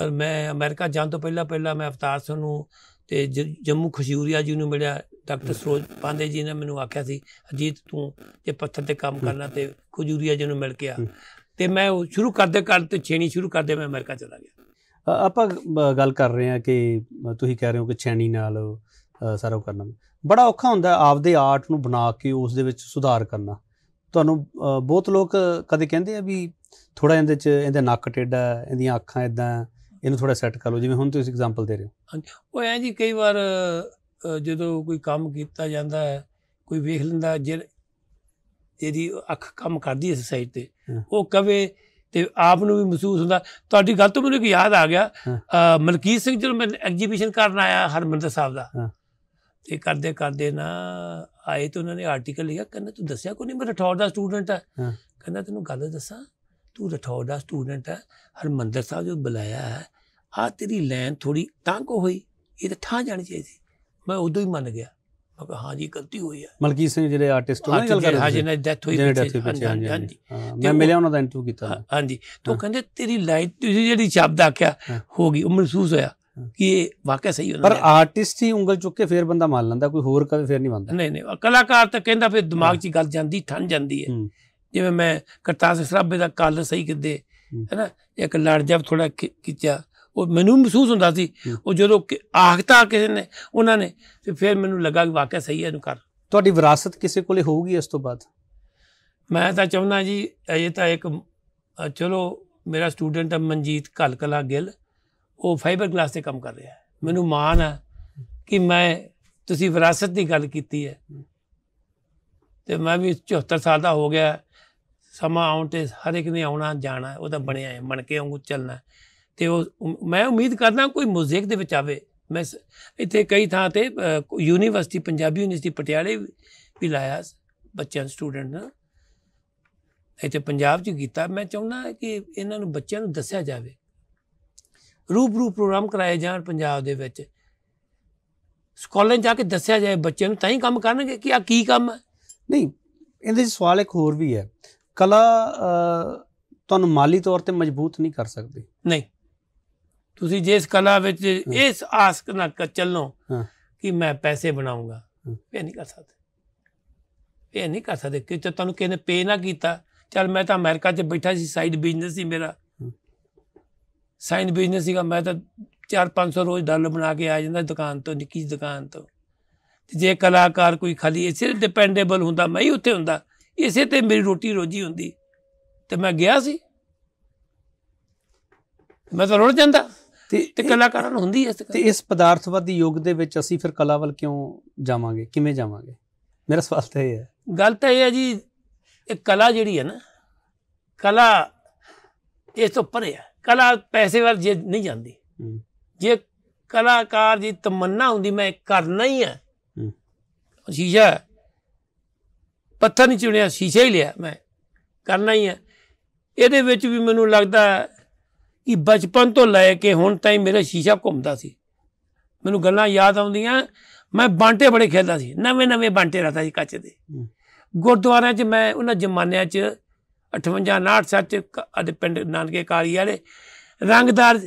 [SPEAKER 2] ਔਰ ਮੈਂ ਅਮਰੀਕਾ ਜਾਣ ਤੋਂ ਪਹਿਲਾਂ ਪਹਿਲਾਂ ਮੈਂ ਅਫਤਾਰ ਸਿੰਘ ਨੂੰ ਤੇ ਜੰਮੂ ਖਸ਼ੂਰੀਆ ਜੀ ਨੂੰ ਮਿਲਿਆ ਡਾਕਟਰ ਸਰੋਜ ਪਾਂਦੇ ਜੀ ਨੇ ਮੈਨੂੰ ਆਖਿਆ ਸੀ ਅਜੀਤ ਤੂੰ ਜੇ ਪੱਥਰ ਤੇ ਕੰਮ ਕਰਨਾ ਤੇ ਖਜੂਰੀਆ ਜੀ ਨੂੰ ਮਿਲ ਕੇ ਆ ਤੇ ਮੈਂ ਉਹ ਸ਼ੁਰੂ ਕਰਦੇ ਕਰਦੇ ਛੇਣੀ ਸ਼ੁਰੂ ਕਰਦੇ ਮੈਂ ਅਮਰੀਕਾ ਚਲਾ
[SPEAKER 1] ਗਿਆ ਆਪਾਂ ਗੱਲ ਕਰ ਰਹੇ ਹਾਂ ਕਿ ਤੁਸੀਂ ਕਹਿ ਰਹੇ ਹੋ ਕਿ ਛੇਣੀ ਨਾਲ ਸਾਰਾ ਕਰਨਾ ਬੜਾ ਔਖਾ ਹੁੰਦਾ ਆਪਦੇ ਆਰਟ ਨੂੰ ਬਣਾ ਕੇ ਉਸ ਦੇ ਵਿੱਚ ਸੁਧਾਰ ਕਰਨਾ ਤੁਹਾਨੂੰ ਬਹੁਤ ਲੋਕ ਕਦੇ ਕਹਿੰਦੇ ਆ ਵੀ ਥੋੜਾ ਇਹਦੇ ਚ ਇਹਦੇ ਨੱਕ ਟੇਡਾ ਇਹਦੀਆਂ ਅੱਖਾਂ ਇਦਾਂ ਇਹਨੂੰ ਥੋੜਾ ਸੈੱਟ ਕਰ ਲਓ ਜਿਵੇਂ ਹੁਣ ਤੁਸੀਂ ਐਗਜ਼ਾਮਪਲ ਦੇ ਰਹੇ ਹੋ ਹਾਂਜੀ
[SPEAKER 2] ਉਹ ਐ ਜੀ ਕਈ ਵਾਰ ਜਦੋਂ ਕੋਈ ਕੰਮ ਕੀਤਾ ਜਾਂਦਾ ਹੈ ਕੋਈ ਵੇਖ ਲੈਂਦਾ ਇਹਦੀ ਅੱਖ ਕੰਮ ਕਰਦੀ ਹੈ ਸਾਈਡ ਤੇ ਉਹ ਕਵੇ ਤੇ ਆਪ ਨੂੰ ਵੀ ਮਹਿਸੂਸ ਹੁੰਦਾ ਤੁਹਾਡੀ ਗੱਲ ਤੋਂ ਮੈਨੂੰ ਇੱਕ ਯਾਦ ਆ ਗਿਆ ਮਲਕੀਤ ਸਿੰਘ ਜਦੋਂ ਮੈਂ ਐਗਜੀਬਿਸ਼ਨ ਕਰਨ ਆਇਆ ਹਰਮੰਦਰ ਸਾਹਿਬ ਦਾ ਤੇ ਕਰਦੇ ਕਰਦੇ ਨਾ ਆਏ ਤੇ ਉਹਨਾਂ ਨੇ ਆਰਟੀਕਲ ਲਿਖਿਆ ਕਹਿੰਦਾ ਤੂੰ ਦੱਸਿਆ ਕੋਈ ਨਹੀਂ ਮੈਂ ਰਠੌਰ ਦਾ ਸਟੂਡੈਂਟ ਆ ਕਹਿੰਦਾ ਤੈਨੂੰ ਗੱਲ ਦੱਸਾਂ ਤੂੰ ਰਠੌਰ ਦਾ ਸਟੂਡੈਂਟ ਆ ਹਰਮੰਦਰ ਸਾਹਿਬ ਜੋ ਬੁਲਾਇਆ ਹੈ ਆ ਤੇਰੀ ਲਾਈਨ ਥੋੜੀ ਤੰਗ ਹੋਈ ਇਹ ਤਾਂ ਥਾਂ ਜਾਣੀ ਚਾਹੀਦੀ ਮੈਂ ਉਦੋਂ ਹੀ ਮੰਨ ਗਿਆ ਮੈਂ ਕਿਹਾ ਹਾਂ ਜੀ ਗਲਤੀ ਹੋਈ
[SPEAKER 1] ਹੈ ਮਲਕੀ ਸਿੰਘ ਜਿਹੜੇ ਆਰਟਿਸਟ ਉਹਨਾਂ ਦੀ ਗੱਲ ਕਰ ਰਹੇ ਹਾਂ ਜਿਹਨਾਂ ਦੀ ਡੈਥ ਹੋਈ ਪਿੱਛੇ ਹਾਂਜੀ ਮੈਂ ਮਿਲਿਆ
[SPEAKER 2] ਉਹਨਾਂ ਦਾ ਇੰਟਰਵਿਊ ਕੀਤਾ ਹਾਂਜੀ ਤੋਂ ਕਹਿੰਦੇ ਤੇਰੀ ਲਾਈਨ ਤੁਸੀਂ ਜਿਹੜੀ ਸ਼ਬਦ ਆਖਿਆ ਹੋ
[SPEAKER 1] ਗਈ ਉਹ ਮਹਿਸੂਸ ਹੋਇਆ ਕਿ ਇਹ ਵਾਕਿਆ ਸਹੀ ਹੁੰਦਾ ਪਰ ਆਰਟਿਸਟ ਹੀ ਉਂਗਲ ਚੁੱਕ ਕੇ ਫੇਰ ਬੰਦਾ ਮੰਨ ਲੈਂਦਾ ਕੋਈ ਹੋਰ ਕਦੇ ਫੇਰ ਨਹੀਂ ਮੰਨਦਾ
[SPEAKER 2] ਨਹੀਂ ਨਹੀਂ ਕਲਾਕਾਰ ਤਾਂ ਕਹਿੰਦਾ ਫੇਰ ਦਿਮਾਗ 'ਚ ਗੱਲ ਜਾਂਦੀ ਠੰਡ ਜਾਂਦੀ ਹੈ ਜਿਵੇਂ ਮੈਂ ਕਰਤਾਰ ਸਿੰਘ ਸਰਾਭੇ ਦਾ ਕੱਲ ਸਹੀ ਕਿੱਦੇ ਹੈਨਾ ਇੱਕ ਲੜ ਜਬ ਥੋੜਾ ਖਿੱਚਿਆ ਉਹ ਮੈਨੂੰ ਮਹਿਸੂਸ ਹੁੰਦਾ ਸੀ ਉਹ ਜਦੋਂ ਆਖਤਾ ਕਿਸੇ ਨੇ ਉਹਨਾਂ ਨੇ ਤੇ ਫਿਰ ਮੈਨੂੰ ਲੱਗਾ ਕਿ ਵਾਕਿਆ ਸਹੀ ਹੈ ਇਹਨੂੰ ਕਰ
[SPEAKER 1] ਤੁਹਾਡੀ ਵਿਰਾਸਤ ਕਿਸੇ ਕੋਲੇ ਹੋਊਗੀ ਇਸ ਤੋਂ ਬਾਅਦ ਮੈਂ
[SPEAKER 2] ਤਾਂ ਚਾਹੁੰਦਾ ਜੀ ਇਹ ਤਾਂ ਇੱਕ ਚਲੋ ਮੇਰਾ ਸਟੂਡੈਂਟ ਮਨਜੀਤ ਕਲਕਲਾ ਗਿੱਲ ਉਹ ਫਾਈਬਰ ਗਲਾਸ ਤੇ ਕੰਮ ਕਰ ਰਿਹਾ ਹੈ ਮੈਨੂੰ ਮਾਣ ਹੈ ਕਿ ਮੈਂ ਤੁਸੀਂ ਵਿਰਾਸਤ ਦੀ ਗੱਲ ਕੀਤੀ ਹੈ ਤੇ ਮੈਂ ਵੀ 74 ਸਾਲ ਦਾ ਹੋ ਗਿਆ ਸਮਾਂ ਆਉਣ ਤੇ ਹਰ ਇੱਕ ਨੇ ਆਉਣਾ ਜਾਣਾ ਉਹ ਤਾਂ ਬਣਿਆ ਹੈ ਬਣ ਕੇ ਵਾਂਗੂ ਚੱਲਣਾ ਤੇ ਉਹ ਮੈਂ ਉਮੀਦ ਕਰਦਾ ਕੋਈ ਮਿਊਜ਼ਿਕ ਦੇ ਵਿੱਚ ਆਵੇ ਮੈਂ ਇੱਥੇ ਕਈ ਥਾਂ ਤੇ ਯੂਨੀਵਰਸਿਟੀ ਪੰਜਾਬੀ ਯੂਨੀਵਰਸਿਟੀ ਪਟਿਆਲੇ ਵੀ ਲਾਇਆ ਬੱਚਿਆਂ ਸਟੂਡੈਂਟ ਨਾ ਇੱਥੇ ਪੰਜਾਬ 'ਚ ਕੀਤਾ ਮੈਂ ਚਾਹੁੰਦਾ ਕਿ ਇਹਨਾਂ ਨੂੰ ਬੱਚਿਆਂ ਨੂੰ ਦੱਸਿਆ ਜਾਵੇ ਰੂਬਰੂ ਪ੍ਰੋਗਰਾਮ ਕਰਾਏ ਜਾਣ ਪੰਜਾਬ ਦੇ ਵਿੱਚ ਸਕੂਲਾਂ ਜਾ ਕੇ ਦੱਸਿਆ ਜਾਏ ਬੱਚਿਆਂ ਨੂੰ ਤਾਂ ਹੀ ਕੰਮ ਕਰਨਗੇ ਕਿ ਆ ਕੀ ਕੰਮ ਹੈ
[SPEAKER 1] ਨਹੀਂ ਇਹਦੇ ਵਿੱਚ ਸਵਾਲ ਇੱਕ ਹੋਰ ਵੀ ਹੈ ਕਲਾ ਤੁਹਾਨੂੰ ਮਾਲੀ ਤੌਰ ਤੇ ਮਜ਼ਬੂਤ ਨਹੀਂ ਕਰ ਸਕਦੀ
[SPEAKER 2] ਨਹੀਂ ਤੁਸੀਂ ਜੇ ਇਸ ਕਲਾ ਵਿੱਚ ਇਸ ਆਸ ਨਾ ਚੱਲੋ ਕਿ ਮੈਂ ਪੈਸੇ ਬਣਾਉਂਗਾ ਇਹ ਨਹੀਂ ਕਰ ਸਕਦੇ ਇਹ ਨਹੀਂ ਕਰ ਸਕਦੇ ਕਿ ਤੁਹਾਨੂੰ ਕਿਸੇ ਨੇ ਪੇ ਨਾ ਕੀਤਾ ਚਲ ਮੈਂ ਤਾਂ ਅਮਰੀਕਾ 'ਚ ਬੈਠਾ ਸੀ ਸਾਈਡ ਬਿਜ਼ਨਸ ਸੀ ਮੇਰਾ ਸਾਈਨ ਬਿਜ਼ਨਸ ਸੀਗਾ ਮੈਂ ਤਾਂ 4-500 ਰੋਜ਼ ਡਾਲਰ ਬਣਾ ਕੇ ਆ ਜਾਂਦਾ ਦੁਕਾਨ ਤੋਂ ਨਿੱਕੀ ਦੁਕਾਨ ਤੋਂ ਤੇ ਜੇ ਕਲਾਕਾਰ ਕੋਈ ਖਾਲੀ ਇਸੇ ਡਿਪੈਂਡੇਬਲ ਹੁੰਦਾ ਮੈਂ ਹੀ ਉੱਥੇ ਹੁੰਦਾ ਇਸੇ ਤੇ ਮੇਰੀ ਰੋਟੀ ਰੋਜੀ ਹੁੰਦੀ
[SPEAKER 1] ਤੇ ਮੈਂ ਗਿਆ ਸੀ ਮੈਂ ਤਾਂ ਰੁੜ ਜਾਂਦਾ ਤੇ ਕਲਾਕਾਰਾਂ ਨੂੰ ਹੁੰਦੀ ਹੈ ਤੇ ਇਸ ਪਦਾਰਥਵਾਦੀ ਯੁੱਗ ਦੇ ਵਿੱਚ ਅਸੀਂ ਫਿਰ ਕਲਾ ਵੱਲ ਕਿਉਂ ਜਾਵਾਂਗੇ ਕਿਵੇਂ ਜਾਵਾਂਗੇ ਮੇਰਾ ਸਵਾਲ ਤਾਂ ਇਹ ਹੈ
[SPEAKER 2] ਗੱਲ ਤਾਂ ਇਹ ਹੈ ਜੀ ਇਹ ਕਲਾ ਜਿਹੜੀ ਹੈ ਨਾ ਕਲਾ ਇਸ ਤੋਂ ਪਰੇ ਹੈ ਕਲਾ ਪੈਸੇ ਵਾਲ ਜੇ ਨਹੀਂ ਜਾਂਦੀ ਜੇ ਕਲਾਕਾਰ ਦੀ ਤਮੰਨਾ ਹੁੰਦੀ ਮੈਂ ਕਰਨਾ ਹੀ ਹੈ ਸ਼ੀਸ਼ਾ ਪੱਥਰ ਨਹੀਂ ਚੁਣਿਆ ਸ਼ੀਸ਼ਾ ਹੀ ਲਿਆ ਮੈਂ ਕਰਨਾ ਹੀ ਹੈ ਇਹਦੇ ਵਿੱਚ ਵੀ ਮੈਨੂੰ ਲੱਗਦਾ ਕਿ ਬਚਪਨ ਤੋਂ ਲੈ ਕੇ ਹੁਣ ਤਾਈਂ ਮੇਰਾ ਸ਼ੀਸ਼ਾ ਘੁੰਮਦਾ ਸੀ ਮੈਨੂੰ ਗੱਲਾਂ ਯਾਦ ਆਉਂਦੀਆਂ ਮੈਂ ਬਾਂਟੇ ਬੜੇ ਖੇਡਦਾ ਸੀ ਨਵੇਂ ਨਵੇਂ ਬਾਂਟੇ ਰਹਤਾ ਸੀ ਕੱਚ ਦੇ ਗੁਰਦੁਆਰਿਆਂ 'ਚ ਮੈਂ ਉਹਨਾਂ ਜਮਾਨਿਆਂ 'ਚ 58 59 ਸੱਚ ਅਦੇ ਪਿੰਡ ਨਾਨਕੇ ਕਾਲੀ ਵਾਲੇ ਰੰਗਦਾਰ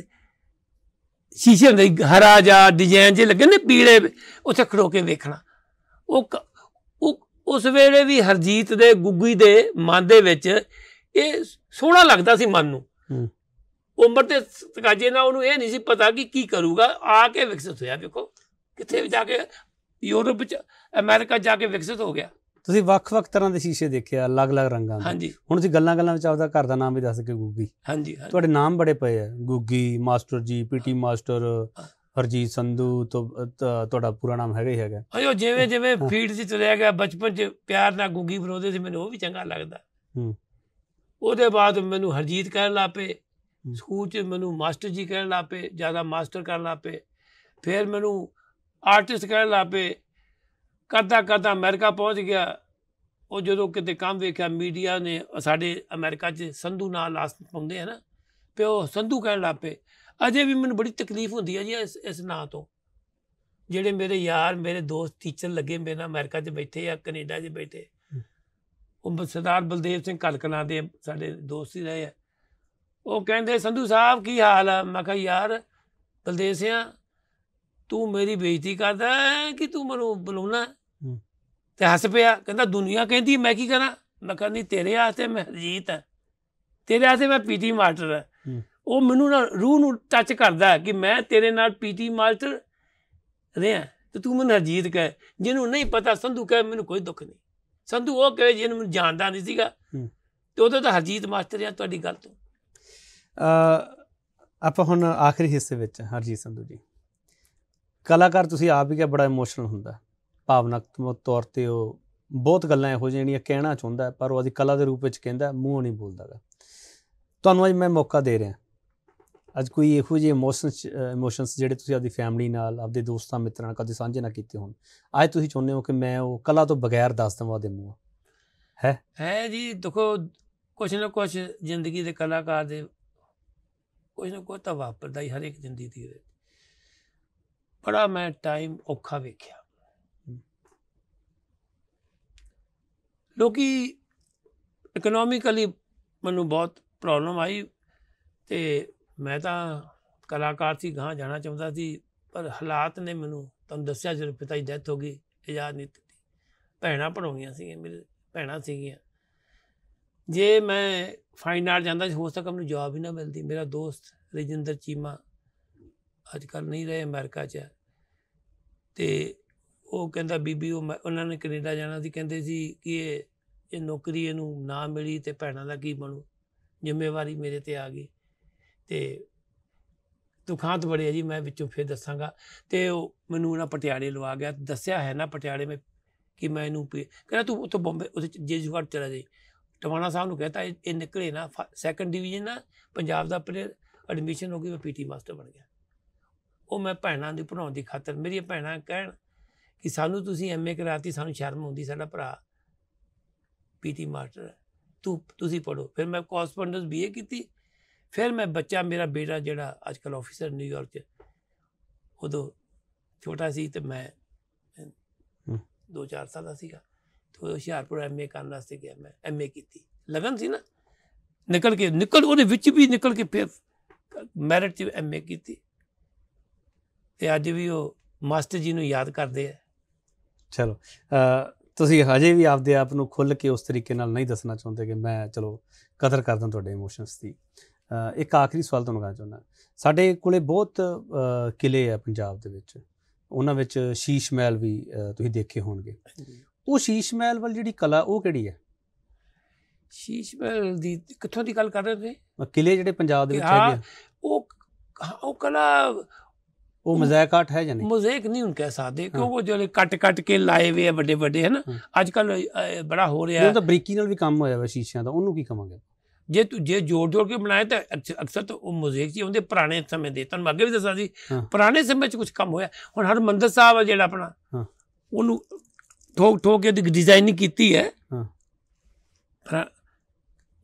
[SPEAKER 2] ਸ਼ੀਸ਼ੇ ਹੁੰਦੇ ਹਰਾ ਜਾ ਡਿਜ਼ਾਈਨ ਜੇ ਲੱਗੇ ਨੇ ਪੀਲੇ ਉੱਥੇ ਖੜੋ ਕੇ ਵੇਖਣਾ ਉਹ ਉਸ ਵੇਲੇ ਵੀ ਹਰਜੀਤ ਦੇ ਗੁੱਗੀ ਦੇ ਮਨ ਦੇ ਵਿੱਚ ਇਹ ਸੋਹਣਾ ਲੱਗਦਾ ਸੀ ਮਨ ਨੂੰ ਉਮਰ ਤੇ ਤਕਾਜੇ ਨਾਲ ਉਹਨੂੰ ਇਹ ਨਹੀਂ ਸੀ ਪਤਾ ਕਿ ਕੀ ਕਰੂਗਾ ਆ ਕੇ ਵਿਕਸਿਤ ਹੋਇਆ ਵੇਖੋ ਕਿੱਥੇ ਜਾ ਕੇ ਯੂਰਪ ਚ ਅਮਰੀਕਾ ਜਾ ਕੇ ਵਿਕਸਿਤ ਹੋ ਗਿਆ
[SPEAKER 1] ਤੁਸੀਂ ਵੱਖ-ਵੱਖ ਤਰ੍ਹਾਂ ਦੇ ਸ਼ੀਸ਼ੇ ਦੇਖੇ ਆ ਅਲੱਗ-ਅਲੱਗ ਰੰਗਾਂ ਦੇ ਹਾਂਜੀ ਹੁਣ ਤੁਸੀਂ ਗੱਲਾਂ-ਗੱਲਾਂ ਵਿੱਚ ਆਪਦਾ ਘਰ ਦਾ ਨਾਮ ਵੀ ਦੱਸ ਕੇ ਗੁੱਗੀ ਹਾਂਜੀ ਤੁਹਾਡੇ ਨਾਮ ਬੜੇ ਪਏ ਆ Guggi master ji PT master Harjit Sandhu ਤੁਹਾਡਾ ਪੂਰਾ ਨਾਮ ਹੈਗਾ ਹੀ ਹੈਗਾ
[SPEAKER 2] ਅਯੋ ਜਿਵੇਂ ਜਿਵੇਂ ਫੀਡ 'ਚ ਚਲਿਆ ਗਿਆ ਬਚਪਨ 'ਚ ਪਿਆਰ ਨਾਲ ਗੁੱਗੀ ਬਰੋਦੇ ਸੀ ਮੈਨੂੰ ਉਹ ਵੀ ਚੰਗਾ ਲੱਗਦਾ ਹੂੰ ਉਹਦੇ ਬਾਅਦ ਮੈਨੂੰ ਹਰਜੀਤ ਕਹਿਣ ਲੱਪੇ ਸਕੂਲ 'ਚ ਮੈਨੂੰ ਮਾਸਟਰ ਜੀ ਕਹਿਣ ਲੱਪੇ ਜ਼ਿਆਦਾ ਮਾਸਟਰ ਕਰਨ ਲੱਪੇ ਫਿਰ ਮੈਨੂੰ ਆਰਟਿਸਟ ਕਹਿਣ ਲੱਪੇ ਕਰਦਾ ਕਰਦਾ ਅਮਰੀਕਾ ਪਹੁੰਚ ਗਿਆ ਉਹ ਜਦੋਂ ਕਿਤੇ ਕੰਮ ਵੇਖਿਆ ਮੀਡੀਆ ਨੇ ਸਾਡੇ ਅਮਰੀਕਾ 'ਚ ਸੰਧੂ ਨਾਲ ਲਾਸਟ ਪਾਉਂਦੇ ਆ ਨਾ ਉਹ ਸੰਧੂ ਕਹਿਣ ਲੱਪੇ ਅਜੇ ਵੀ ਮੈਨੂੰ ਬੜੀ ਤਕਲੀਫ ਹੁੰਦੀ ਹੈ ਜੀ ਇਸ ਇਸ ਨਾਂ ਤੋਂ ਜਿਹੜੇ ਮੇਰੇ ਯਾਰ ਮੇਰੇ ਦੋਸਤ ਟੀਚਰ ਲੱਗੇ ਮੇਰੇ ਨਾਲ ਅਮਰੀਕਾ 'ਚ ਬੈਠੇ ਆ ਕੈਨੇਡਾ 'ਚ ਬੈਠੇ ਉਹ ਸਰਦਾਰ ਬਲਦੇਵ ਸਿੰਘ ਕਲਕਲਾਂ ਦੇ ਸਾਡੇ ਦੋਸਤ ਹੀ ਰਹੇ ਆ ਉਹ ਕਹਿੰਦੇ ਸੰਧੂ ਸਾਹਿਬ ਕੀ ਹਾਲ ਆ ਮੈਂ ਕਿਹਾ ਯਾਰ ਬਲਦੇਵ ਸਿੰਘ ਤੂੰ ਮੇਰੀ ਬੇਇੱਜ਼ਤੀ ਕਰਦਾ ਹੈ ਕਿ ਤੂੰ ਮੈਨੂੰ ਬੁਲਾਉਣਾ ਤੇ ਹੱਸ ਪਿਆ ਕਹਿੰਦਾ ਦੁਨੀਆ ਕਹਿੰਦੀ ਮੈਂ ਕੀ ਕਰਾਂ ਮੈਂ ਕਹਿੰਦੀ ਤੇਰੇ ਆਸਤੇ ਮੈਂ ਹਰਜੀਤ ਹਾਂ ਤੇਰੇ ਆਸਤੇ ਮੈਂ ਪੀਟੀ ਮਾਸਟਰ ਹਾਂ ਉਹ ਮੈਨੂੰ ਨਾ ਰੂਹ ਨੂੰ ਟੱਚ ਕਰਦਾ ਕਿ ਮੈਂ ਤੇਰੇ ਨਾਲ ਪੀਟੀ ਮਾਸਟਰ ਰਿਹਾ ਤੇ ਤੂੰ ਮੈਨੂੰ ਹਰਜੀਤ ਕਹੇ ਜਿਹਨੂੰ ਨਹੀਂ ਪਤਾ ਸੰਧੂ ਕਹੇ ਮੈਨੂੰ ਕੋਈ ਦੁੱਖ ਨਹੀਂ ਸੰਧੂ ਉਹ ਕਹੇ ਜਿਹਨੂੰ ਮੈਂ ਜਾਣਦਾ ਨਹੀਂ ਸੀਗਾ ਤੇ ਉਹਦੇ ਤਾਂ ਹਰਜੀਤ ਮਾਸਟਰ ਆ ਤੁਹਾਡੀ ਗੱਲ ਤੋਂ
[SPEAKER 1] ਆ ਆਪਾਂ ਹੁਣ ਆਖਰੀ ਹਿੱਸੇ ਵਿੱਚ ਹਰਜੀਤ ਸੰਧੂ ਜੀ ਕਲਾਕਾਰ ਤੁਸੀਂ ਆਪ ਵੀ ਕਿ ਬੜਾ ਇਮੋਸ਼ਨਲ ਹੁੰਦਾ ਭਾਵਨਾਤਮਕ ਤੌਰ ਤੇ ਉਹ ਬਹੁਤ ਗੱਲਾਂ ਇਹੋ ਜਿਹੀਆਂ ਕਹਿਣਾ ਚਾਹੁੰਦਾ ਪਰ ਉਹ ਅਜੀ ਕਲਾ ਦੇ ਰੂਪ ਵਿੱਚ ਕਹਿੰਦਾ ਮੂੰਹ ਨਹੀਂ ਬੋਲਦਾਗਾ ਤੁਹਾਨੂੰ ਅੱਜ ਮੈਂ ਮੌਕਾ ਦੇ ਰਿਹਾ ਅੱਜ ਕੋਈ ਇਹੋ ਜਿਹੇ ਇਮੋਸ਼ਨਸ ਇਮੋਸ਼ਨਸ ਜਿਹੜੇ ਤੁਸੀਂ ਆਪਦੀ ਫੈਮਿਲੀ ਨਾਲ ਆਪਦੇ ਦੋਸਤਾਂ ਮਿੱਤਰਾਂ ਨਾਲ ਕਦੇ ਸਾਂਝੇ ਨਾ ਕੀਤੇ ਹੋਣ ਅੱਜ ਤੁਸੀਂ ਚਾਹੁੰਦੇ ਹੋ ਕਿ ਮੈਂ ਉਹ ਕਲਾ ਤੋਂ ਬਗੈਰ ਦੱਸ ਦਵਾਂ ਦੇ ਮੂੰਹ ਹੈ
[SPEAKER 2] ਹੈ ਜੀ ਦੇਖੋ ਕੁਝ ਨਾ ਕੁਝ ਜ਼ਿੰਦਗੀ ਦੇ ਕਲਾਕਾਰ ਦੇ ਕੁਝ ਨਾ ਕੁਝ ਤਾਂ ਵਾਪਰਦਾ ਹੀ ਹਰ ਇੱਕ ਜ਼ਿੰਦਗੀ ਦੀ ਬੜਾ ਮੈਂ ਟਾਈਮ ਔਖਾ ਵੇਖਿਆ ਲੋਕੀ ਇਕਨੋਮਿਕਲੀ ਮੈਨੂੰ ਬਹੁਤ ਪ੍ਰੋਬਲਮ ਆਈ ਤੇ ਮੈਂ ਤਾਂ ਕਲਾਕਾਰ ਸੀ ਗਾਂ ਜਾਣਾ ਚਾਹੁੰਦਾ ਸੀ ਪਰ ਹਾਲਾਤ ਨੇ ਮੈਨੂੰ ਤੁਹਾਨੂੰ ਦੱਸਿਆ ਜਦੋਂ ਪਿਤਾ ਦੀ ਡੈਥ ਹੋ ਗਈ ਇਜਾਜ਼ਤ ਨਹੀਂ ਦਿੱਤੀ ਭੈਣਾ ਪੜਾਉਣੀਆਂ ਸੀ ਮੇਰੇ ਭੈਣਾ ਸੀਗੀਆਂ ਜੇ ਮੈਂ ਫਾਈਨ ਆਰਟ ਜਾਂਦਾ ਹੋ ਸਕਦਾ ਮੈਨੂੰ ਜਵਾਬ ਹੀ ਨਾ ਮਿਲਦੀ ਮੇਰਾ ਦੋਸਤ ਰਜਿੰਦਰ ਚੀਮਾ ਅੱਜ ਕੱਲ ਨਹੀਂ ਰਹੇ ਅਮਰੀਕਾ 'ਚ ਤੇ ਉਹ ਕਹਿੰਦਾ ਬੀਬੀ ਉਹ ਮੈਂ- ਉਹਨਾਂ ਨੇ ਕੈਨੇਡਾ ਜਾਣਾ ਸੀ ਕਹਿੰਦੇ ਸੀ ਕਿ ਇਹ ਇਹ ਨੌਕਰੀ ਇਹਨੂੰ ਨਾ ਮਿਲੀ ਤੇ ਭੈਣਾਂ ਦਾ ਕੀ ਬਣੂ ਜ਼ਿੰਮੇਵਾਰੀ ਮੇਰੇ ਤੇ ਆ ਗਈ ਤੇ ਦੁਖਾਂਤ ਬੜੇ ਜੀ ਮੈਂ ਵਿੱਚੋਂ ਫਿਰ ਦੱਸਾਂਗਾ ਤੇ ਉਹ ਮੈਨੂੰ ਉਹਨਾਂ ਪਟਿਆਲੇ ਲਵਾ ਗਿਆ ਦੱਸਿਆ ਹੈ ਨਾ ਪਟਿਆਲੇ ਮੈਂ ਕਿ ਮੈਂ ਇਹਨੂੰ ਕਹਿੰਦਾ ਤੂੰ ਉੱਥੇ ਬੰਬੇ ਉੱਥੇ ਜੇਜੂਗੜ ਚਲਾ ਜਾਈ ਟਵਾਣਾ ਸਾਹਿਬ ਨੂੰ ਕਹਤਾ ਇਹ ਨਿਕਲੇ ਨਾ ਸੈਕੰਡ ਡਿਵੀਜ਼ਨ ਨਾ ਪੰਜਾਬ ਦਾ ਐਡਮਿਸ਼ਨ ਹੋ ਗਈ ਮੈਂ ਪੀਟੀ ਮਾਸਟਰ ਬਣ ਗਿਆ ਉਹ ਮੈਂ ਭੈਣਾਂ ਦੀ ਪੜਾਉਣ ਦੀ ਖਾਤਰ ਮੇਰੀਆਂ ਭੈਣਾਂ ਕਹਿਣ ਕਿ ਸਾਨੂੰ ਤੁਸੀਂ ਐਮਏ ਕਰਾਤੀ ਸਾਨੂੰ ਸ਼ਰਮ ਹੁੰਦੀ ਸਾਡਾ ਭਰਾ ਪੀਟੀ ਮਾਸਟਰ ਤੂੰ ਤੁਸੀਂ ਪੜੋ ਫਿਰ ਮੈਂ ਕੋਰਸਪੋਂਡੈਂਸ ਬੀਏ ਕੀਤੀ ਫਿਰ ਮੈਂ ਬੱਚਾ ਮੇਰਾ ਬੇਟਾ ਜਿਹੜਾ ਅੱਜ ਕੱਲ ਆਫੀਸਰ ਨਿਊਯਾਰਕ 'ਚ ਉਦੋਂ ਛੋਟਾ ਸੀ ਤੇ ਮੈਂ 2-4 ਸਾਲ ਦਾ ਸੀਗਾ ਤੇ ਹੁਸ਼ਿਆਰਪੁਰ ਐਮਏ ਕਰਨ ਵਾਸਤੇ ਗਿਆ ਮੈਂ ਐਮਏ ਕੀਤੀ ਲਗਨ ਸੀ ਨਾ ਨਿਕਲ ਕੇ ਨਿਕਲ ਉਹਦੇ ਵਿੱਚ ਵੀ ਨਿਕਲ ਕੇ ਫਿਰ ਮੈਰਿਟ 'ਚ ਐਮਏ ਕੀਤੀ ਤੇ ਅੱਜ ਵੀ ਉਹ ਮਾਸਟਰ ਜੀ ਨੂੰ ਯਾਦ ਕਰਦੇ ਆ
[SPEAKER 1] ਚਲੋ ਤੁਸੀਂ ਹਜੇ ਵੀ ਆਪਦੇ ਆਪ ਨੂੰ ਖੁੱਲ ਕੇ ਉਸ ਤਰੀਕੇ ਨਾਲ ਨਹੀਂ ਦੱਸਣਾ ਚਾਹੁੰਦੇ ਕਿ ਮੈਂ ਚਲੋ ਕਦਰ ਕਰਦਾ ਤੁਹਾਡੇ ਇਮੋਸ਼ਨਸ ਦੀ ਇੱਕ ਆਖਰੀ ਸਵਾਲ ਤੁਹਾਨੂੰ ਕਰਨਾ ਚਾਹੁੰਦਾ ਸਾਡੇ ਕੋਲੇ ਬਹੁਤ ਕਿਲੇ ਆ ਪੰਜਾਬ ਦੇ ਵਿੱਚ ਉਹਨਾਂ ਵਿੱਚ ਸ਼ੀਸ਼ ਮਹਿਲ ਵੀ ਤੁਸੀਂ ਦੇਖੇ ਹੋਣਗੇ ਉਹ ਸ਼ੀਸ਼ ਮਹਿਲ ਵਾਲੀ ਜਿਹੜੀ ਕਲਾ ਉਹ ਕਿਹੜੀ ਹੈ ਸ਼ੀਸ਼ ਮਹਿਲ ਦੀ ਕਿੱਥੋਂ ਦੀ ਗੱਲ ਕਰ ਰਹੇ ਤੁਸੀਂ ਕਿਲੇ ਜਿਹੜੇ ਪੰਜਾਬ ਦੇ ਵਿੱਚ ਹੈਗੇ
[SPEAKER 2] ਉਹ ਉਹ ਕਲਾ ਉਹ ਮਜ਼ਾਇਕ ਆਟ ਹੈ ਜਾਂ ਨਹੀਂ ਮਜ਼ਾਇਕ ਨਹੀਂ ਹੁਣ ਕਹਿ ਸਕਦੇ ਕਿਉਂ ਉਹ ਜਿਹੜੇ ਕੱਟ ਕੱਟ ਕੇ ਲਾਏ ਹੋਏ ਆ ਵੱਡੇ ਵੱਡੇ ਹਨ ਅੱਜ ਕੱਲ ਬੜਾ ਹੋ ਰਿਹਾ ਹੈ ਤਾਂ
[SPEAKER 1] ਬਰੀਕੀ ਨਾਲ ਵੀ ਕੰਮ ਹੋਇਆ ਵਾ ਸ਼ੀਸ਼ਿਆਂ ਦਾ ਉਹਨੂੰ ਕੀ ਕਵਾਂਗੇ
[SPEAKER 2] ਜੇ ਤੂੰ ਜੇ ਜੋੜ ਜੋੜ ਕੇ ਬਣਾਏ ਤਾਂ ਅਕਸਰ ਤਾਂ ਉਹ ਮੋਜ਼ੇਕ ਜੀ ਹੁੰਦੇ ਪੁਰਾਣੇ ਸਮੇਂ ਦੇ ਤੁਹਾਨੂੰ ਅੱਗੇ ਵੀ ਦੱਸਾਂ ਜੀ ਪੁਰਾਣੇ ਸਮੇਂ 'ਚ ਕੁਝ ਕੰਮ ਹੋਇਆ ਹੁਣ ਹਰਮੰਦਰ ਸਾਹਿਬ ਆ ਜਿਹੜਾ ਆਪਣਾ ਉਹਨੂੰ ਠੋਕ ਠੋਕ ਕੇ ਡਿਜ਼ਾਈਨ ਕੀਤੀ ਹੈ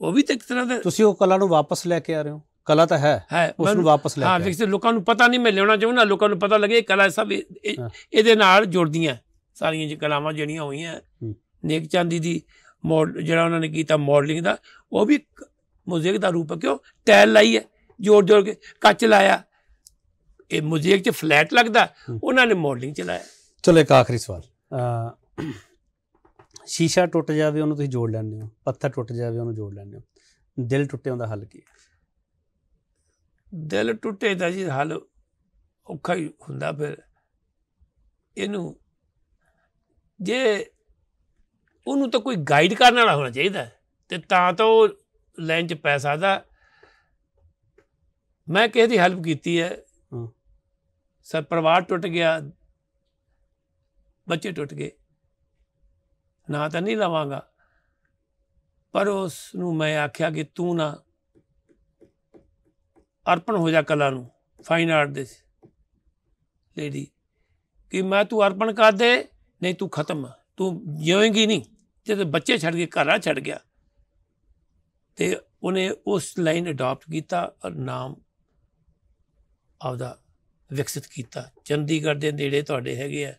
[SPEAKER 2] ਉਹ ਵੀ
[SPEAKER 1] ਤੇ ਇੱਕ ਤਰ੍ਹਾਂ ਦਾ ਤੁਸੀਂ ਉਹ ਕਲਾ ਨੂੰ ਵਾਪਸ ਲੈ ਕੇ ਆ ਰਹੇ ਹੋ ਕਲਾ ਤਾਂ ਹੈ ਉਸ ਨੂੰ ਵਾਪਸ ਲੈ ਕੇ ਹਾਂ ਵਿਕਸਿਤ
[SPEAKER 2] ਲੋਕਾਂ ਨੂੰ ਪਤਾ ਨਹੀਂ ਮੈਂ ਲੈਣਾ ਚਾਹੁੰਦਾ ਲੋਕਾਂ ਨੂੰ ਪਤਾ ਲੱਗੇ ਕਲਾ ਸਭ ਇਹਦੇ ਨਾਲ ਜੁੜਦੀਆਂ ਸਾਰੀਆਂ ਜੀ ਕਲਾਵਾਂ ਜਿਹੜੀਆਂ ਹੋਈਆਂ ਨੇਕ ਚਾਂਦੀ ਦੀ ਮੋਡ ਜਿਹੜਾ ਉਹਨਾਂ ਨੇ ਕੀਤਾ ਮਾਡਲਿੰਗ ਦਾ ਉਹ ਵੀ ਮੋਜ਼ੇਕ ਦਾ ਰੂਪ ਹੈ ਕਿਉਂ ਟੈਲ ਲਾਈ ਹੈ ਜੋੜ ਜੋੜ ਕੇ ਕੱਚ ਲਾਇਆ ਇਹ ਮੋਜ਼ੇਕ 'ਚ ਫਲੈਟ ਲੱਗਦਾ ਉਹਨਾਂ ਨੇ ਮਾਡਲਿੰਗ ਚਲਾਇਆ
[SPEAKER 1] ਚਲੋ ਇੱਕ ਆਖਰੀ ਸਵਾਲ ਸ਼ੀਸ਼ਾ ਟੁੱਟ ਜਾਵੇ ਉਹਨੂੰ ਤੁਸੀਂ ਜੋੜ ਲੈਂਦੇ ਹੋ ਪੱਥਰ ਟੁੱਟ ਜਾਵੇ ਉਹਨੂੰ ਜੋੜ ਲੈਂਦੇ ਹੋ ਦਿਲ ਟੁੱਟੇ ਹੁੰਦਾ ਹੱਲ ਕੀ ਹੈ
[SPEAKER 2] ਦਿਲ ਟੁੱਟੇ ਤਾਂ ਜੀ ਹਾਲ ਔਖਾ ਹੀ ਹੁੰਦਾ ਫਿਰ ਇਹਨੂੰ ਜੇ ਉਹਨੂੰ ਤਾਂ ਕੋਈ ਗਾਈਡ ਕਰਨ ਵਾਲਾ ਹੋਣਾ ਚਾਹੀਦਾ ਤੇ ਤਾਂ ਤਾਂ ਉਹ ਲੈਣ 'ਚ ਪੈ ਸਕਦਾ ਮੈਂ ਕਿਸੇ ਦੀ ਹੈਲਪ ਕੀਤੀ ਹੈ ਸਰ ਪਰਿਵਾਰ ਟੁੱਟ ਗਿਆ ਬੱਚੇ ਟੁੱਟ ਗਏ ਨਾ ਤਾਂ ਨਹੀਂ ਲਵਾਂਗਾ ਪਰ ਉਸ ਨੂੰ ਮੈਂ ਆਖਿਆ ਕਿ ਤੂੰ ਨਾ ਅਰਪਣ ਹੋ ਜਾ ਕਲਾ ਨੂੰ ਫਾਈਨ ਆਰਟ ਦੇ ਲੇਡੀ ਕਿ ਮੈਂ ਤੂੰ ਅਰਪਣ ਕਰ ਦੇ ਨਹੀਂ ਤੂੰ ਖਤਮ ਤੂੰ ਜਿਉਂਗੀ ਨਹੀਂ ਜਦ ਬੱਚੇ ਛੱਡ ਕੇ ਘਰਾਂ ਛੱਡ ਗਿਆ ਤੇ ਉਹਨੇ ਉਸ ਲਾਈਨ ਅਡਾਪਟ ਕੀਤਾ ਔਰ ਨਾਮ ਆਪਦਾ ਵਿਕਸਿਤ ਕੀਤਾ ਚੰਡੀਗੜ੍ਹ ਦੇ ਨੇੜੇ ਤੁਹਾਡੇ ਹੈਗੇ ਆ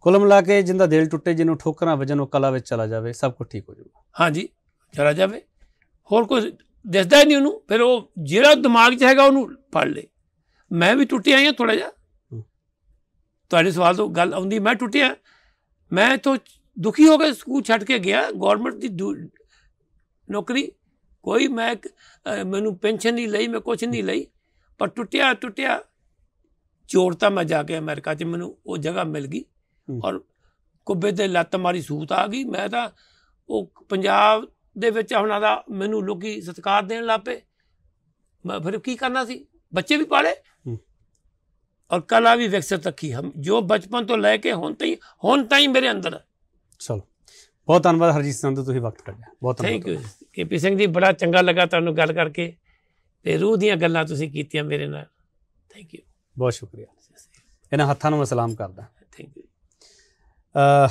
[SPEAKER 1] ਕੁਲਮ ਲਾ ਕੇ ਜਿੰਦਾ ਦਿਲ ਟੁੱਟੇ ਜਿਹਨੂੰ ਠੋਕਰਾਂ ਵਜਨ ਉਹ ਕਲਾ ਵਿੱਚ ਚਲਾ ਜਾਵੇ ਸਭ ਕੁਝ ਠੀਕ ਹੋ ਜਾਊਗਾ ਹਾਂਜੀ ਚਲਾ ਜਾਵੇ ਹੋਰ ਕੋਈ ਦਿਸਦਾ ਨਹੀਂ ਉਹਨੂੰ ਫਿਰ ਉਹ ਜਿਹੜਾ ਦਿਮਾਗ 'ਚ ਹੈਗਾ ਉਹਨੂੰ ਪੜ ਲੇ
[SPEAKER 2] ਮੈਂ ਵੀ ਟੁੱਟਿਆ ਹਾਂ ਥੋੜਾ ਜਿਹਾ ਤੁਹਾਡੇ ਸਵਾਲ ਤੋਂ ਗੱਲ ਆਉਂਦੀ ਮੈਂ ਟੁੱਟਿਆ ਮੈਂ ਤਾਂ ਦੁਖੀ ਹੋ ਕੇ ਸਕੂਲ ਛੱਡ ਕੇ ਗਿਆ ਗਵਰਨਮੈਂਟ ਦੀ ਨੌਕਰੀ ਕੋਈ ਮੈਂ ਮੈਨੂੰ ਪੈਨਸ਼ਨ ਨਹੀਂ ਲਈ ਮੈਂ ਕੁਝ ਨਹੀਂ ਲਈ ਪਰ ਟੁੱਟਿਆ ਟੁੱਟਿਆ ਚੋਰ ਮੈਂ ਜਾ ਕੇ ਅਮਰੀਕਾ 'ਚ ਮੈਨੂੰ ਉਹ ਜਗ੍ਹਾ ਮਿਲ ਗਈ ਔਰ ਕੁੱਬੇ ਤੇ ਲੱਤ ਮਾਰੀ ਸੂਤ ਆ ਗਈ ਮੈਂ ਤਾਂ ਉਹ ਪੰਜਾਬ ਦੇ ਵਿੱਚ ਉਹਨਾਂ ਦਾ ਮੈਨੂੰ ਲੋਕੀ ਸਤਿਕਾਰ ਦੇਣ ਲੱਪੇ ਫਿਰ ਕੀ ਕਰਨਾ ਸੀ ਬੱਚੇ ਵੀ ਪਾਲੇ ਔਰ ਕਲਾ ਵੀ ਵਿਕਸਤ ਰੱਖੀ ਹਮ ਜੋ ਬਚਪਨ ਤੋਂ ਲੈ ਕੇ ਹੁਣ ਤਾਈ ਹੁਣ ਤਾਈ ਮੇਰੇ ਅੰਦਰ
[SPEAKER 1] ਚਲੋ ਬਹੁਤ ਧੰਨਵਾਦ ਹਰਜੀਤ ਸਿੰਘ ਤੁਸੀਂ ਵਕਤ ਕੱਢਿਆ ਬਹੁਤ ਥੈਂਕ ਯੂ
[SPEAKER 2] ਕੇਪੀ ਸਿੰਘ ਜੀ ਬੜਾ ਚੰਗਾ ਲੱਗਾ ਤੁਹਾਨੂੰ ਗੱਲ ਕਰਕੇ ਤੇ ਰੂਹ ਦੀਆਂ ਗੱਲਾਂ ਤੁਸੀਂ ਕੀਤੀਆਂ ਮੇਰੇ ਨਾਲ
[SPEAKER 1] ਥੈਂਕ ਯੂ ਬਹੁਤ ਸ਼ੁਕਰੀਆ ਇਹਨਾਂ ਹੱਥਾਂ ਨੂੰ ਮੈਂ ਸਲਾਮ ਕਰਦਾ ਥੈਂਕ ਯੂ ਅ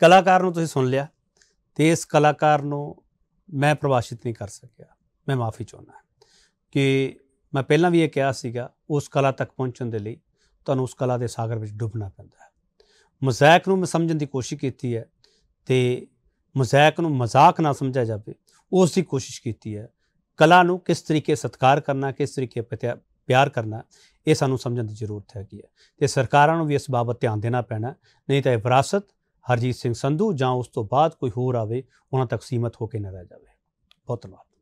[SPEAKER 1] ਕਲਾਕਾਰ ਨੂੰ ਤੁਸੀਂ ਸੁਣ ਲਿਆ ਤੇ ਇਸ ਕਲਾਕਾਰ ਨੂੰ ਮੈਂ ਪ੍ਰਵਾਸ਼ਿਤ ਨਹੀਂ ਕਰ ਸਕਿਆ ਮੈਂ ਮਾਫੀ ਚਾਹੁੰਦਾ ਕਿ ਮੈਂ ਪਹਿਲਾਂ ਵੀ ਇਹ ਕਿਹਾ ਸੀਗਾ ਉਸ ਕਲਾ ਤੱਕ ਪਹੁੰਚਣ ਦੇ ਲਈ ਤੁਹਾਨੂੰ ਉਸ ਕਲਾ ਦੇ ਸਾਗਰ ਵਿੱਚ ਡੁੱਬਣਾ ਪੈਂਦਾ ਹੈ ਮਜ਼ਾਕ ਨੂੰ ਮੈਂ ਸਮਝਣ ਦੀ ਕੋਸ਼ਿਸ਼ ਕੀਤੀ ਹੈ ਤੇ ਮਜ਼ਾਕ ਨੂੰ ਮਜ਼ਾਕ ਨਾ ਸਮਝਿਆ ਜਾਵੇ ਉਸ ਦੀ ਕੋਸ਼ਿਸ਼ ਕੀਤੀ ਹੈ ਕਲਾ ਨੂੰ ਕਿਸ ਤਰੀਕੇ ਸਤਕਾਰ ਕਰਨਾ ਕਿਸ ਤਰੀਕੇ ਪਿਆਰ ਕਰਨਾ ਇਹ ਸਾਨੂੰ ਸਮਝਣ ਦੀ ਜ਼ਰੂਰਤ ਹੈਗੀ ਹੈ ਤੇ ਸਰਕਾਰਾਂ ਨੂੰ ਵੀ ਇਸ ਬਾਬਤ ਧਿਆਨ ਦੇਣਾ ਪੈਣਾ ਨਹੀਂ ਤਾਂ ਇਹ ਵਿਰਾਸਤ ਹਰਜੀਤ ਸਿੰਘ ਸੰਧੂ ਜਾਂ ਉਸ ਤੋਂ ਬਾਅਦ ਕੋਈ ਹੋਰ ਆਵੇ ਉਹਨਾਂ ਤੱਕ ਸੀਮਤ ਹੋ ਕੇ ਨਾ ਰਹਿ ਜਾਵੇ ਬਹੁਤ ਧੰਨਵਾਦ